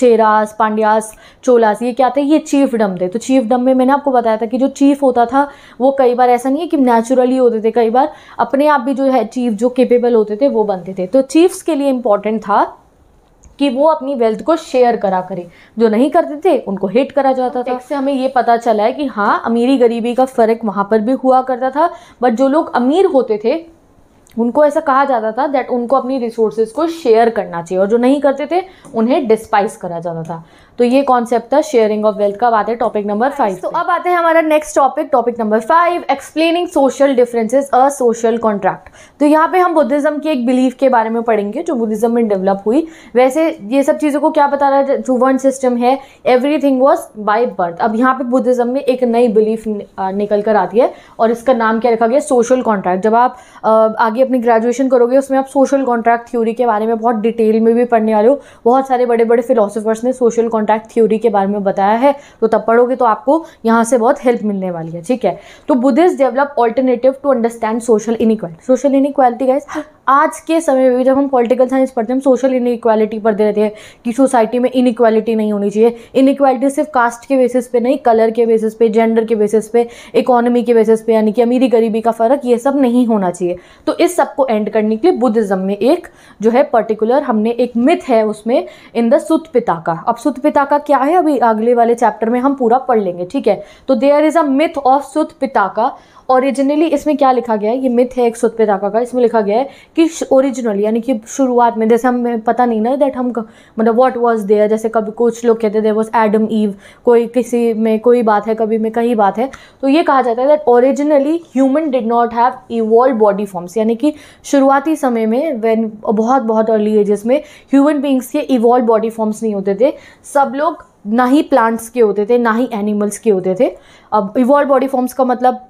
चेरास पांड्यास चोलास ये क्या थे ये चीफडम थे तो चीफडम में मैंने आपको बताया था कि जो चीफ होता था वो कई बार ऐसा नहीं है कि नेचुरली होते थे कई बार अपने आप भी जो है चीफ जो केपेबल होते थे वो बनते थे तो चीफ्स के लिए इंपॉर्टेंट था कि वो अपनी वेल्थ को शेयर करा करें जो नहीं करते थे उनको हिट करा जाता था इससे हमें ये पता चला है कि हाँ अमीरी गरीबी का फ़र्क वहाँ पर भी हुआ करता था बट जो लोग अमीर होते थे उनको ऐसा कहा जाता था दैट उनको अपनी रिसोर्सेज को शेयर करना चाहिए और जो नहीं करते थे उन्हें डिस्पाइस करा जाता था तो ये कॉन्सेप्ट था शेयरिंग ऑफ वेल्थ का अब है टॉपिक नंबर फाइव तो अब आते हैं हमारा next topic topic number five explaining social differences a social contract तो यहाँ पे हम बुद्धिज्म की एक बिलीफ के बारे में पढ़ेंगे जो बुद्धिज्म में डेवलप हुई वैसे ये सब चीज़ों को क्या बता रहा है जो सिस्टम है everything was by birth अब यहाँ पे बुद्धिज्म में एक नई बिलीफ निकल कर आती है और इसका नाम क्या रखा गया सोशल कॉन्ट्रैक्ट जब आप आगे अपनी ग्रेजुएशन करोगे उसमें आप सोशल कॉन्ट्रैक्ट थ्योरी के बारे में बहुत डिटेल में भी पढ़ने वाले हो बहुत सारे बड़े बड़े फिलोसफर्स ने सोशल कॉन्ट्रैक्ट कॉन्ट्रैक्ट थ्योरी के बारे में बताया है तो तब पढ़ोगे तो आपको यहाँ से बहुत हेल्प मिलने वाली है ठीक है तो Buddhist develop alternative to understand social inequality social inequality guys आज के समय में जब हम पॉलिटिकल साइंस पढ़ते हैं हम सोशल इनिक्वालिटी पढ़ते रहते हैं कि सोसाइटी में इनिक्वालिटी नहीं होनी चाहिए इनिक्वालिटी सिर्फ कास्ट के बेसिस पे नहीं कलर के बेसिस पे जेंडर के बेसिस पे इकोनॉमी के बेसिस पे यानी कि अमीरी गरीबी का फ़र्क ये सब नहीं होना चाहिए तो इस सब को एंड करने के लिए बुद्धिज़्म में एक जो है पर्टिकुलर हमने एक मिथ है उसमें इन द सुत पिता का अब सुत पिता का क्या है अभी अगले वाले चैप्टर में हम पूरा पढ़ लेंगे ठीक है तो there is a myth of सुत पिता का ओरिजिनली इसमें क्या लिखा गया है ये मिथ है एक सुत पिता का इसमें लिखा गया है कि ओरिजिनल यानी कि शुरुआत में जैसे हमें पता नहीं ना दैट हम मतलब व्हाट वाज देयर जैसे कभी कुछ लोग कहते थे वॉज एडम ईव कोई किसी में कोई बात है कभी में कहीं बात है तो ये कहा जाता है that originally human did not have evolve body forms यानी कि शुरुआती समय में वेन बहुत बहुत अर्ली एजेस में ह्यूमन बींग्स के इवॉल्व बॉडी फॉर्म्स नहीं होते थे सब सब लोग ना ही प्लांट्स के होते थे ना ही एनिमल्स के होते थे अब इवॉल्व बॉडी फॉर्म्स का मतलब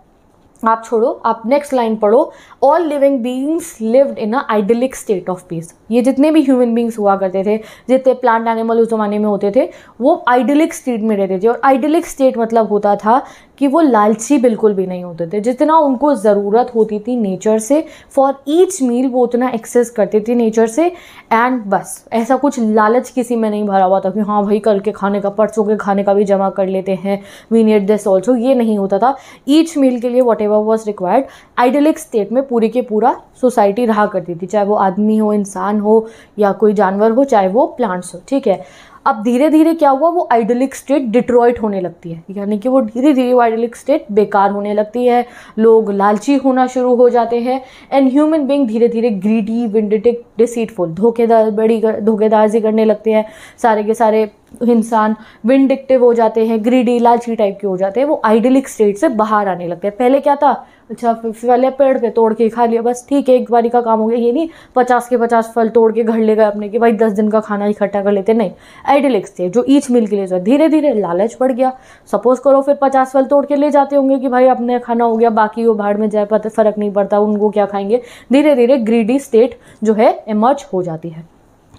आप छोड़ो आप नेक्स्ट लाइन पढ़ो all living beings lived in a idyllic state of peace ये जितने भी ह्यूमन बींग्स हुआ करते थे जितने प्लांट एनिमल उस जमाने में होते थे वो आइडलिक स्टेट में रहते थे और आइडलिक स्टेट मतलब होता था कि वो लालची बिल्कुल भी नहीं होते थे जितना उनको ज़रूरत होती थी नेचर से फॉर ईच मील वो उतना एक्सेस करते थे नेचर से एंड बस ऐसा कुछ लालच किसी में नहीं भरा हुआ था कि हाँ भाई कल के खाने का परसों के खाने का भी जमा कर लेते हैं वी नीड दिस ऑल्सो ये नहीं होता था ईच मील के लिए whatever was required idyllic state में पूरी के पूरा सोसाइटी रहा करती थी चाहे वो आदमी हो इंसान हो या कोई जानवर हो चाहे वो प्लांट्स हो ठीक है अब धीरे धीरे क्या हुआ वो आइडलिक स्टेट डिट्रॉयट होने लगती है यानी कि वो धीरे धीरे वो आइडलिक स्टेट बेकार होने लगती है लोग लालची होना शुरू हो जाते हैं एंड ह्यूमन बींग धीरे धीरे ग्रीडी विंडेटिक डिसीटफुल धोखेदार बड़ी धोखेदारजी करने लगते हैं सारे के सारे इंसान विंडिक्टिव हो जाते हैं ग्रीडी लालची टाइप के हो जाते हैं वो आइडलिक स्टेट से बाहर आने लगते हैं पहले क्या था अच्छा वाले पेड़ पे तोड़ के खा लिया बस ठीक है एक बारी का काम हो गया ये नहीं पचास के पचास फल तोड़ के घर ले गए अपने कि भाई दस दिन का खाना इकट्ठा कर लेते नहीं आइडलिक्स थे जो ईच मील के लिए धीरे धीरे लालच बढ़ गया सपोज करो फिर पचास फल तोड़ के ले जाते होंगे कि भाई अपने खाना हो गया बाकी वो भाड़ में जाए पता फ़र्क नहीं पड़ता उनको क्या खाएंगे धीरे धीरे ग्रीडी स्टेट जो है इमर्ज हो जाती है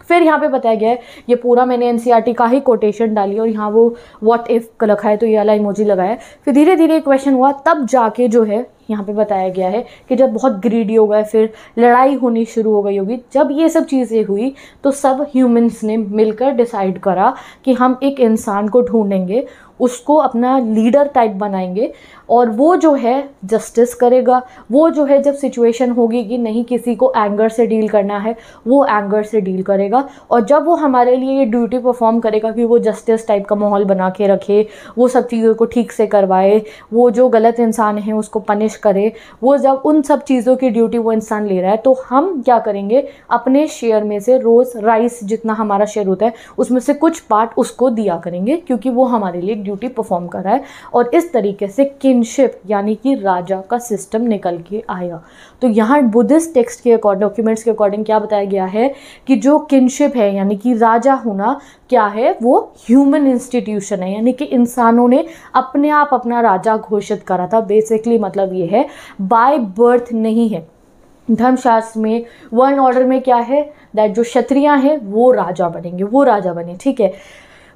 फिर यहाँ पे बताया गया है ये पूरा मैंने एन e का ही कोटेशन डाली और यहाँ वो वॉट इफ़ लिखा है तो ये वाला इमोजी लगाया फिर धीरे धीरे क्वेश्चन हुआ तब जाके जो है यहाँ पे बताया गया है कि जब बहुत ग्रीडी हो गए फिर लड़ाई होनी शुरू हो गई होगी जब ये सब चीज़ें हुई तो सब ह्यूमंस ने मिलकर डिसाइड करा कि हम एक इंसान को ढूंढेंगे उसको अपना लीडर टाइप बनाएंगे और वो जो है जस्टिस करेगा वो जो है जब सिचुएशन होगी कि नहीं किसी को एंगर से डील करना है वो एंगर से डील करेगा और जब वो हमारे लिए ये ड्यूटी परफॉर्म करेगा कि वो जस्टिस टाइप का माहौल बना के रखे वो सब चीज़ों को ठीक से करवाए वो जो गलत इंसान है उसको पनिश करे वो जब उन सब चीज़ों की ड्यूटी वो इंसान ले रहा है तो हम क्या करेंगे अपने शेयर में से रोज़ राइस जितना हमारा शेयर होता है उसमें से कुछ पार्ट उसको दिया करेंगे क्योंकि वो हमारे लिए ड्यूटी परफॉर्म कर रहा है और इस तरीके से किन किनशिप यानी कि राजा का सिस्टम निकल के आया तो यहाँ बुद्धिस्ट टेक्स्ट के अकॉर्डिंग डॉक्यूमेंट्स के अकॉर्डिंग क्या बताया गया है कि जो किनशिप है यानी कि राजा होना क्या है वो ह्यूमन इंस्टीट्यूशन है यानी कि इंसानों ने अपने आप अपना राजा घोषित करा था बेसिकली मतलब ये है बाय बर्थ नहीं है धर्मशास्त्र में वर्ण ऑर्डर में क्या है दैट जो क्षत्रिया हैं वो राजा बनेंगे वो राजा बने ठीक है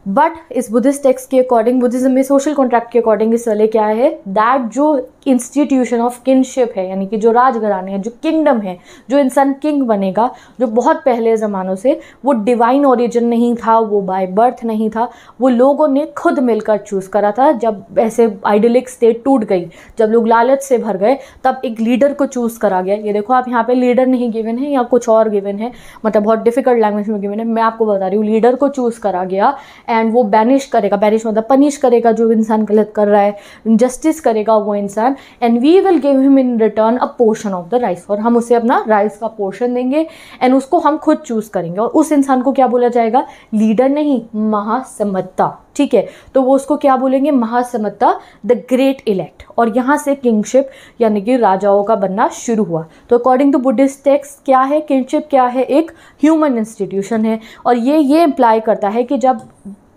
बट इस बुद्धिस्ट टेक्स्ट के अकॉर्डिंग बुद्धिज्म में सोशल कॉन्ट्रैक्ट के अकॉर्डिंग इस वाले क्या है दैट जो इंस्टीट्यूशन ऑफ किनशिप है यानी कि जो राजघराने हैं जो किंगडम है जो इंसान किंग बनेगा जो बहुत पहले ज़मानों से वो डिवाइन ओरिजिन नहीं था वो बाय बर्थ नहीं था वो लोगों ने खुद मिलकर चूज़ करा था जब ऐसे आइडलिक स्टेट टूट गई जब लोग लालच से भर गए तब एक लीडर को चूज़ करा गया ये देखो आप यहाँ पर लीडर नहीं गिवन है या कुछ और गिवन है मतलब बहुत डिफिकल्ट लैंग्वेज में गिवन है मैं आपको बता रही हूँ लीडर को चूज़ करा गया एंड वो बैनिश करेगा बैनिश मतलब पनिश करेगा जो इंसान गलत कर रहा है जस्टिस करेगा वो इंसान and we will give him in return a portion of the rice और हम उसे अपना राइस का पोर्शन देंगे एंड उसको हम खुद चूज़ करेंगे और उस इंसान को क्या बोला जाएगा लीडर नहीं महासमत्ता ठीक है तो वो उसको क्या बोलेंगे महासमता द ग्रेट इलेक्ट और यहाँ से किंगशिप यानी कि राजाओं का बनना शुरू हुआ तो अकॉर्डिंग टू बुद्धिस्ट टेक्स क्या है किंगशिप क्या है एक ह्यूमन इंस्टीट्यूशन है और ये ये इम्प्लाई करता है कि जब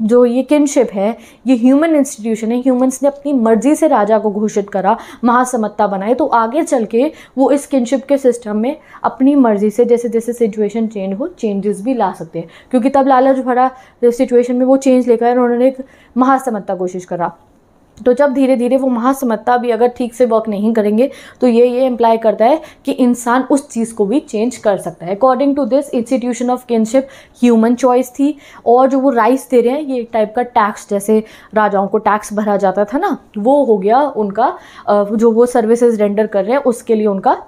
जो ये किनशिप है ये ह्यूमन इंस्टीट्यूशन है ह्यूमंस ने अपनी मर्जी से राजा को घोषित करा महासमत्ता बनाए तो आगे चल के वो इस किनशिप के सिस्टम में अपनी मर्जी से जैसे जैसे सिचुएशन चेंज हो चेंजेस भी ला सकते हैं क्योंकि तब लालच भरा सिचुएशन में वो चेंज लेकर उन्होंने एक महासमत्ता कोशिश करा तो जब धीरे धीरे वो महासमत्ता भी अगर ठीक से वर्क नहीं करेंगे तो ये ये इम्प्लाई करता है कि इंसान उस चीज़ को भी चेंज कर सकता है according to this institution of kinship human choice थी और जो वो राइस दे रहे हैं ये एक टाइप का टैक्स जैसे राजाओं को टैक्स भरा जाता था ना वो हो गया उनका जो वो सर्विसेज रेंडर कर रहे हैं उसके लिए उनका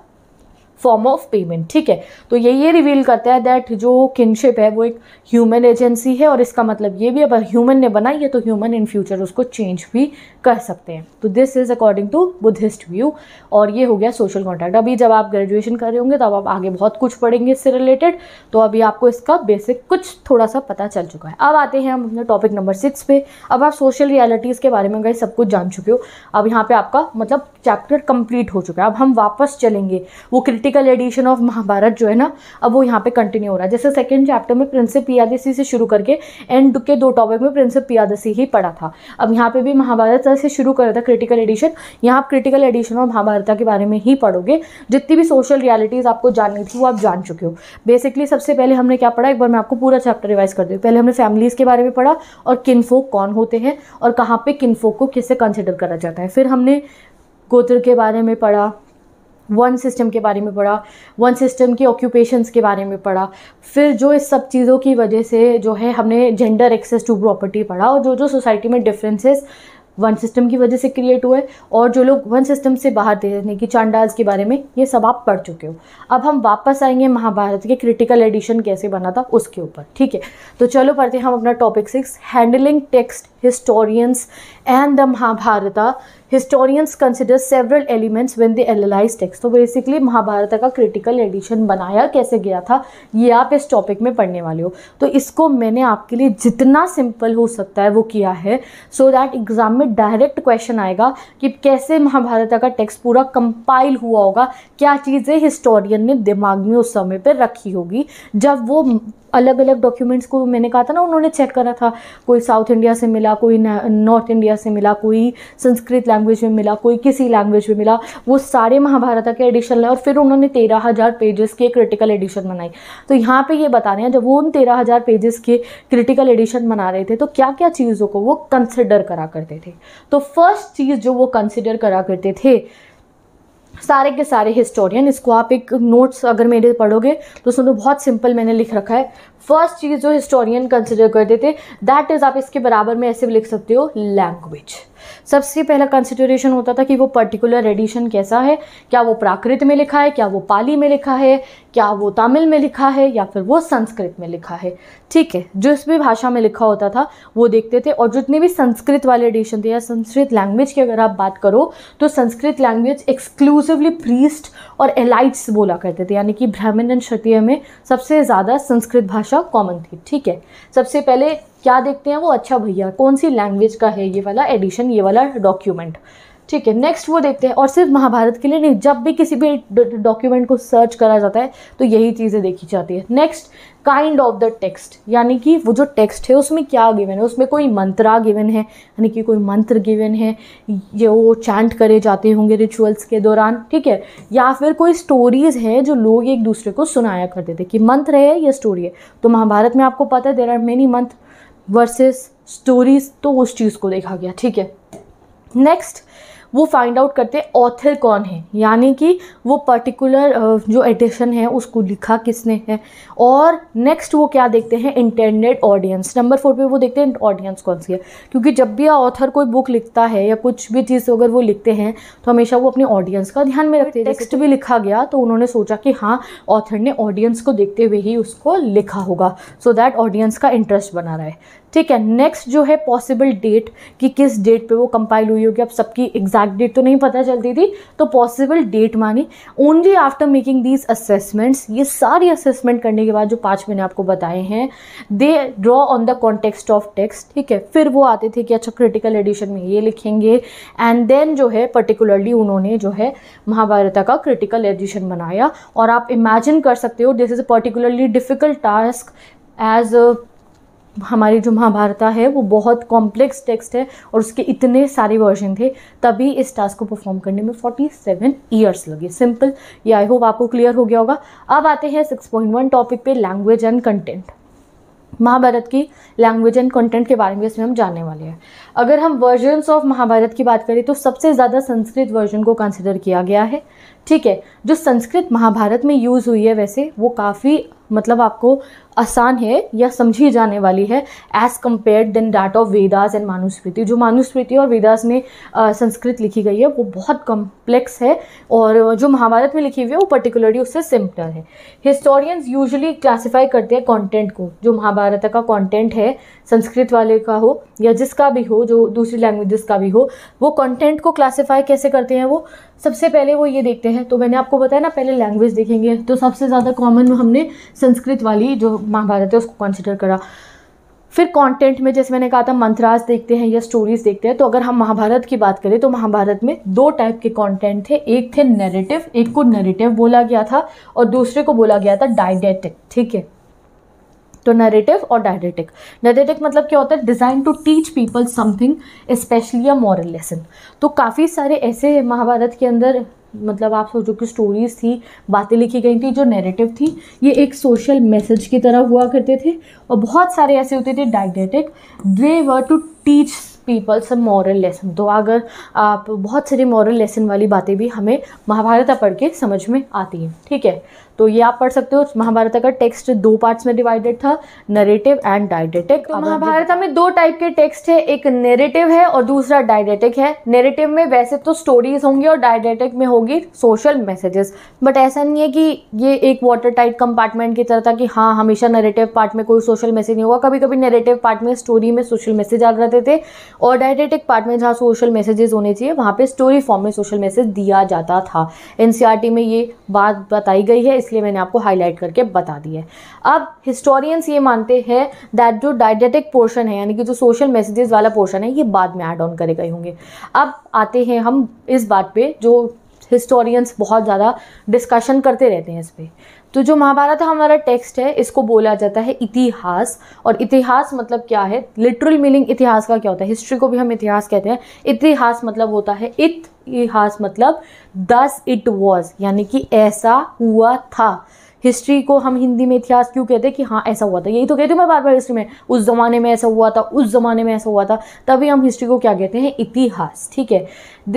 फॉर्म ऑफ पेमेंट ठीक है तो ये ये रिवील करता है दैट जो किनशिप है वो एक ह्यूमन एजेंसी है और इसका मतलब ये भी अब ह्यूमन ने बनाई है तो ह्यूमन इन फ्यूचर उसको चेंज भी कर सकते हैं तो this is according to Buddhist view और ये हो गया सोशल कॉन्टैक्ट अभी जब आप ग्रेजुएशन कर रहे होंगे तब आप आगे बहुत कुछ पढ़ेंगे इससे रिलेटेड तो अभी आपको इसका बेसिक कुछ थोड़ा सा पता चल चुका है अब आते हैं हम अपने टॉपिक नंबर सिक्स पे अब आप सोशल रियलिटीज़ के बारे में गए सब कुछ जान चुके हो अब यहाँ पर आपका मतलब चैप्टर कंप्लीट हो चुका है अब हम वापस चलेंगे वो क्रिटिकल एडिशन ऑफ महाभारत जो है ना अब वो यहाँ पे कंटिन्यू हो रहा है जैसे सेकंड चैप्टर में प्रिंसिप पियादसी से शुरू करके एंड के दो टॉपिक में प्रिंसिप पियादसी ही पढ़ा था अब यहाँ पे भी महाभारत से शुरू करा था क्रिटिकल एडिशन यहाँ आप क्रिटिकल एडिशन ऑफ महाभारत के बारे में ही पढ़ोगे जितनी भी सोशल रियलिटीज़ आपको जाननी थी वो आप जान चुके हो बेसिकली सबसे पहले हमने क्या पढ़ा एक बार मैं आपको पूरा चैप्टर रिवाइज कर दूँ पहले हमने फैमिलीज़ के बारे में पढ़ा और किनफोक कौन होते हैं और कहाँ पर किनफोक को किससे कंसिडर करा जाता है फिर हमने गोत्र के बारे में पढ़ा वन सिस्टम के बारे में पढ़ा वन सिस्टम के ऑक्यूपेशंस के बारे में पढ़ा फिर जो इस सब चीज़ों की वजह से जो है हमने जेंडर एक्सेस टू प्रॉपर्टी पढ़ा और जो जो सोसाइटी में डिफरेंसेस वन सिस्टम की वजह से क्रिएट हुए और जो लोग वन सिस्टम से बाहर थे यानी कि चांडाल्स के बारे में ये सब आप पढ़ चुके हो अब हम वापस आएंगे महाभारत के क्रिटिकल एडिशन कैसे बना था उसके ऊपर ठीक है तो चलो पढ़ते हैं हम अपना topic six handling text historians and the Mahabharata historians consider several elements when they analyse texts तो बेसिकली महाभारत का क्रिटिकल एडिशन बनाया कैसे गया था ये आप इस टॉपिक में पढ़ने वाले हो तो इसको मैंने आपके लिए जितना सिंपल हो सकता है वो किया है सो दैट एग्ज़ाम में डायरेक्ट क्वेश्चन आएगा कि कैसे महाभारत का टेक्स्ट पूरा कंपाइल हुआ होगा क्या चीज़ें हिस्टोरियन ने दिमाग में उस समय पर रखी होगी जब वो अलग अलग डॉक्यूमेंट्स को मैंने कहा था ना उन्होंने चेक करा था कोई साउथ इंडिया से मिला कोई नॉर्थ इंडिया से मिला कोई संस्कृत लैंग्वेज में मिला कोई किसी लैंग्वेज में मिला वो सारे महाभारत के एडिशन लाए और फिर उन्होंने तेरह हज़ार पेजेस के क्रिटिकल एडिशन बनाई तो यहाँ पे ये बता रहे हैं जब वो उन तेरह हज़ार पेजेस के क्रिटिकल एडिशन बना रहे थे तो क्या क्या चीज़ों को वो कंसिडर करा करते थे तो फर्स्ट चीज़ जो वो कंसिडर करा करते थे सारे के सारे हिस्टोरियन इसको आप एक नोट्स अगर मेरे पढ़ोगे तो उसमें तो बहुत सिंपल मैंने लिख रखा है फर्स्ट चीज़ जो हिस्टोरियन कंसिडर करते थे दैट इज़ आप इसके बराबर में ऐसे भी लिख सकते हो लैंग्वेज सबसे पहला कंसिडरेशन होता था कि वो पर्टिकुलर एडिशन कैसा है क्या वो प्राकृत में लिखा है क्या वो पाली में लिखा है क्या वो तमिल में लिखा है या फिर वो संस्कृत में लिखा है ठीक है जिस भी भाषा में लिखा होता था वो देखते थे और जितने भी संस्कृत वाले एडिशन थे या संस्कृत लैंग्वेज की अगर आप बात करो तो संस्कृत लैंग्वेज एक्सक्लूसिवली प्रीस्ट और एलाइट्स बोला करते थे यानी कि ब्राह्मण एंड क्षत्रिय में सबसे ज़्यादा संस्कृत भाषा कॉमन थी ठीक है सबसे पहले क्या देखते हैं वो अच्छा भैया कौन सी लैंग्वेज का है ये वाला एडिशन ये वाला डॉक्यूमेंट ठीक है नेक्स्ट वो देखते हैं और सिर्फ महाभारत के लिए नहीं जब भी किसी भी डॉक्यूमेंट को सर्च करा जाता है तो यही चीज़ें देखी जाती है next kind of the text यानी कि वो जो टेक्स्ट है उसमें क्या गिवन है उसमें कोई मंत्रा गिवन है यानी कि कोई मंत्र गिवन है ये वो चैंट करे जाते होंगे रिचुअल्स के दौरान ठीक है या फिर कोई स्टोरीज़ है जो लोग एक दूसरे को सुनाया करते थे कि मंत्र है या स्टोरी है तो महाभारत में आपको पता है there are many mantra verses stories तो उस चीज़ को देखा गया ठीक है नेक्स्ट वो फाइंड आउट करते हैं ऑथर कौन है यानी कि वो पर्टिकुलर जो एडिशन है उसको लिखा किसने है और नेक्स्ट वो क्या देखते हैं इंटेंडेड ऑडियंस नंबर फोर पे वो देखते हैं ऑडियंस कौन सी है क्योंकि जब भी ऑथर कोई बुक लिखता है या कुछ भी चीज़ अगर वो लिखते हैं तो हमेशा वो अपने ऑडियंस का ध्यान में रखते हैं टेक्स्ट भी लिखा गया तो उन्होंने सोचा कि हाँ ऑथर ने ऑडियंस को देखते हुए ही उसको लिखा होगा सो दैट ऑडियंस का इंटरेस्ट बना रहा है ठीक है नेक्स्ट जो है पॉसिबल डेट कि किस डेट पे वो कंपाइल हुई होगी अब सबकी एग्जैक्ट डेट तो नहीं पता चलती थी तो पॉसिबल डेट मानी only after making these assessments ये सारी असेसमेंट करने के बाद जो पाँच मैंने आपको बताए हैं they draw on the context of text ठीक है फिर वो आते थे कि अच्छा क्रिटिकल एडिशन में ये लिखेंगे एंड देन जो है पर्टिकुलरली उन्होंने जो है महाभारत का क्रिटिकल एडिशन बनाया और आप इमेजिन कर सकते हो this is a particularly difficult task as हमारी जो महाभारत है वो बहुत कॉम्प्लेक्स टेक्स्ट है और उसके इतने सारे वर्जन थे तभी इस टास्क को परफॉर्म करने में 47 सेवन ईयर्स लगे सिंपल ये आई होप आपको क्लियर हो गया होगा अब आते हैं 6.1 टॉपिक पे लैंग्वेज एंड कंटेंट महाभारत की लैंग्वेज एंड कंटेंट के बारे में इसमें हम जानने वाले हैं अगर हम वर्जन्स ऑफ महाभारत की बात करें तो सबसे ज़्यादा संस्कृत वर्जन को कंसिडर किया गया है ठीक है जो संस्कृत महाभारत में यूज़ हुई है वैसे वो काफ़ी मतलब आपको आसान है या समझी जाने वाली है as compare than that of Vedas and Manusmriti जो मानुस्मृति और वेदास में संस्कृत लिखी गई है वो बहुत कम्प्लेक्स है और जो महाभारत में लिखी हुई है वो पर्टिकुलरली उससे सिम्पलर है हिस्टोरियंस यूजली क्लासीफाई करते हैं कॉन्टेंट को जो महाभारत का कॉन्टेंट है संस्कृत वाले का हो या जिसका भी हो जो दूसरी लैंग्वेजेस का भी हो वो कॉन्टेंट को क्लासीफाई कैसे करते हैं वो सबसे पहले वो ये देखते हैं तो मैंने आपको बताया ना पहले लैंग्वेज देखेंगे तो सबसे ज़्यादा कॉमन हमने संस्कृत वाली जो महाभारत है उसको कंसिडर करा फिर कंटेंट में जैसे मैंने कहा था मंत्रास देखते हैं या स्टोरीज़ देखते हैं तो अगर हम महाभारत की बात करें तो महाभारत में दो टाइप के कंटेंट थे एक थे नैरेटिव एक को नैरेटिव बोला गया था और दूसरे को बोला गया था डायडेटिक ठीक है तो नैरेटिव और डायडेटिक नैरेटिक मतलब क्या होता है design to teach people something specially a moral lesson तो काफ़ी सारे ऐसे महाभारत के अंदर मतलब आप सोचो कि स्टोरीज़ थी बातें लिखी गई थी जो नैरेटिव थी ये एक सोशल मैसेज की तरह हुआ करते थे और बहुत सारे ऐसे होते थे didactic they were to teach people some moral lesson तो अगर आप बहुत सारी मॉरल लेसन वाली बातें भी हमें महाभारत पढ़ के समझ में आती हैं ठीक है तो ये आप पढ़ सकते हो महाभारत का टेक्स्ट दो पार्ट्स में डिवाइडेड था नरेटिव एंड डायडेटिक तो महाभारत में दो टाइप के टेक्स्ट है एक नेरेटिव है और दूसरा डायडेटिक है नेरेटिव में वैसे तो स्टोरीज होंगी और डायडेटिक में होगी सोशल मैसेजेस बट ऐसा नहीं है कि ये एक वाटर टाइट कंपार्टमेंट की तरह था कि हाँ हमेशा नेरेटिव पार्ट में कोई सोशल मैसेज नहीं होगा कभी कभी नेरेटिव पार्ट में स्टोरी में सोशल मैसेज आ रहते थे और डायडेटिक पार्ट में जहाँ सोशल मैसेजेस होने चाहिए वहाँ पर स्टोरी फॉर्म में सोशल मैसेज दिया जाता था एन e में ये बात बताई गई है इसलिए मैंने आपको हाईलाइट करके बता दिया है अब हिस्टोरियंस ये मानते हैं दैट जो डायडेटिक पोर्शन है यानी कि जो सोशल मैसेजेस वाला पोर्शन है ये बाद में ऐड ऑन करे गए होंगे अब आते हैं हम इस बात पर जो हिस्टोरियंस बहुत ज़्यादा डिस्कशन करते रहते हैं इस पर तो जो महाभारत हमारा टेक्स्ट है इसको बोला जाता है इतिहास और इतिहास मतलब क्या है लिटरल मीनिंग इतिहास का क्या होता है हिस्ट्री को भी हम इतिहास कहते हैं इतिहास मतलब होता है इथ इतिहास मतलब दस इट वॉज यानी कि ऐसा हुआ था हिस्ट्री को हम हिंदी में इतिहास क्यों कहते हैं कि हाँ ऐसा हुआ था यही तो कहती हूँ मैं बार बार हिस्ट्री में उस ज़माने में ऐसा हुआ था उस ज़माने में ऐसा हुआ था तभी हम हिस्ट्री को क्या कहते हैं इतिहास ठीक है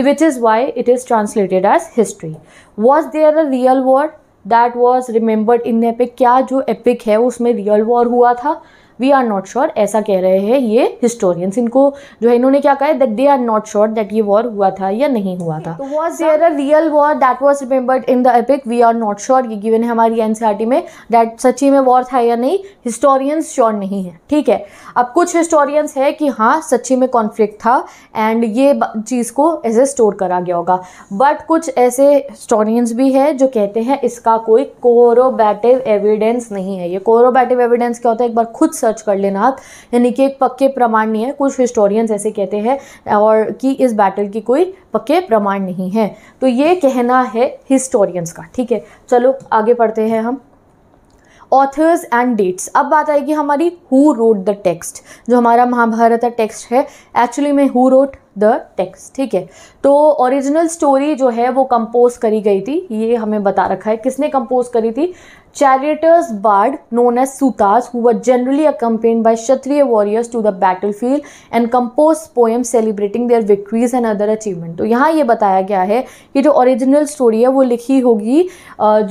which is why it is translated as history was there a real war that was remembered in epic क्या जो एपिक है उसमें रियल वॉर हुआ था वी आर नॉट श्योर ऐसा कह रहे हैं ये हिस्टोरियंस इनको जो है इन्होंने क्या कहा that they are not sure that ये वॉर हुआ था या नहीं हुआ था was there a real war that was remembered in the epic we are not sure ये गिवन है हमारी एनसीआर में दैट सच्ची में वॉर था या नहीं हिस्टोरियंस श्योर नहीं है ठीक है अब कुछ हिस्टोरियंस है कि हाँ सच्ची में कॉन्फ्लिक्ट था एंड ये चीज़ को एज ए स्टोर करा गया होगा बट कुछ ऐसे हिस्टोरियंस भी है जो कहते हैं इसका कोई कोरोबैटिव एविडेंस नहीं है ये कोरोबैटिव एविडेंस क्या होता है एक बार खुद सर्च कर लेना आप यानी कि एक पक्के प्रमाण नहीं है कुछ हिस्टोरियंस ऐसे कहते हैं और कि इस बैटल की कोई पक्के प्रमाण नहीं है तो ये कहना है हिस्टोरियंस का ठीक है चलो आगे पढ़ते हैं हम ऑथर्स एंड डेट्स अब बात आएगी हमारी हु रोट द टेक्स्ट जो हमारा महाभारत का टेक्स्ट है एक्चुअली में हु रोट द टेक्स्ट ठीक है तो ओरिजिनल स्टोरी जो है वो कंपोज करी गई थी ये हमें बता रखा है किसने कंपोज करी थी charioteers bard known as sutas who were generally accompanied by kshatriya warriors to the battlefield and composed poems celebrating their victories and other achievement तो यहाँ ये बताया गया है कि जो ओरिजिनल स्टोरी है वो लिखी होगी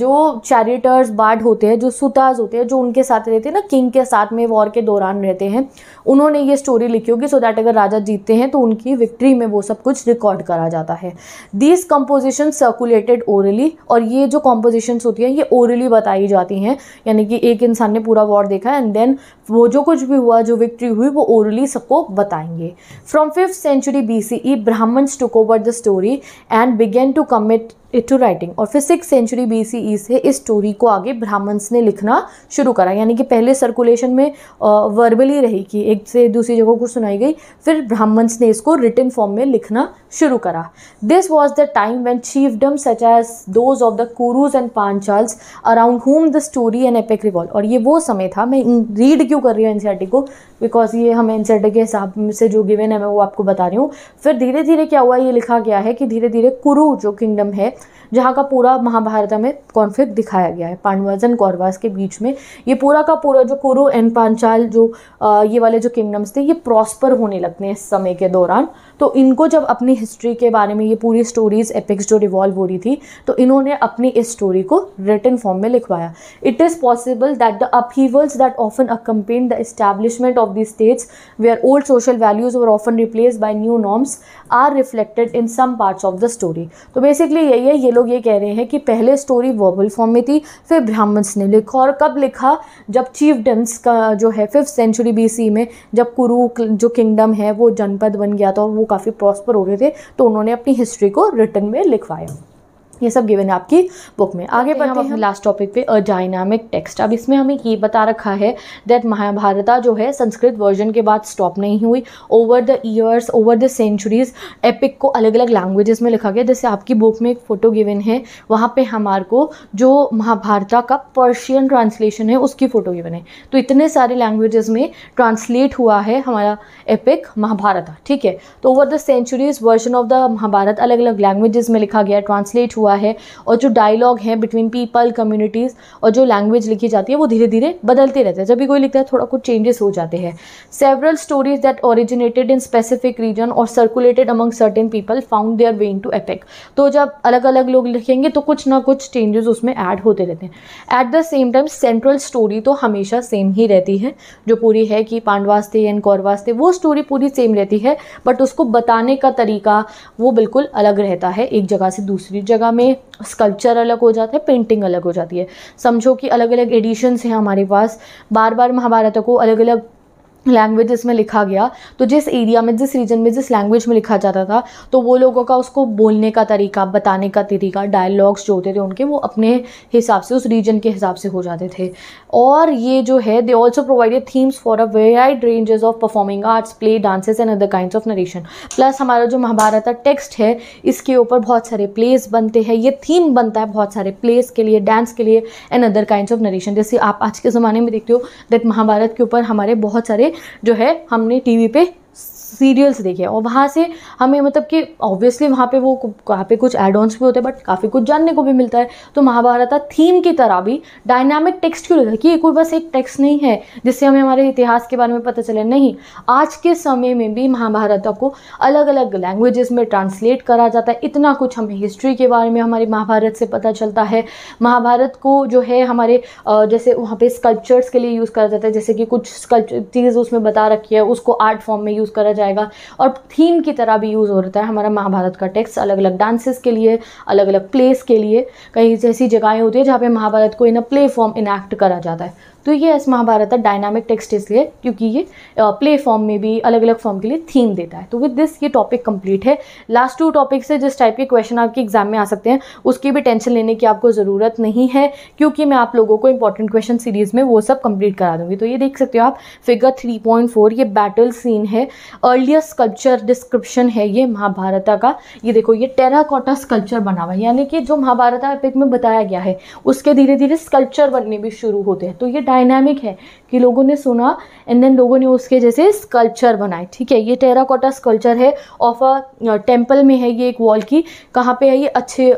जो चैरिटर्स बार्ड होते हैं जो सुताज होते हैं जो उनके साथ रहते हैं ना किंग के साथ में वॉर के दौरान रहते हैं उन्होंने ये स्टोरी लिखी होगी सो दैट अगर राजा जीतते हैं तो उनकी विक्ट्री में वो सब कुछ रिकॉर्ड करा जाता है दीज कंपोजिशन सर्कुलेटेड ओरली और ये जो कॉम्पोजिशंस होती हैं ये ओरली बताई जाती जाती हैं यानी कि एक इंसान ने पूरा वॉर देखा एंड देन वो जो कुछ भी हुआ जो विक्ट्री हुई वो ओरली सबको बताएंगे from fifth century B C E Brahmans took over the story and began to commit to writing और फिर सिक्स सेंचुरी बी से इस स्टोरी को आगे ब्राह्मण्स ने लिखना शुरू करा यानी कि पहले सर्कुलेशन में वर्बली रही कि एक से दूसरी जगह को सुनाई गई फिर ब्राह्मण्स ने इसको रिटर्न फॉर्म में लिखना शुरू करा this was the time when chiefdom such as those of the Kurus and Panchalas around whom the story and epic revolve और ये वो समय था मैं रीड क्यों कर रही हूँ एन e को बिकॉज ये हमें इंसर्टर के हिसाब से जो गिवन है मैं वो आपको बता रही हूँ फिर धीरे धीरे क्या हुआ ये लिखा गया है कि धीरे धीरे कुरु जो किंगडम है जहाँ का पूरा महाभारत में कॉन्फ्लिक्ट दिखाया गया है पांडवाज एंड कौरवास के बीच में ये पूरा का पूरा जो कुरु एंड पांचाल जो आ, ये वाले जो किंगडम्स थे ये प्रॉस्पर होने लगते हैं इस समय के दौरान तो इनको जब अपनी हिस्ट्री के बारे में ये पूरी स्टोरीज एपिक्स जो रिवॉल्व हो रही थी तो इन्होंने अपनी इस स्टोरी को रिटर्न फॉर्म में लिखवाया it is possible that the upheavals that often accompanied the establishment of these states, where old social values और often replace by new norms are reflected in some parts of the story तो basically यही है ये लोग ये कह रहे हैं कि पहले स्टोरी वर्बल फॉर्म में थी फिर ब्राह्मण्स ने लिखा और कब लिखा जब चीफडम्स का जो है फिफ्थ सेंचुरी बीसी में जब कुरु जो किंगडम है वो जनपद बन गया था और वो काफ़ी प्रॉस्पर हो गए थे तो उन्होंने अपनी हिस्ट्री को रिटर्न में लिखवाया ये सब गिवन है आपकी बुक में आगे बढ़ते हम लास्ट टॉपिक पे अ डायनामिक टेक्स्ट अब इसमें हमें ये बता रखा है दैट महाभारता जो है संस्कृत वर्जन के बाद स्टॉप नहीं हुई over the years over the centuries epic को अलग अलग लैंग्वेजेस में लिखा गया जैसे आपकी बुक में एक फ़ोटो गिवन है वहाँ पे हमार को जो महाभारता का पर्शियन ट्रांसलेशन है उसकी फ़ोटो गिवन है तो इतने सारे लैंग्वेजेस में ट्रांसलेट हुआ है हमारा एपिक महाभारत ठीक है तो over the centuries version of the Mahabharata अलग अलग लैंग्वेजेस में लिखा गया ट्रांसलेट हुआ हुआ है और जो डायलॉग है बिटवीन पीपल कम्युनिटीज़ और जो लैंग्वेज लिखी जाती है वो धीरे धीरे बदलते रहते हैं जब भी कोई लिखता है थोड़ा कुछ चेंजेस हो जाते हैं several stories that originated in specific region और circulated among certain people found their way into epic तो जब अलग अलग लोग लिखेंगे तो कुछ ना कुछ चेंजेस उसमें ऐड होते रहते हैं at the same time central story तो हमेशा सेम ही रहती है जो पूरी है कि पांडवास थे एंड कौरवास थे वो स्टोरी पूरी सेम रहती है बट उसको बताने का तरीका वो बिल्कुल अलग रहता है एक जगह से दूसरी जगह में स्कल्पचर अलग हो जाता है पेंटिंग अलग हो जाती है समझो कि अलग अलग एडिशंस हैं हमारे पास बार बार महाभारत को अलग अलग लैंग्वेज में लिखा गया तो जिस एरिया में जिस रीजन में जिस लैंग्वेज में लिखा जाता था तो वो लोगों का उसको बोलने का तरीका बताने का तरीका डायलॉग्स जो होते थे उनके वो अपने हिसाब से उस रीजन के हिसाब से हो जाते थे और ये जो है they also provided themes for a varied ranges of performing arts play dances and other kind of narration plus हमारा जो महाभारत टेक्स्ट है इसके ऊपर बहुत सारे प्लेस बनते हैं ये थीम बनता है बहुत सारे प्लेस के लिए डांस के लिए and other kind of narration जैसे आप आज के ज़माने में देखते हो दैट महाभारत के ऊपर हमारे बहुत सारे जो है हमने टीवी पे सीरियल्स देखे और वहाँ से हमें मतलब कि ऑब्वियसली वहाँ पे वो पे कुछ एड ऑन्स भी होते हैं बट काफ़ी कुछ जानने को भी मिलता है तो महाभारत थीम की तरह भी डायनामिक टेक्स्ट क्यों है कि ये कोई बस एक टेक्स्ट नहीं है जिससे हमें हमारे इतिहास के बारे में पता चले नहीं आज के समय में भी महाभारत को अलग अलग लैंग्वेजेस में ट्रांसलेट करा जाता है इतना कुछ हमें हिस्ट्री के बारे में हमारे महाभारत से पता चलता है महाभारत को जो है हमारे जैसे वहाँ पे स्कल्पचर्स के लिए यूज़ करा जाता है जैसे कि कुछ स्कल्प चीज़ उसमें बता रखी है उसको आर्ट फॉर्म में यूज़ करा जाए जाएगा और थीम की तरह भी यूज़ हो रहा है हमारा महाभारत का टेक्स्ट अलग अलग डांसेस के लिए अलग अलग प्लेस के लिए कई ऐसी जगहें होती है जहाँ पे महाभारत को in a play form enact करा जाता है तो ये एस महाभारत डायनामिक टेक्स्ट इसलिए क्योंकि ये प्ले फॉर्म में भी अलग अलग फॉर्म के लिए थीम देता है तो विद दिस ये टॉपिक कंप्लीट है लास्ट टू टॉपिक से जिस टाइप के क्वेश्चन आपके एग्जाम में आ सकते हैं उसकी भी टेंशन लेने की आपको ज़रूरत नहीं है क्योंकि मैं आप लोगों को इंपॉर्टेंट क्वेश्चन सीरीज़ में वो सब कंप्लीट करा दूंगी तो ये देख सकते हो आप फिगर थ्री पॉइंट फोर ये बैटल सीन है अर्लियस्ट स्कल्पचर डिस्क्रिप्शन है ये महाभारत का ये देखो ये टेराकोटा स्कल्पचर बना हुआ है यानी कि जो महाभारत एपिक में बताया गया है उसके धीरे धीरे स्कल्पचर बनने भी शुरू होते हैं तो ये डायनामिक है कि लोगों ने सुना एंड देन लोगों ने उसके जैसे स्कल्पचर बनाए ठीक है ये टेराकोटा स्कल्पचर है ऑफ अ टेम्पल में है ये एक वॉल की कहाँ पे है ये अच्छे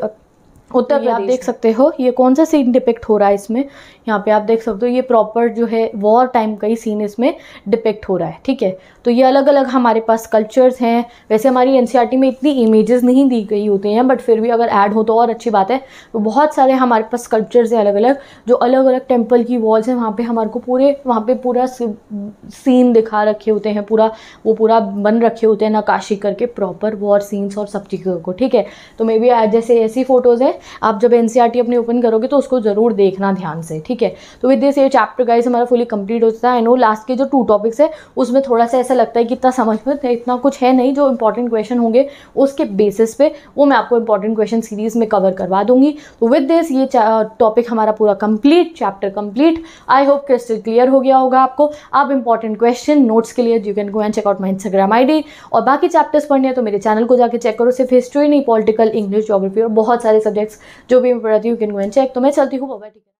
उत्तर प्रदेश आप देख सकते हो ये कौन सा सीन डिपेक्ट हो रहा है इसमें यहाँ पे आप देख सकते हो ये प्रॉपर जो है वॉर टाइम का ही सीन इसमें डिपेक्ट हो रहा है ठीक है तो ये अलग अलग हमारे पास कल्चर्स हैं वैसे हमारी एन e में इतनी इमेजेस नहीं दी गई होती हैं बट फिर भी अगर ऐड हो तो और अच्छी बात है तो बहुत सारे हमारे पास कल्चर्स हैं अलग अलग जो अलग अलग टेम्पल की वॉल्स हैं वहाँ पर हमारे को पूरे वहाँ पर पूरा सीन दिखा रखे होते हैं पूरा वो पूरा बन रखे होते हैं नकाशी करके प्रॉपर वॉर सीन्स और सब चीज़ों को ठीक है तो मे बी जैसे ऐसी फ़ोटोज़ हैं आप जब एन e अपने ओपन करोगे तो उसको ज़रूर देखना ध्यान से ठीक है तो विद दिस ये चैप्टर गाइस हमारा फुली कंप्लीट हो जाता है नो लास्ट के जो टू टॉपिक्स है उसमें थोड़ा सा ऐसा लगता है कि इतना समझ में इतना कुछ है नहीं जो इंपॉर्टेंट क्वेश्चन होंगे उसके बेसिस पे वो मैं आपको इंपॉर्टेंट क्वेश्चन सीरीज़ में कवर करवा दूंगी तो विद दिस ये टॉपिक हमारा पूरा complete chapter complete I hope crystal clear हो गया होगा आपको आप इंपॉर्टेंट क्वेश्चन नोट्स के लिए you can go and check out my Instagram I और बाकी चैप्टर्स पढ़ने हैं तो मेरे चैनल को जाकर चेक करो सिर्फ हिस्ट्री नहीं पॉलिटिकल इंग्लिश जोग्राफी और बहुत सारे सब्जेक्ट जो भी मैं पढ़ाती हूँ कैन गो एंड चेक तो मैं चलती हूँ बाबा ठीक है